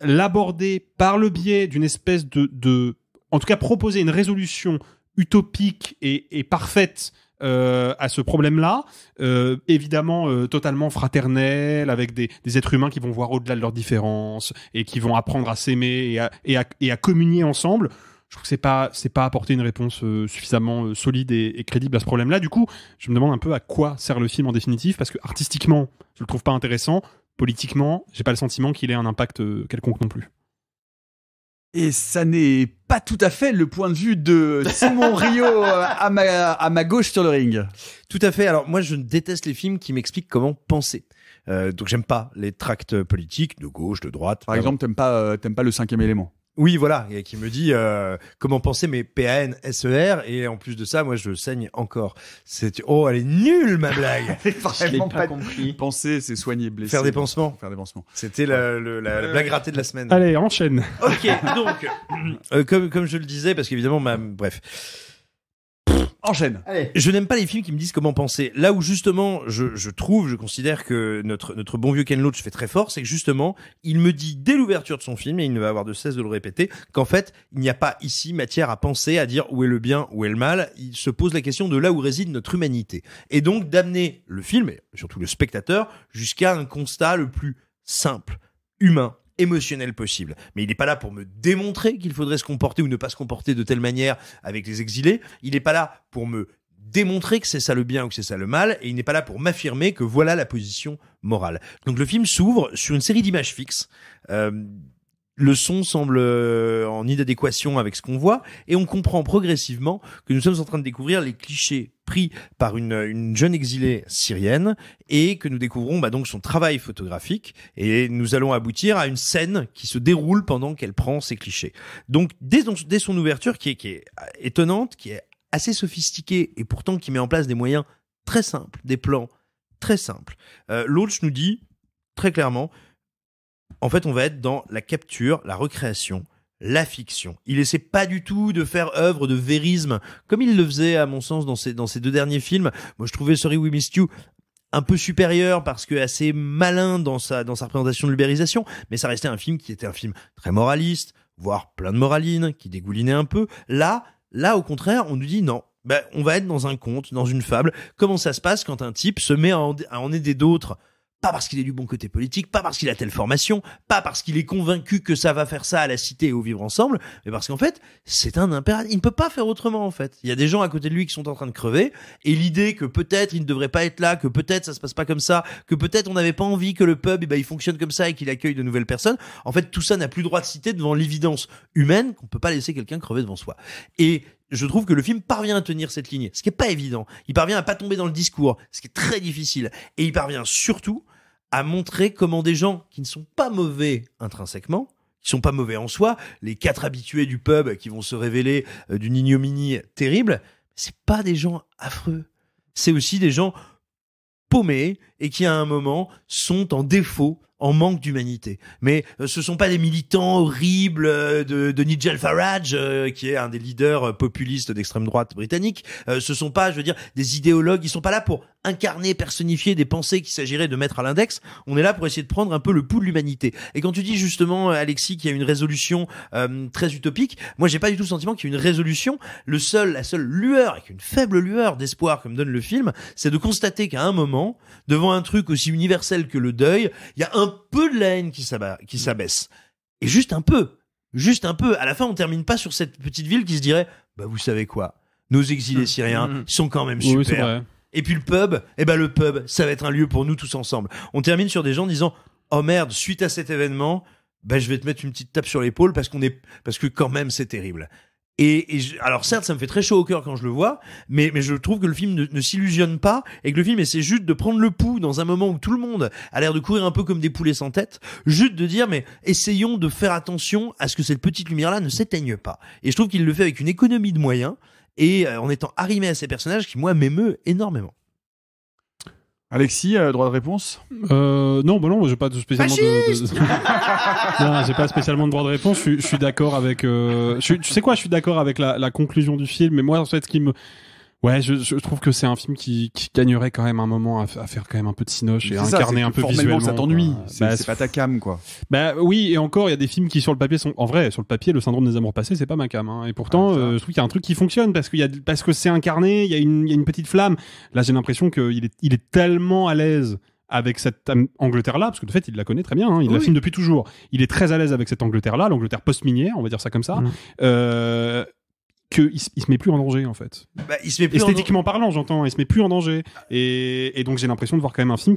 l'aborder par le biais d'une espèce de, en tout cas proposer une résolution utopique et, et parfaite euh, à ce problème-là, euh, évidemment euh, totalement fraternel, avec des, êtres humains qui vont voir au-delà de leurs différences et qui vont apprendre à s'aimer et à, communier ensemble. Je trouve que c'est pas c'est pas apporter une réponse suffisamment solide et, et, crédible à ce problème-là. Du coup, je me demande un peu à quoi sert le film en définitive, parce que artistiquement, je le trouve pas intéressant. Politiquement, j'ai pas le sentiment qu'il ait un impact quelconque non plus. Et ça n'est pas tout à fait le point de vue de Simon Rio euh, à ma, gauche sur le ring. Tout à fait. Alors moi, je déteste les films qui m'expliquent comment penser. Euh, donc j'aime pas les tracts politiques de gauche, de droite. Par exemple, t'aimes pas, euh, t'aimes pas le cinquième élément. Oui, voilà, et qui me dit euh, comment penser mes PAN SER et en plus de ça, moi je saigne encore. C'est oh, elle est nulle ma blague. c'est vraiment pas, compris. Penser, c'est soigner, blesser. Faire des pansements. Faire des pansements. C'était la, blague ratée de la semaine. Allez, enchaîne. Ok, donc euh, comme comme je le disais, parce qu'évidemment, ma bref. Enchaîne. Je n'aime pas les films qui me disent comment penser. Là où justement, je, je trouve, je considère que notre notre bon vieux Ken Loach fait très fort, c'est que justement, il me dit dès l'ouverture de son film, et il ne va avoir de cesse de le répéter, qu'en fait, il n'y a pas ici matière à penser, à dire où est le bien, où est le mal. Il se pose la question de là où réside notre humanité, et donc d'amener le film et surtout le spectateur jusqu'à un constat le plus simple, humain, émotionnel possible. Mais il n'est pas là pour me démontrer qu'il faudrait se comporter ou ne pas se comporter de telle manière avec les exilés. Il n'est pas là pour me démontrer que c'est ça le bien ou que c'est ça le mal, et il n'est pas là pour m'affirmer que voilà la position morale. Donc le film s'ouvre sur une série d'images fixes. Euh, le son semble euh, en inadéquation avec ce qu'on voit, et on comprend progressivement que nous sommes en train de découvrir les clichés pris par une, jeune exilée syrienne, et que nous découvrons bah, donc son travail photographique, et nous allons aboutir à une scène qui se déroule pendant qu'elle prend ses clichés. Donc dès, son ouverture, qui est, euh, étonnante, qui est assez sophistiquée, et pourtant qui met en place des moyens très simples, des plans très simples, euh, nous dit très clairement, en fait, on va être dans la capture, la recréation, la fiction. Il essaie pas du tout de faire œuvre de vérisme, comme il le faisait, à mon sens, dans ces deux derniers films. Moi, je trouvais Sorry We Missed You un peu supérieur parce que assez malin dans sa, représentation de l'ubérisation, mais ça restait un film qui était un film très moraliste, voire plein de moraline, qui dégoulinait un peu. Là, là, au contraire, on nous dit non, ben, on va être dans un conte, dans une fable. Comment ça se passe quand un type se met à en aider d'autres pas parce qu'il est du bon côté politique, pas parce qu'il a telle formation, pas parce qu'il est convaincu que ça va faire ça à la cité et au vivre ensemble, mais parce qu'en fait, c'est un impératif. Il ne peut pas faire autrement, en fait. Il y a des gens à côté de lui qui sont en train de crever, et l'idée que peut-être il ne devrait pas être là, que peut-être ça se passe pas comme ça, que peut-être on n'avait pas envie que le pub, et eh ben, il fonctionne comme ça et qu'il accueille de nouvelles personnes, en fait, tout ça n'a plus droit de citer devant l'évidence humaine qu'on peut pas laisser quelqu'un crever devant soi. Et je trouve que le film parvient à tenir cette ligne, ce qui n'est pas évident. Il parvient à pas tomber dans le discours, ce qui est très difficile. Et il parvient surtout à montrer comment des gens qui ne sont pas mauvais intrinsèquement, qui ne sont pas mauvais en soi, les quatre habitués du pub qui vont se révéler euh, d'une ignominie terrible, c'est pas des gens affreux. C'est aussi des gens paumés et qui à un moment sont en défaut en manque d'humanité. Mais euh, ce sont pas des militants horribles euh, de, de Nigel Farage, euh, qui est un des leaders populistes d'extrême droite britannique. ce sont pas, je veux dire, des idéologues. Ils sont pas là pour incarner, personnifier des pensées qu'il s'agirait de mettre à l'index. On est là pour essayer de prendre un peu le pouls de l'humanité. Et quand tu dis justement, Alexis, qu'il y a une résolution très utopique, moi j'ai pas du tout le sentiment qu'il y a une résolution. Le seul, la seule lueur, avec une faible lueur d'espoir que me donne le film, c'est de constater qu'à un moment, devant un truc aussi universel que le deuil, il y a un peu de la haine qui s'abaisse. Et juste un peu. Juste un peu. À la fin, on termine pas sur cette petite ville qui se dirait, bah, vous savez quoi? Nos exilés mmh. syriens mmh, mmh. sont quand même super. Et puis le pub, eh ben le pub, ça va être un lieu pour nous tous ensemble. On termine sur des gens disant, oh merde, suite à cet événement, ben je vais te mettre une petite tape sur l'épaule parce qu'on est, parce que quand même c'est terrible. Et, alors certes, ça me fait très chaud au cœur quand je le vois, mais, je trouve que le film ne, s'illusionne pas et que le film essaie juste de prendre le pouls dans un moment où tout le monde a l'air de courir un peu comme des poulets sans tête, juste de dire mais essayons de faire attention à ce que cette petite lumière-là ne s'éteigne pas. Et je trouve qu'il le fait avec une économie de moyens et euh, en étant arrimé à ces personnages qui moi m'émeut énormément. Alexis, euh, droit de réponse euh, Non, bah non, bah, j'ai pas spécialement de, non, j'ai pas spécialement de droit de réponse. Je, suis d'accord avec. Euh, je, tu sais quoi Je suis d'accord avec la, la, conclusion du film. Mais moi, en fait, ce qui me, Ouais, je, je trouve que c'est un film qui, qui, gagnerait quand même un moment à, faire quand même un peu de sinoche et à incarner un peu visuellement. Ça t'ennuie, bah, c'est pas ta cam quoi. Bah oui, et encore il y a des films qui sur le papier sont en vrai sur le papier le syndrome des amours passés c'est pas ma cam hein. et pourtant ah, euh, je trouve qu'il y a un truc qui fonctionne parce qu'il y a parce que c'est incarné, il y a une il y a une petite flamme. Là, j'ai l'impression qu'il est il est tellement à l'aise avec cette Angleterre-là, parce que de fait, il la connaît très bien, hein, il la filme depuis toujours. Il est très à l'aise avec cette Angleterre-là, l'Angleterre post-minière, on va dire ça comme ça. Mmh. Euh, qu'il il se met plus en danger en fait. Bah, Esthétiquement parlant, j'entends, il se met plus en danger. Et, donc j'ai l'impression de voir quand même un film euh,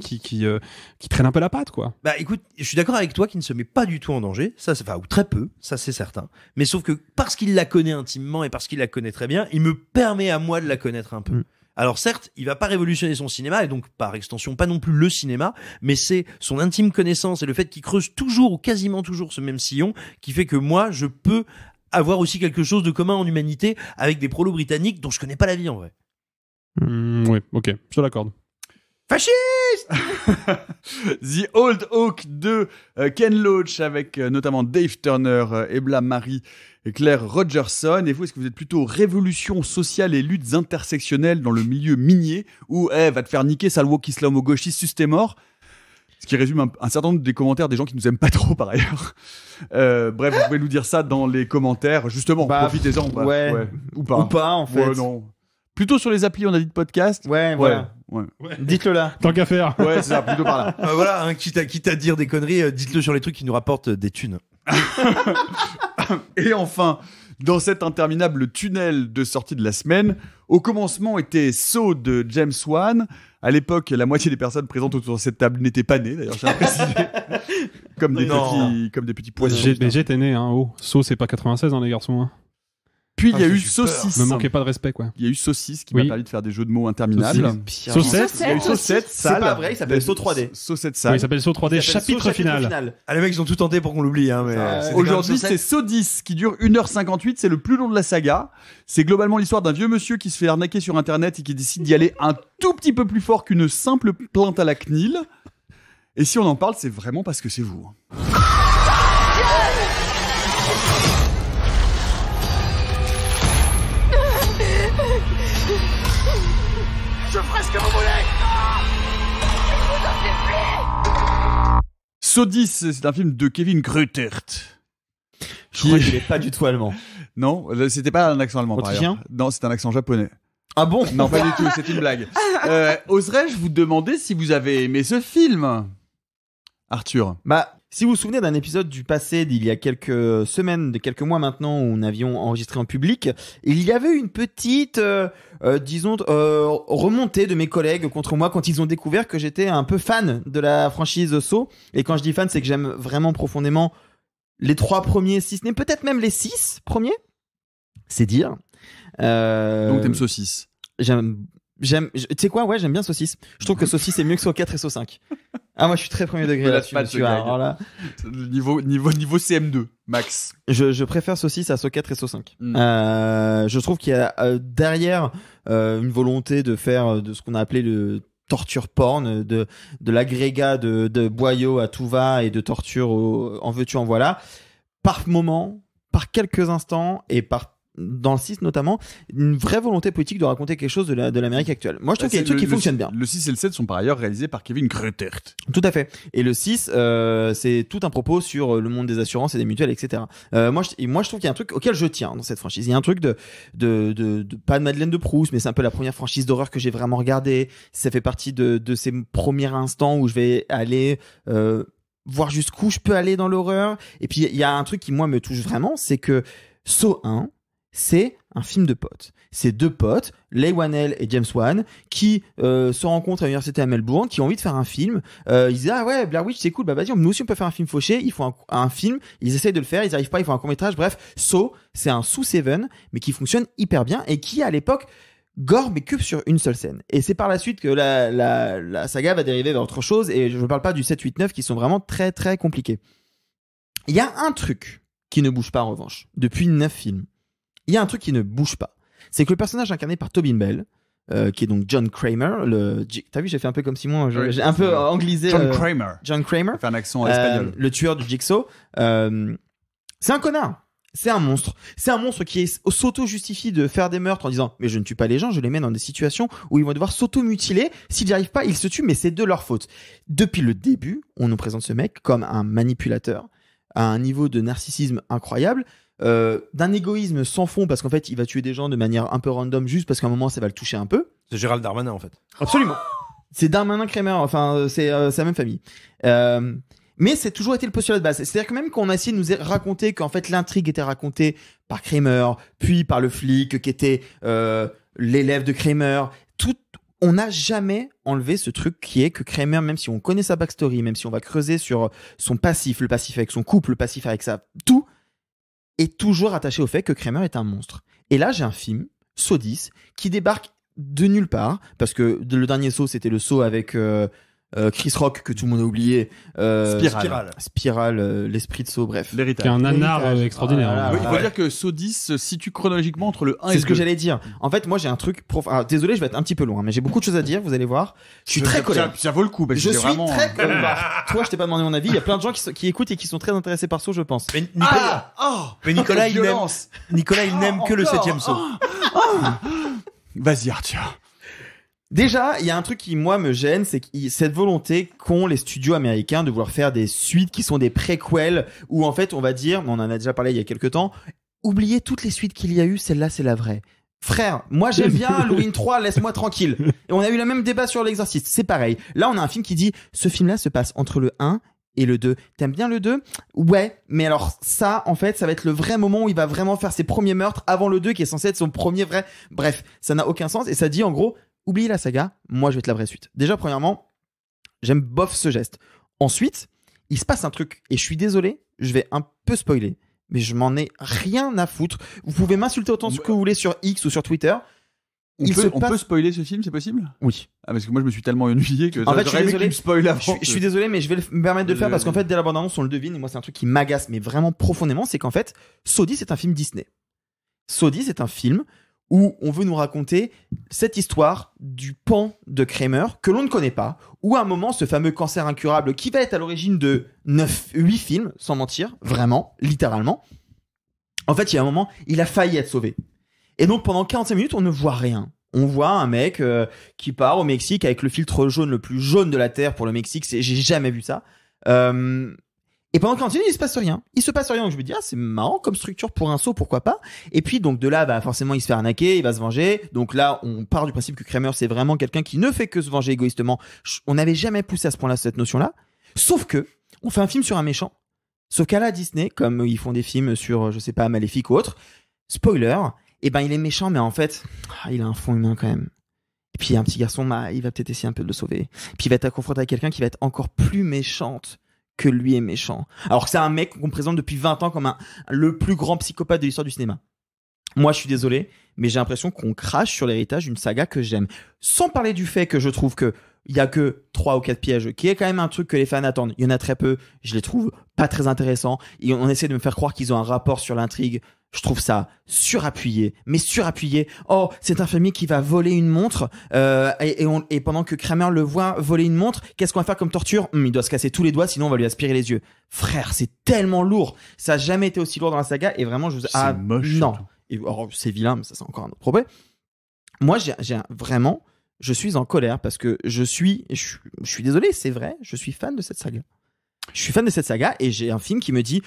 qui, traîne un peu la patte quoi. Bah écoute, je suis d'accord avec toi qu'il ne se met pas du tout en danger, ça enfin, ou très peu, ça c'est certain. Mais sauf que parce qu'il la connaît intimement et parce qu'il la connaît très bien, il me permet à moi de la connaître un peu. Mm. Alors certes, il va pas révolutionner son cinéma et donc par extension pas non plus le cinéma, mais c'est son intime connaissance et le fait qu'il creuse toujours ou quasiment toujours ce même sillon qui fait que moi je peux avoir aussi quelque chose de commun en humanité avec des prolos britanniques dont je connais pas la vie en vrai. Mm, oui, ok, je te l'accorde. Fasciste The Old Hawk de euh, Ken Loach avec euh, notamment Dave Turner, euh, Ebla Marie et Claire Rogerson. Et vous, est-ce que vous êtes plutôt révolution sociale et luttes intersectionnelles dans le milieu minier ou eh, va te faire niquer sale woke au gauchiste tu mort ce qui résume un, certain nombre des commentaires des gens qui nous aiment pas trop par ailleurs. Euh, bref, vous pouvez nous dire ça dans les commentaires, justement, bah, profitez-en. Bah, Ou pas. Ou pas, en fait. non. Plutôt sur les applis, on a dit de podcast. Ouais, voilà. Ouais. Dites-le là. Tant qu'à faire. Ouais, c'est ça, plutôt par là. Bah, voilà, hein, quitte, à, quitte à dire des conneries, euh, dites-le sur les trucs qui nous rapportent euh, des thunes. Et enfin, dans cet interminable tunnel de sortie de la semaine, au commencement était So de James Wan, à l'époque, la moitié des personnes présentes autour de cette table n'étaient pas nées, d'ailleurs, j'ai comme, des petits, comme des petits poissons. Mais j'étais né, hein, oh. Saut, c'est pas 96, hein, les garçons. Hein. Puis ah, il y a eu Saucisse. Ne manquait pas de respect, quoi. Il y a eu Saucisse qui m'a permis de faire des jeux de mots interminables. Saucette Il y a eu Saucette, C'est pas vrai, il s'appelle Saut 3D. Saucette Oui, il s'appelle Saut 3D, chapitre, final. Ah, les mecs, ils ont tout tenté pour qu'on l'oublie, hein, euh, Aujourd'hui, c'est Saut 10 qui dure 1h58, c'est le plus long de la saga. C'est globalement l'histoire d'un vieux monsieur qui se fait arnaquer sur Internet et qui décide d'y aller un tout petit peu plus fort qu'une simple plainte à la CNIL. Et si on en parle, c'est vraiment parce que c'est vous. Hein. ce Sodis, c'est un film de Kevin Krutert. Je crois qu'il pas du tout allemand. Non, c'était pas un accent allemand. Par Non, c'est un accent japonais. Ah bon Non, pas du tout, c'est une blague. Euh, oserais-je vous demander si vous avez aimé ce film Arthur Bah, si vous vous souvenez d'un épisode du passé d'il y a quelques semaines, de quelques mois maintenant, où nous avions enregistré en public, il y avait une petite, euh, euh, disons, euh, remontée de mes collègues contre moi quand ils ont découvert que j'étais un peu fan de la franchise So. Et quand je dis fan, c'est que j'aime vraiment profondément les trois premiers, si ce n'est peut-être même les six premiers. C'est dire. Donc t'aimes 6 J'aime J'aime, tu sais quoi, ouais, j'aime bien saucisse. Je trouve que saucisse est mieux que so 4 et so 5. Ah, moi, je suis très premier degré là-dessus. Niveau, niveau, niveau CM2, max. Je, je préfère saucisse à so 4 et so 5. Hmm. Euh, je trouve qu'il y a euh, derrière euh, une volonté de faire de ce qu'on a appelé le torture porn, de, de l'agrégat de, de à tout va et de torture en veux-tu en voilà. Par moment, par quelques instants et par dans le 6 notamment, une vraie volonté politique de raconter quelque chose de l'Amérique actuelle. Moi, je trouve ah, qu'il y a des trucs qui fonctionnent bien. Le 6 et le 7 sont par ailleurs réalisés par Kevin Kretert. Tout à fait. Et le 6, euh, c'est tout un propos sur euh, le monde des assurances et des mutuelles, etc. Euh, moi, je, moi, je trouve qu'il y a un truc auquel je tiens dans cette franchise. Il y a un truc de, de, de, de pas de Madeleine de Proust, mais c'est un peu la première franchise d'horreur que j'ai vraiment regardée. Ça fait partie de, de ces premiers instants où je vais aller... Euh, voir jusqu'où je peux aller dans l'horreur. Et puis, il y a un truc qui, moi, me touche vraiment, c'est que Saut so 1, c'est un film de potes. C'est deux potes, Leigh Whannell et James Wan, qui euh, se rencontrent à l'université à Melbourne, qui ont envie de faire un film. Euh, ils disent ah ouais Blair Witch c'est cool, bah vas-y nous aussi on peut faire un film fauché. Il faut un, film, ils essayent de le faire, ils arrivent pas, ils font un court métrage. Bref, So c'est un sous Seven mais qui fonctionne hyper bien et qui à l'époque gore mais cube sur une seule scène. Et c'est par la suite que la, saga va dériver vers autre chose. Et je ne parle pas du 7, 8, 9 qui sont vraiment très très compliqués. Il y a un truc qui ne bouge pas en revanche depuis neuf films il y a un truc qui ne bouge pas. C'est que le personnage incarné par Tobin Bell, euh, qui est donc John Kramer. Le... T'as vu, j'ai fait un peu comme Simon, hein, j'ai un peu anglisé. John euh, Kramer. John Kramer. un accent espagnol. Euh, le tueur du Jigsaw. c'est un connard. C'est un monstre. C'est un monstre qui s'auto-justifie de faire des meurtres en disant mais je ne tue pas les gens, je les mets dans des situations où ils vont devoir s'auto-mutiler. S'ils n'y arrivent pas, ils se tuent, mais c'est de leur faute. Depuis le début, on nous présente ce mec comme un manipulateur à un niveau de narcissisme incroyable euh, d'un égoïsme sans fond parce qu'en fait il va tuer des gens de manière un peu random juste parce qu'à un moment ça va le toucher un peu. C'est Gérald Darmanin en fait. Absolument. C'est Darmanin Kramer, enfin euh, c'est euh, sa même famille. mais c'est toujours été le postulat de base. C'est-à-dire que même qu'on a essayé de nous raconter qu'en fait l'intrigue était racontée par Kramer, puis par le flic qui était l'élève de Kramer, tout, on n'a jamais enlevé ce truc qui est que Kramer, même si on connaît sa backstory, même si on va creuser sur son passif, le passif avec son couple, le passif avec sa tout, est toujours attaché au fait que Kramer est un monstre. Et là, j'ai un film, Saut qui débarque de nulle part, parce que le dernier saut, c'était le saut avec. Euh, euh, Chris Rock que tout le monde a oublié, euh, Spirale, euh, l'esprit de Saut bref, l'héritage, qui est un anard euh, extraordinaire. il faut dire que Sau 10 se situe chronologiquement entre le 1 et le 2. C'est ce que j'allais dire. En fait, moi j'ai un truc prof... désolé, je vais être un petit peu loin, hein, mais j'ai beaucoup de choses à dire, vous allez voir. Je suis très collé. Ça, vaut le coup je suis très Toi, je t'ai pas demandé mon avis, il y a plein de gens qui, écoutent et qui sont très intéressés par Saut je pense. Mais Nicolas, ah oh, oh, mais Nicolas, il n'aime oh, que le 7 Saut Vas-y Arthur. Déjà, il y a un truc qui moi me gêne, c'est cette volonté qu'ont les studios américains de vouloir faire des suites qui sont des préquels où en fait on va dire, on en a déjà parlé il y a quelques temps, oubliez toutes les suites qu'il y a eu, celle-là c'est la vraie. Frère, moi j'aime bien Halloween 3, laisse-moi tranquille. Et on a eu le même débat sur l'exorciste, c'est pareil. Là on a un film qui dit, ce film-là se passe entre le 1 et le 2. T'aimes bien le 2 Ouais, mais alors ça, en fait, ça va être le vrai moment où il va vraiment faire ses premiers meurtres avant le 2 qui est censé être son premier vrai. Bref, ça n'a aucun sens et ça dit en gros, Oublie la saga, moi je vais te la vraie suite. Déjà, premièrement, j'aime bof ce geste. Ensuite, il se passe un truc, et je suis désolé, je vais un peu spoiler, mais je m'en ai rien à foutre. Vous pouvez m'insulter autant que vous voulez sur X ou sur Twitter. On, il peut, spoiler ce film, c'est possible Oui. Ah, parce que moi je me suis tellement ennuyé que en fait, j'aurais aimé Je, suis désolé, mais je vais me permettre de le faire parce qu'en fait, dès la bande on le devine, et moi c'est un truc qui m'agace, mais vraiment profondément, c'est qu'en fait, Saudi c'est un film Disney. Saudi c'est un film où on veut nous raconter cette histoire du pan de Kramer que l'on ne connaît pas, ou à un moment ce fameux cancer incurable qui va être à l'origine de 9, 8 films, sans mentir, vraiment, littéralement. En fait, il y a un moment, il a failli être sauvé. Et donc pendant 45 minutes, on ne voit rien. On voit un mec euh, qui part au Mexique avec le filtre jaune le plus jaune de la Terre pour le Mexique, j'ai jamais vu ça. Euh, et pendant qu'on continue, il se passe rien. Il se passe rien. Donc je me dis, ah, c'est marrant comme structure pour un saut, pourquoi pas. Et puis, donc de là, va bah, forcément, il se fait arnaquer, il va se venger. Donc là, on part du principe que Kramer, c'est vraiment quelqu'un qui ne fait que se venger égoïstement. On n'avait jamais poussé à ce point-là cette notion-là. Sauf que, on fait un film sur un méchant. Sauf qu'à la Disney, comme ils font des films sur, je sais pas, Maléfique ou autre, spoiler, eh ben, il est méchant, mais en fait, ah, il a un fond humain quand même. Et puis, un petit garçon, il va peut-être essayer un peu de le sauver. Puis, il va être confronté à quelqu'un qui va être encore plus méchante que lui est méchant. Alors que c'est un mec qu'on présente depuis 20 ans comme un, le plus grand psychopathe de l'histoire du cinéma. Moi, je suis désolé, mais j'ai l'impression qu'on crache sur l'héritage d'une saga que j'aime. Sans parler du fait que je trouve que il y a que trois ou quatre pièges, qui est quand même un truc que les fans attendent. Il y en a très peu. Je les trouve pas très intéressants. Et on essaie de me faire croire qu'ils ont un rapport sur l'intrigue je trouve ça surappuyé, mais surappuyé. Oh, c'est un famille qui va voler une montre, euh, et, pendant que Kramer le voit voler une montre, qu'est-ce qu'on va faire comme torture hmm, Il doit se casser tous les doigts, sinon on va lui aspirer les yeux. Frère, c'est tellement lourd. Ça n'a jamais été aussi lourd dans la saga, et vraiment, je vous... C'est ah, moche. Non. Oh, c'est vilain, mais ça c'est encore un autre problème. Moi, j'ai vraiment... Je suis en colère parce que je suis... je suis désolé, c'est vrai, je suis fan de cette saga. Je suis fan de cette saga, et j'ai un film qui me dit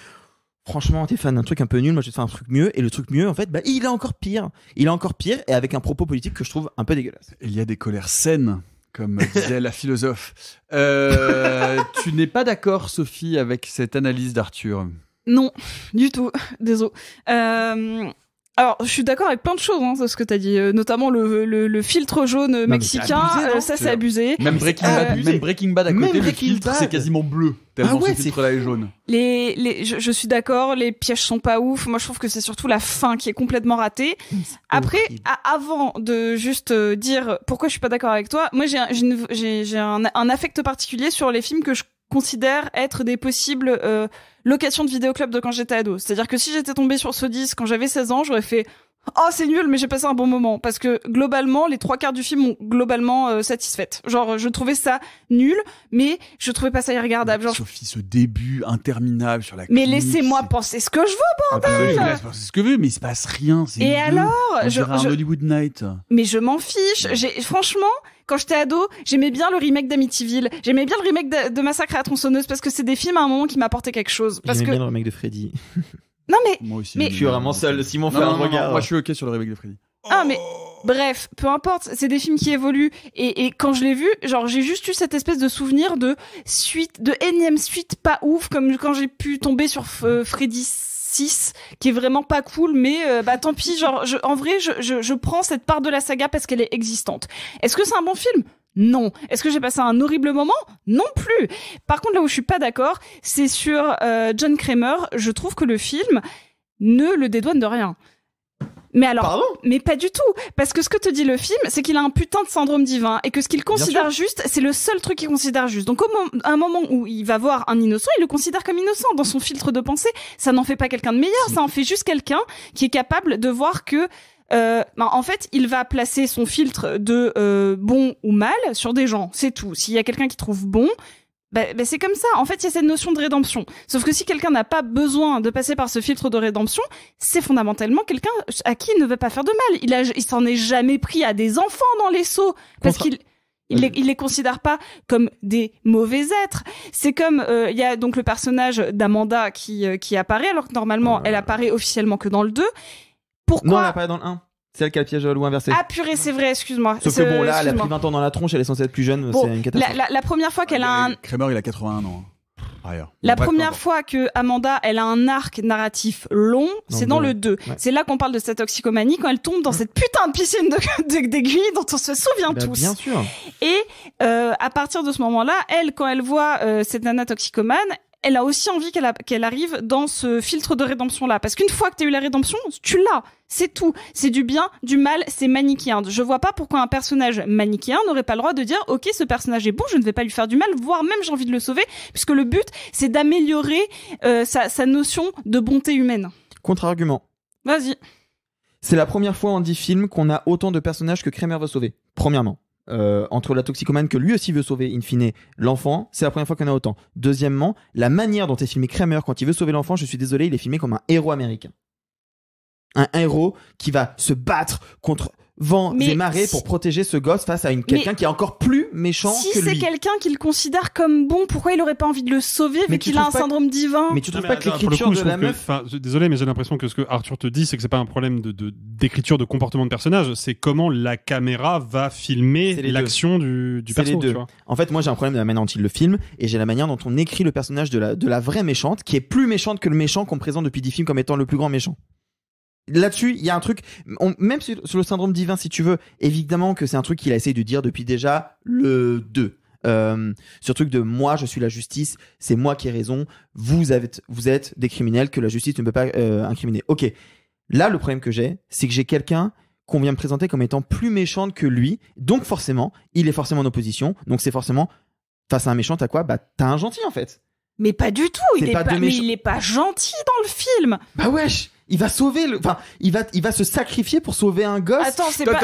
franchement, t'es fan d'un truc un peu nul, moi je vais te faire un truc mieux. Et le truc mieux, en fait, bah, il est encore pire. Il est encore pire et avec un propos politique que je trouve un peu dégueulasse. Il y a des colères saines, comme disait la philosophe. Euh, tu n'es pas d'accord, Sophie, avec cette analyse d'Arthur Non, du tout. Désolé. Euh, alors, je suis d'accord avec plein de choses, hein, ce que t'as dit, euh, notamment le, le, filtre jaune mexicain, euh, ça c'est abusé. Même Breaking, Bad, même Breaking Bad à côté, le filtre c'est quasiment bleu. Tellement ah ouais, ce filtre là est jaune. Les, les, je, suis d'accord, les pièges sont pas ouf. Moi, je trouve que c'est surtout la fin qui est complètement ratée. Après, avant de juste euh, dire pourquoi je suis pas d'accord avec toi, moi j'ai un, un, affect particulier sur les films que je considère être des possibles location de vidéoclub de quand j'étais ado. C'est-à-dire que si j'étais tombé sur ce disque quand j'avais 16 ans, j'aurais fait Oh, c'est nul, mais j'ai passé un bon moment parce que globalement, les trois quarts du film m'ont globalement euh, satisfaite. Genre, je trouvais ça nul, mais je trouvais pas ça irregardable. Sophie, ce début interminable sur la. Mais laissez-moi penser ce que je veux, bordel. Ah, laissez-moi penser ce que je veux, mais il se passe rien. Et alors, je, Hollywood Night. Mais je m'en fiche. franchement, quand j'étais ado, j'aimais bien le remake d'Amityville, j'aimais bien le remake de, Massacre à la tronçonneuse parce que c'est des films à un moment qui m'apportaient quelque chose. Parce que... bien le remake de Freddy. Non, mais. Moi aussi. Je suis vraiment seul. Simon fait un regard. moi, je suis OK sur le réveil de Freddy. Ah, mais. Bref, peu importe, c'est des films qui évoluent et, quand je l'ai vu, genre j'ai juste eu cette espèce de souvenir de suite, de énième suite pas ouf comme quand j'ai pu tomber sur euh, Freddy 6 qui est vraiment pas cool mais euh, bah tant pis genre en vrai je, je prends cette part de la saga parce qu'elle est existante. Est-ce que c'est un bon film non. Est-ce que j'ai passé un horrible moment Non plus. Par contre, là où je suis pas d'accord, c'est sur euh, John Kramer. Je trouve que le film ne le dédouane de rien. Mais alors, mais pas du tout, parce que ce que te dit le film, c'est qu'il a un putain de syndrome divin et que ce qu'il considère juste, c'est le seul truc qu'il considère juste. Donc, un moment où il va voir un innocent, il le considère comme innocent dans son filtre de pensée. Ça n'en fait pas quelqu'un de meilleur, ça en fait juste quelqu'un qui est capable de voir que euh, en fait, il va placer son filtre de euh, bon ou mal sur des gens, c'est tout. S'il y a quelqu'un qui trouve bon, bah, bah, c'est comme ça. En fait, il y a cette notion de rédemption. Sauf que si quelqu'un n'a pas besoin de passer par ce filtre de rédemption, c'est fondamentalement quelqu'un à qui il ne veut pas faire de mal. Il, il s'en est jamais pris à des enfants dans les seaux parce qu'il il les, considère pas comme des mauvais êtres. C'est comme euh, il y a donc le personnage d'Amanda qui qui apparaît alors que normalement oh elle apparaît officiellement que dans le 2 pourquoi Non, elle n'a pas dans le 1. C'est elle qui a le piège à l'eau inversé. Ah purée, c'est vrai, excuse-moi. Sauf que bon, là, elle a pris 20 ans dans la tronche, elle est censée être plus jeune, c'est une catastrophe. La, première fois qu'elle a ah, un. Kramer, il a 81 ans. Ailleurs. La première fois que Amanda, elle a un arc narratif long, c'est dans le 2. C'est là qu'on parle de sa toxicomanie quand elle tombe dans cette putain de piscine d'aiguille de, de, dont on se souvient bah, tous. Bien sûr. Et euh, à partir de ce moment-là, elle, quand elle voit euh, cette nana toxicomane, elle a aussi envie qu'elle arrive dans ce filtre de rédemption là parce qu'une fois que t'as eu la rédemption, tu l'as, c'est tout. C'est du bien, du mal, c'est manichéen. Je vois pas pourquoi un personnage manichéen n'aurait pas le droit de dire OK, ce personnage est bon, je ne vais pas lui faire du mal, voire même j'ai envie de le sauver puisque le but c'est d'améliorer euh, sa, sa notion de bonté humaine. Contre-argument. Vas-y. C'est la première fois en 10 films qu'on a autant de personnages que Kramer va sauver. Premièrement. Euh, entre la toxicomane que lui aussi veut sauver, in fine, l'enfant, c'est la première fois qu'on a autant. Deuxièmement, la manière dont est filmé Kramer quand il veut sauver l'enfant, je suis désolé, il est filmé comme un héros américain. Un héros qui va se battre contre vents pour protéger ce gosse face à une quelqu'un qui est encore plus méchant si que lui. Si c'est quelqu'un qu'il considère comme bon, pourquoi il aurait pas envie de le sauver vu qu'il a un syndrome divin Mais tu ne trouves pas que l'écriture de la meuf désolé mais j'ai l'impression que ce que Arthur te dit c'est que c'est pas un problème de d'écriture de, comportement de personnage, c'est comment la caméra va filmer l'action du du perso, En fait, moi j'ai un problème de la manière dont il le filme et j'ai la manière dont on écrit le personnage de la de la vraie méchante qui est plus méchante que le méchant qu'on présente depuis 10 films comme étant le plus grand méchant là-dessus, il y a un truc, même sur, le syndrome divin, si tu veux, évidemment que c'est un truc qu'il a essayé de dire depuis déjà le 2. sur euh, ce truc de moi, je suis la justice, c'est moi qui ai raison, vous, avez, vous êtes des criminels que la justice ne peut pas euh, incriminer. Ok, là, le problème que j'ai, c'est que j'ai quelqu'un qu'on vient me présenter comme étant plus méchante que lui, donc forcément, il est forcément en opposition, donc c'est forcément, face à un méchant, t'as quoi Bah, t'as un gentil en fait. Mais pas du tout, il est pas, il est pas gentil dans le film. Bah wesh il va sauver le. il va, se sacrifier pour sauver un gosse. Attends, c'est pas.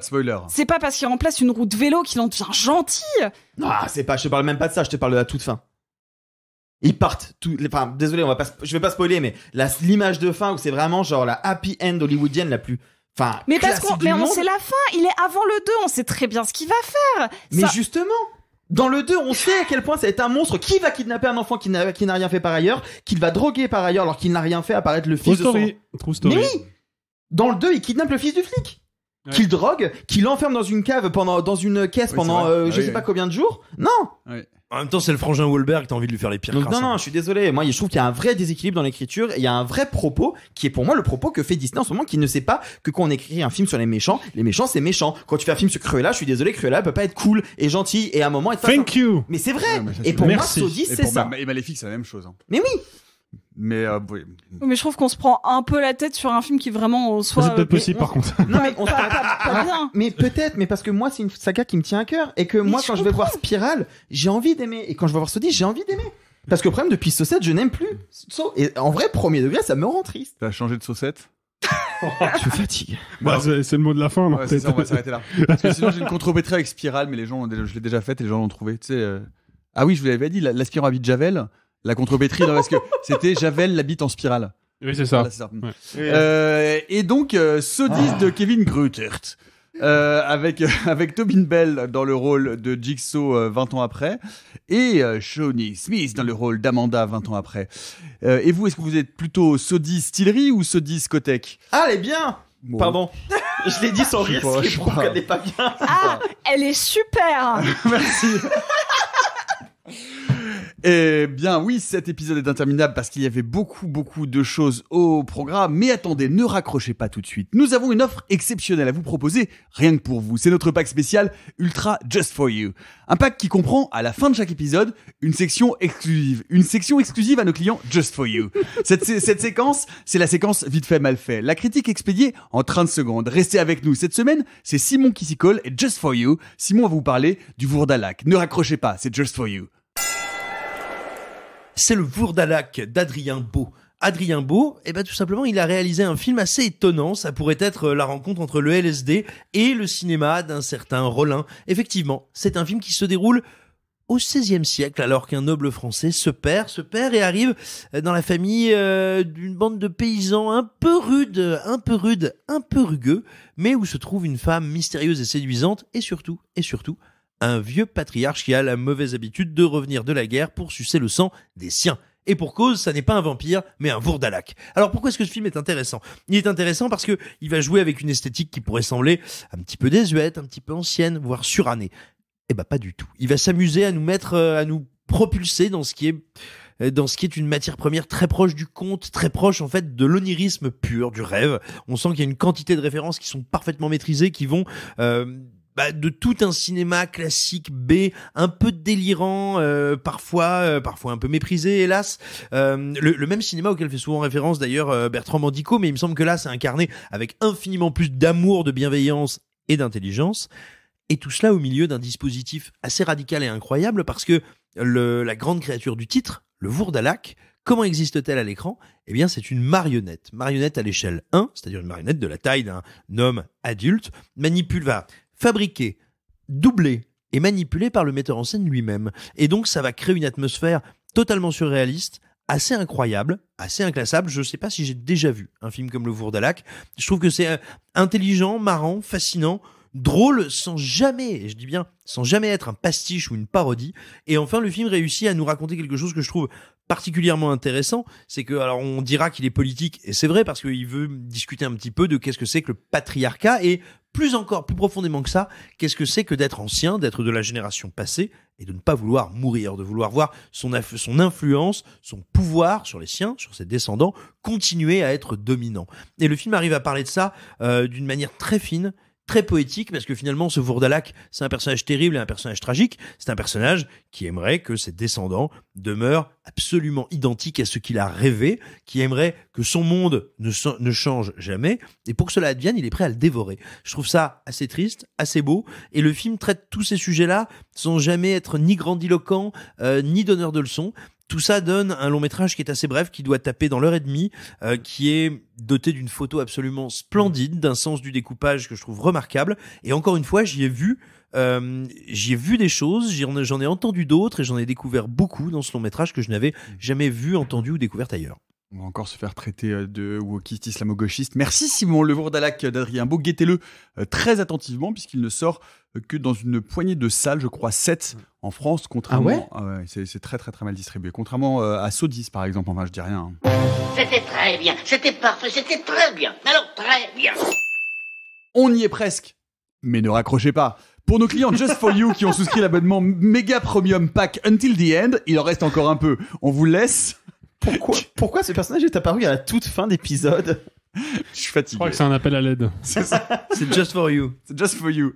spoiler. C'est pas parce qu'il remplace une roue de vélo qu'il en devient gentil. Non, c'est pas. Je te parle même pas de ça. Je te parle de la toute fin. Ils partent tous... Enfin, désolé, on va pas. Je vais pas spoiler, mais l'image de fin où c'est vraiment genre la happy end hollywoodienne la plus. Enfin, mais parce qu'on, mais on sait la fin. Il est avant le 2, On sait très bien ce qu'il va faire. Mais justement. Dans le 2, on sait à quel point ça c'est un monstre qui va kidnapper un enfant qui n'a, qui n'a rien fait par ailleurs, qu'il va droguer par ailleurs alors qu'il n'a rien fait apparaître le fils de son... Mais oui Dans le 2, il kidnappe le fils du flic qu'il drogue, qu'il enferme dans une cave pendant dans une caisse pendant euh, ah je sais pas combien de jours. Non. En même temps, c'est le frangin qui t'as envie de lui faire les pires. Donc, non, non, hein. je suis désolé. Moi, je trouve qu'il y a un vrai déséquilibre dans l'écriture. Il y a un vrai propos qui est pour moi le propos que fait Disney en ce moment, qui ne sait pas que quand on écrit un film sur les méchants, les méchants, c'est méchant. Quand tu fais un film sur Cruella, je suis désolé, Cruella peut pas être cool et gentil et à un moment être. Thank you. Mais c'est vrai. et pour merci. moi, c'est ça. Et Maléfique, c'est la même chose. Hein. Mais oui. Euh, mais je trouve qu'on se prend un peu la tête sur un film qui vraiment euh, soit C'est peut-être euh, possible par contre. Non mais peut-être, mais parce que moi c'est une saga qui me tient à cœur et que moi quand je vais voir Spiral, j'ai envie d'aimer et quand je vais voir Sodi, j'ai envie d'aimer. Parce que problème depuis Saucette, je n'aime plus. et en vrai premier degré, ça me rend triste. T'as changé de Saucette je fatigue. Bah, c'est le mot de la fin. Ouais, Parce que sinon j'ai une contre pétrée avec Spiral, mais les gens, je l'ai déjà faite et les gens l'ont trouvé. Tu Ah oui, je vous l'avais dit, l'aspirant à vie de Javel, la contrebétrie non, parce que c'était Javel, l'habite en spirale. Oui, c'est ça. Euh, et donc, Sodis euh, ah. de Kevin Grutert. Euh, avec avec Tobin Bell dans le rôle de Jigsaw 20 ans après et Shawnee Smith dans le rôle d'Amanda 20 ans après. et vous, est-ce que vous êtes plutôt Sodis Stillery ou Sodis discothèque Ah, elle est bien. Pardon. Je l'ai dit sans rire, pas, pas bien. Ah, elle est super. Merci. Eh bien oui, cet épisode est interminable parce qu'il y avait beaucoup beaucoup de choses au programme. Mais attendez, ne raccrochez pas tout de suite. Nous avons une offre exceptionnelle à vous proposer, rien que pour vous. C'est notre pack spécial Ultra Just For You. Un pack qui comprend, à la fin de chaque épisode, une section exclusive. Une section exclusive à nos clients Just For You. Cette, séquence, c'est la séquence vite fait mal fait. La critique expédiée en 30 secondes. Restez avec nous. Cette semaine, c'est Simon qui s'y colle et Just For You. Simon va vous parler du Vourdalak. Ne raccrochez pas, c'est Just For You c'est le Vourdalak d'Adrien Beau. Adrien Beau, eh ben tout simplement, il a réalisé un film assez étonnant. Ça pourrait être euh, la rencontre entre le LSD et le cinéma d'un certain Rolin. Effectivement, c'est un film qui se déroule au XVIe siècle, alors qu'un noble français se perd, se perd et arrive euh, dans la famille euh, d'une bande de paysans un peu rudes, un peu rudes, un peu rugueux, mais où se trouve une femme mystérieuse et séduisante, et surtout, et surtout, un vieux patriarche qui a la mauvaise habitude de revenir de la guerre pour sucer le sang des siens. Et pour cause, ça n'est pas un vampire, mais un vourdalak. Alors pourquoi est-ce que ce film est intéressant Il est intéressant parce que il va jouer avec une esthétique qui pourrait sembler un petit peu désuète, un petit peu ancienne, voire surannée. Eh bah, ben pas du tout. Il va s'amuser à nous mettre, euh, à nous propulser dans ce qui est euh, dans ce qui est une matière première très proche du conte, très proche en fait de l'onirisme pur, du rêve. On sent qu'il y a une quantité de références qui sont parfaitement maîtrisées, qui vont euh, bah, de tout un cinéma classique B, un peu délirant, euh, parfois, euh, parfois un peu méprisé, hélas. Euh, le, même cinéma auquel fait souvent référence d'ailleurs Bertrand Mandico, mais il me semble que là, c'est incarné avec infiniment plus d'amour, de bienveillance et d'intelligence. Et tout cela au milieu d'un dispositif assez radical et incroyable parce que la grande créature du titre, le Vourdalak, Comment existe-t-elle à l'écran Eh bien, c'est une marionnette. Marionnette à l'échelle 1, c'est-à-dire une marionnette de la taille d'un homme adulte, manipule, fabriqué, doublé et manipulé par le metteur en scène lui-même. Et donc ça va créer une atmosphère totalement surréaliste, assez incroyable, assez inclassable. Je ne sais pas si j'ai déjà vu un film comme Le Vourdalac. Je trouve que c'est euh, intelligent, marrant, fascinant, drôle, sans jamais, et je dis bien, sans jamais être un pastiche ou une parodie. Et enfin, le film réussit à nous raconter quelque chose que je trouve particulièrement intéressant, c'est que alors on dira qu'il est politique et c'est vrai parce qu'il veut discuter un petit peu de qu'est-ce que c'est que le patriarcat et plus encore, plus profondément que ça, qu'est-ce que c'est que d'être ancien, d'être de la génération passée et de ne pas vouloir mourir, de vouloir voir son, influence, son pouvoir sur les siens, sur ses descendants, continuer à être dominant. Et le film arrive à parler de ça euh, d'une manière très fine très poétique parce que finalement ce Vourdalak c'est un personnage terrible et un personnage tragique c'est un personnage qui aimerait que ses descendants demeurent absolument identiques à ce qu'il a rêvé qui aimerait que son monde ne, change jamais et pour que cela advienne il est prêt à le dévorer je trouve ça assez triste assez beau et le film traite tous ces sujets là sans jamais être ni grandiloquent euh, ni donneur de leçons tout ça donne un long métrage qui est assez bref, qui doit taper dans l'heure et demie, euh, qui est doté d'une photo absolument splendide, d'un sens du découpage que je trouve remarquable. Et encore une fois, j'y ai vu j'ai euh, j'y ai vu des choses, j'en ai entendu d'autres et j'en ai découvert beaucoup dans ce long métrage que je n'avais jamais vu, entendu ou découvert ailleurs. On va encore se faire traiter euh, de wokiste islamo-gauchiste. Merci Simon Levourdalac d'Adrien Beau. Guettez-le euh, très attentivement puisqu'il ne sort euh, que dans une poignée de salles, je crois 7 mm. en France, contrairement. Ah ah c'est, très très très mal distribué. Contrairement à Sodis par exemple, enfin je dis rien. Hein. C'était très bien, c'était parfait, c'était très bien. Alors très bien. On y est presque, mais ne raccrochez pas. Pour nos clients Just for You qui ont souscrit l'abonnement Mega Premium Pack Until the End, il en reste encore un peu. On vous laisse Pourquoi, ce personnage est apparu à la toute fin d'épisode je suis fatigué. Je crois que c'est un appel à l'aide. C'est just for you. C'est just for you.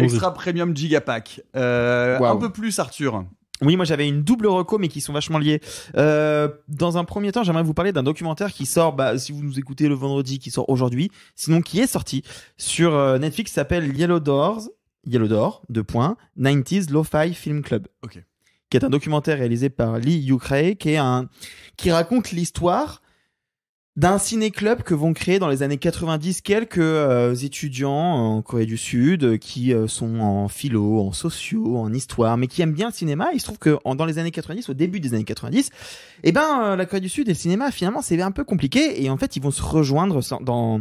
Extra premium gigapack. Euh, un peu plus, Arthur. Oui, moi j'avais une double reco, mais qui sont vachement liées. Euh, dans un premier temps, j'aimerais vous parler d'un documentaire qui sort, bah, si vous nous écoutez le vendredi, qui sort aujourd'hui, sinon qui est sorti sur euh, Netflix, s'appelle Yellow Doors, Yellow Door, deux points, 90s Lo-Fi Film Club. Ok qui est un documentaire réalisé par Lee Yucrae, qui est un, qui raconte l'histoire d'un ciné-club que vont créer dans les années 90 quelques euh, étudiants en Corée du Sud euh, qui euh, sont en philo, en sociaux, en histoire, mais qui aiment bien le cinéma. Il se trouve que dans les années 90, au début des années 90, eh ben la Corée du Sud et le cinéma finalement c'est un peu compliqué et en fait ils vont se rejoindre dans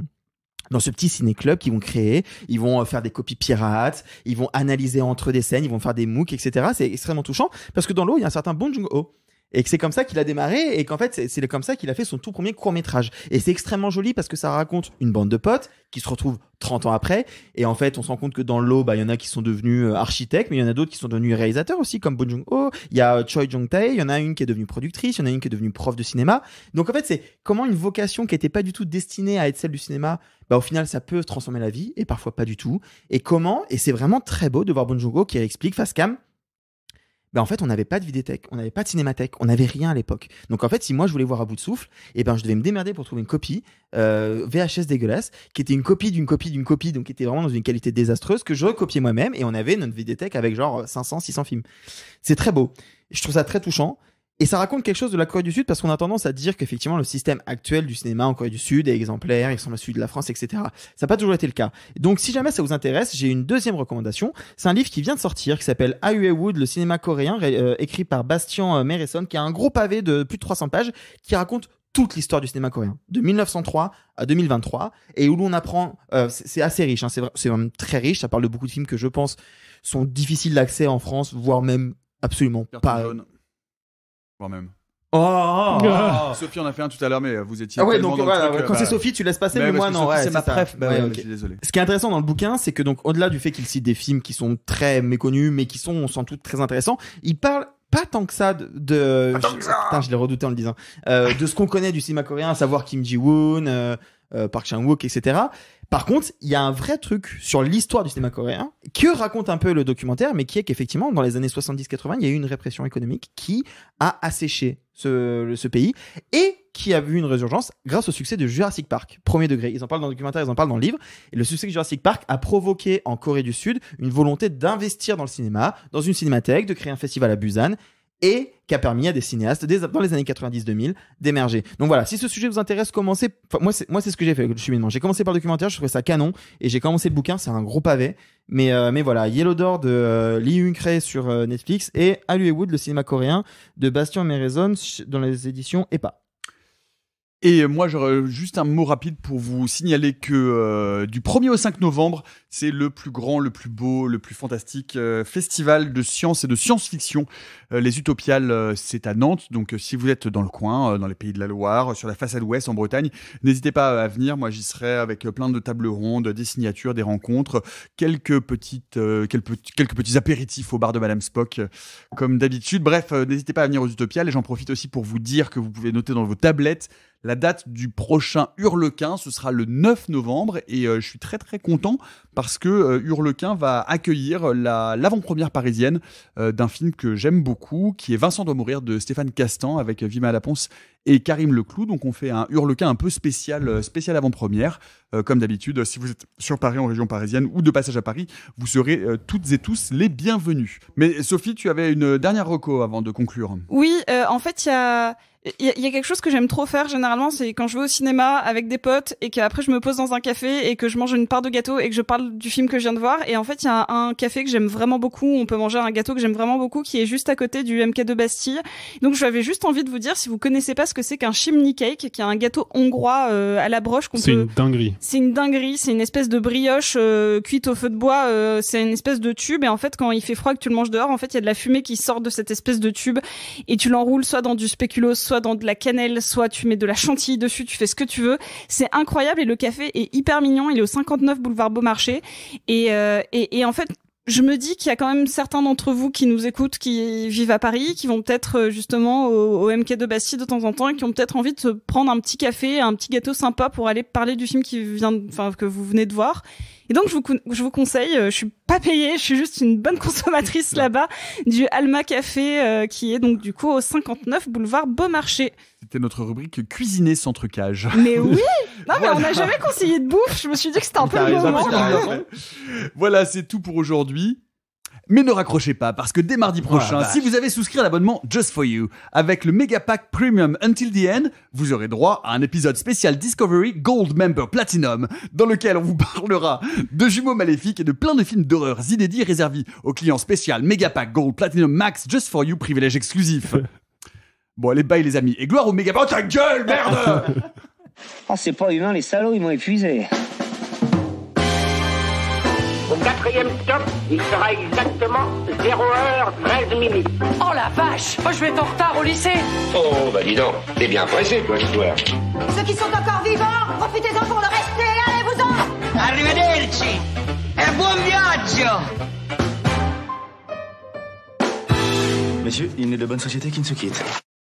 dans ce petit ciné-club qu'ils vont créer. Ils vont euh, faire des copies pirates, ils vont analyser entre des scènes, ils vont faire des MOOC, etc. C'est extrêmement touchant parce que dans l'eau, il y a un certain bon et que c'est comme ça qu'il a démarré et qu'en fait c'est comme ça qu'il a fait son tout premier court métrage et c'est extrêmement joli parce que ça raconte une bande de potes qui se retrouvent 30 ans après et en fait on se rend compte que dans l'eau bah il y en a qui sont devenus euh, architectes mais il y en a d'autres qui sont devenus réalisateurs aussi comme Bon Joon-ho il y a euh, Choi Jong-tae il y en a une qui est devenue productrice il y en a une qui est devenue prof de cinéma donc en fait c'est comment une vocation qui n'était pas du tout destinée à être celle du cinéma bah au final ça peut transformer la vie et parfois pas du tout et comment et c'est vraiment très beau de voir Bon Joon-ho qui explique face cam bah, en fait, on n'avait pas de vidéothèque, on n'avait pas de cinémathèque, on n'avait rien à l'époque. Donc en fait, si moi je voulais voir à bout de souffle, et eh ben je devais me démerder pour trouver une copie euh, VHS dégueulasse, qui était une copie d'une copie d'une copie, donc qui était vraiment dans une qualité désastreuse, que je recopiais moi-même, et on avait notre vidéothèque avec genre 500, euh, 600 films. C'est très beau. Je trouve ça très touchant. Et ça raconte quelque chose de la Corée du Sud parce qu'on a tendance à dire qu'effectivement le système actuel du cinéma en Corée du Sud est exemplaire, il ressemble à celui de la France, etc. Ça n'a pas toujours été le cas. Donc si jamais ça vous intéresse, j'ai une deuxième recommandation. C'est un livre qui vient de sortir qui s'appelle Ayue Wood, le cinéma coréen, euh, écrit par Bastien euh, Meresson, qui a un gros pavé de plus de 300 pages qui raconte toute l'histoire du cinéma coréen, de 1903 à 2023, et où l'on apprend, euh, c'est assez riche, hein, c'est vraiment très riche, ça parle de beaucoup de films que je pense sont difficiles d'accès en France, voire même absolument pas même. Oh, oh, oh, oh. Sophie en a fait un tout à l'heure, mais euh, vous étiez. Ah ouais, donc euh, quand c'est bah, Sophie, tu laisses passer, mais, moi non. c'est ma preuve bah, désolé. Ce qui est intéressant dans le bouquin, c'est que donc au-delà du fait qu'il cite des films qui sont très méconnus, mais qui sont sans doute très intéressants, il parle pas tant que ça de, Putain, je l'ai redouté en le disant euh, de ce qu'on connaît du cinéma coréen à savoir Kim Ji Woon Park Chan Wook etc par contre, il y a un vrai truc sur l'histoire du cinéma coréen que raconte un peu le documentaire, mais qui est qu'effectivement, dans les années 70-80, il y a eu une répression économique qui a asséché ce, pays et qui a vu une résurgence grâce au succès de Jurassic Park, premier degré. Ils en parlent dans le documentaire, ils en parlent dans le livre. Et le succès de Jurassic Park a provoqué en Corée du Sud une volonté d'investir dans le cinéma, dans une cinémathèque, de créer un festival à Busan et qui a permis à des cinéastes dans les années 90-2000 d'émerger. Donc voilà, si ce sujet vous intéresse, commencez. moi, c'est moi c'est ce que j'ai fait Je suis cheminement. J'ai commencé par documentaire, je trouvais ça canon, et j'ai commencé le bouquin. C'est un gros pavé, mais euh, mais voilà, Yellow Door de euh, Lee Uncray sur euh, Netflix et Hollywood, le cinéma coréen de Bastien Merezon dans les éditions EPA. Et moi, j'aurais juste un mot rapide pour vous signaler que euh, du 1er au 5 novembre, c'est le plus grand, le plus beau, le plus fantastique euh, festival de science et de science-fiction. Euh, les Utopiales, c'est à Nantes. Donc, si vous êtes dans le coin, dans les pays de la Loire, sur la façade ouest, en Bretagne, n'hésitez pas à venir. Moi, j'y serai avec plein de tables rondes, des signatures, des rencontres, quelques, petites, quelques, quelques petits apéritifs au bar de Madame Spock, comme d'habitude. Bref, n'hésitez pas à venir aux Utopiales. Et j'en profite aussi pour vous dire que vous pouvez noter dans vos tablettes la date du prochain Hurlequin, ce sera le 9 novembre et euh, je suis très très content parce que euh, Hurlequin va accueillir l'avant-première parisienne euh, d'un film que j'aime beaucoup, qui est Vincent doit mourir de Stéphane Castan avec Vima Laponce et Karim Leclou. Donc on fait un Hurlequin un peu spécial, spécial avant-première. comme d'habitude, si vous êtes sur Paris en région parisienne ou de passage à Paris, vous serez toutes et tous les bienvenus. Mais Sophie, tu avais une dernière reco avant de conclure. Oui, en fait, il y a il y, a quelque chose que j'aime trop faire généralement, c'est quand je vais au cinéma avec des potes et qu'après je me pose dans un café et que je mange une part de gâteau et que je parle du film que je viens de voir. Et en fait, il y a un, café que j'aime vraiment beaucoup, on peut manger un gâteau que j'aime vraiment beaucoup qui est juste à côté du MK de Bastille. Donc j'avais juste envie de vous dire, si vous connaissez pas ce que c'est qu'un chimney cake, qui est un gâteau hongrois euh, à la broche C'est une dinguerie. C'est une dinguerie, c'est une espèce de brioche euh, cuite au feu de bois, euh, c'est une espèce de tube et en fait quand il fait froid que tu le manges dehors, en fait il y a de la fumée qui sort de cette espèce de tube et tu l'enroules soit dans du spéculoos, soit dans de la cannelle, soit tu mets de la chantilly dessus, tu fais ce que tu veux. C'est incroyable et le café est hyper mignon. Il est au 59 boulevard Beaumarchais. Euh, et, en fait, je me dis qu'il y a quand même certains d'entre vous qui nous écoutent, qui vivent à Paris, qui vont peut-être euh, justement au, MK de Bastille de temps en temps qui ont peut-être envie de se prendre un petit café, un petit gâteau sympa pour aller parler du film qui vient, enfin que vous venez de voir. Et donc, je vous, je conseille, euh, je suis pas payée, je suis juste une bonne consommatrice là-bas, du Alma Café, euh, qui est donc du coup au 59 boulevard Beaumarchais. C'était notre rubrique cuisiner sans trucage. Mais oui Non, mais on n'a jamais conseillé de bouffe, je me suis dit que c'était un peu le moment. voilà, c'est tout pour aujourd'hui. Mais ne raccrochez pas, parce que dès mardi prochain, bah. si vous avez souscrit à l'abonnement Just For You, avec le Mega Pack Premium Until the End, vous aurez droit à un épisode spécial Discovery Gold Member Platinum, dans lequel on vous parlera de jumeaux maléfiques et de plein de films d'horreurs inédits réservés aux clients spéciaux Mega Pack Gold Platinum Max Just For You privilège exclusif. bon, allez, bye les amis, et gloire au Mega Pack. Oh ta gueule, merde oh, c'est pas humain, les salauds, ils m'ont épuisé. Au quatrième stop, il sera exactement 0h13 minutes. Oh la vache Moi, je vais être en retard au lycée Oh, bah dis donc, t'es bien pressé, toi, joueur. Ceux qui sont encore vivants, profitez-en pour le rester, allez-vous-en Arrivederci Et buon viaggio Messieurs, il n'est de bonne société qui ne se quitte.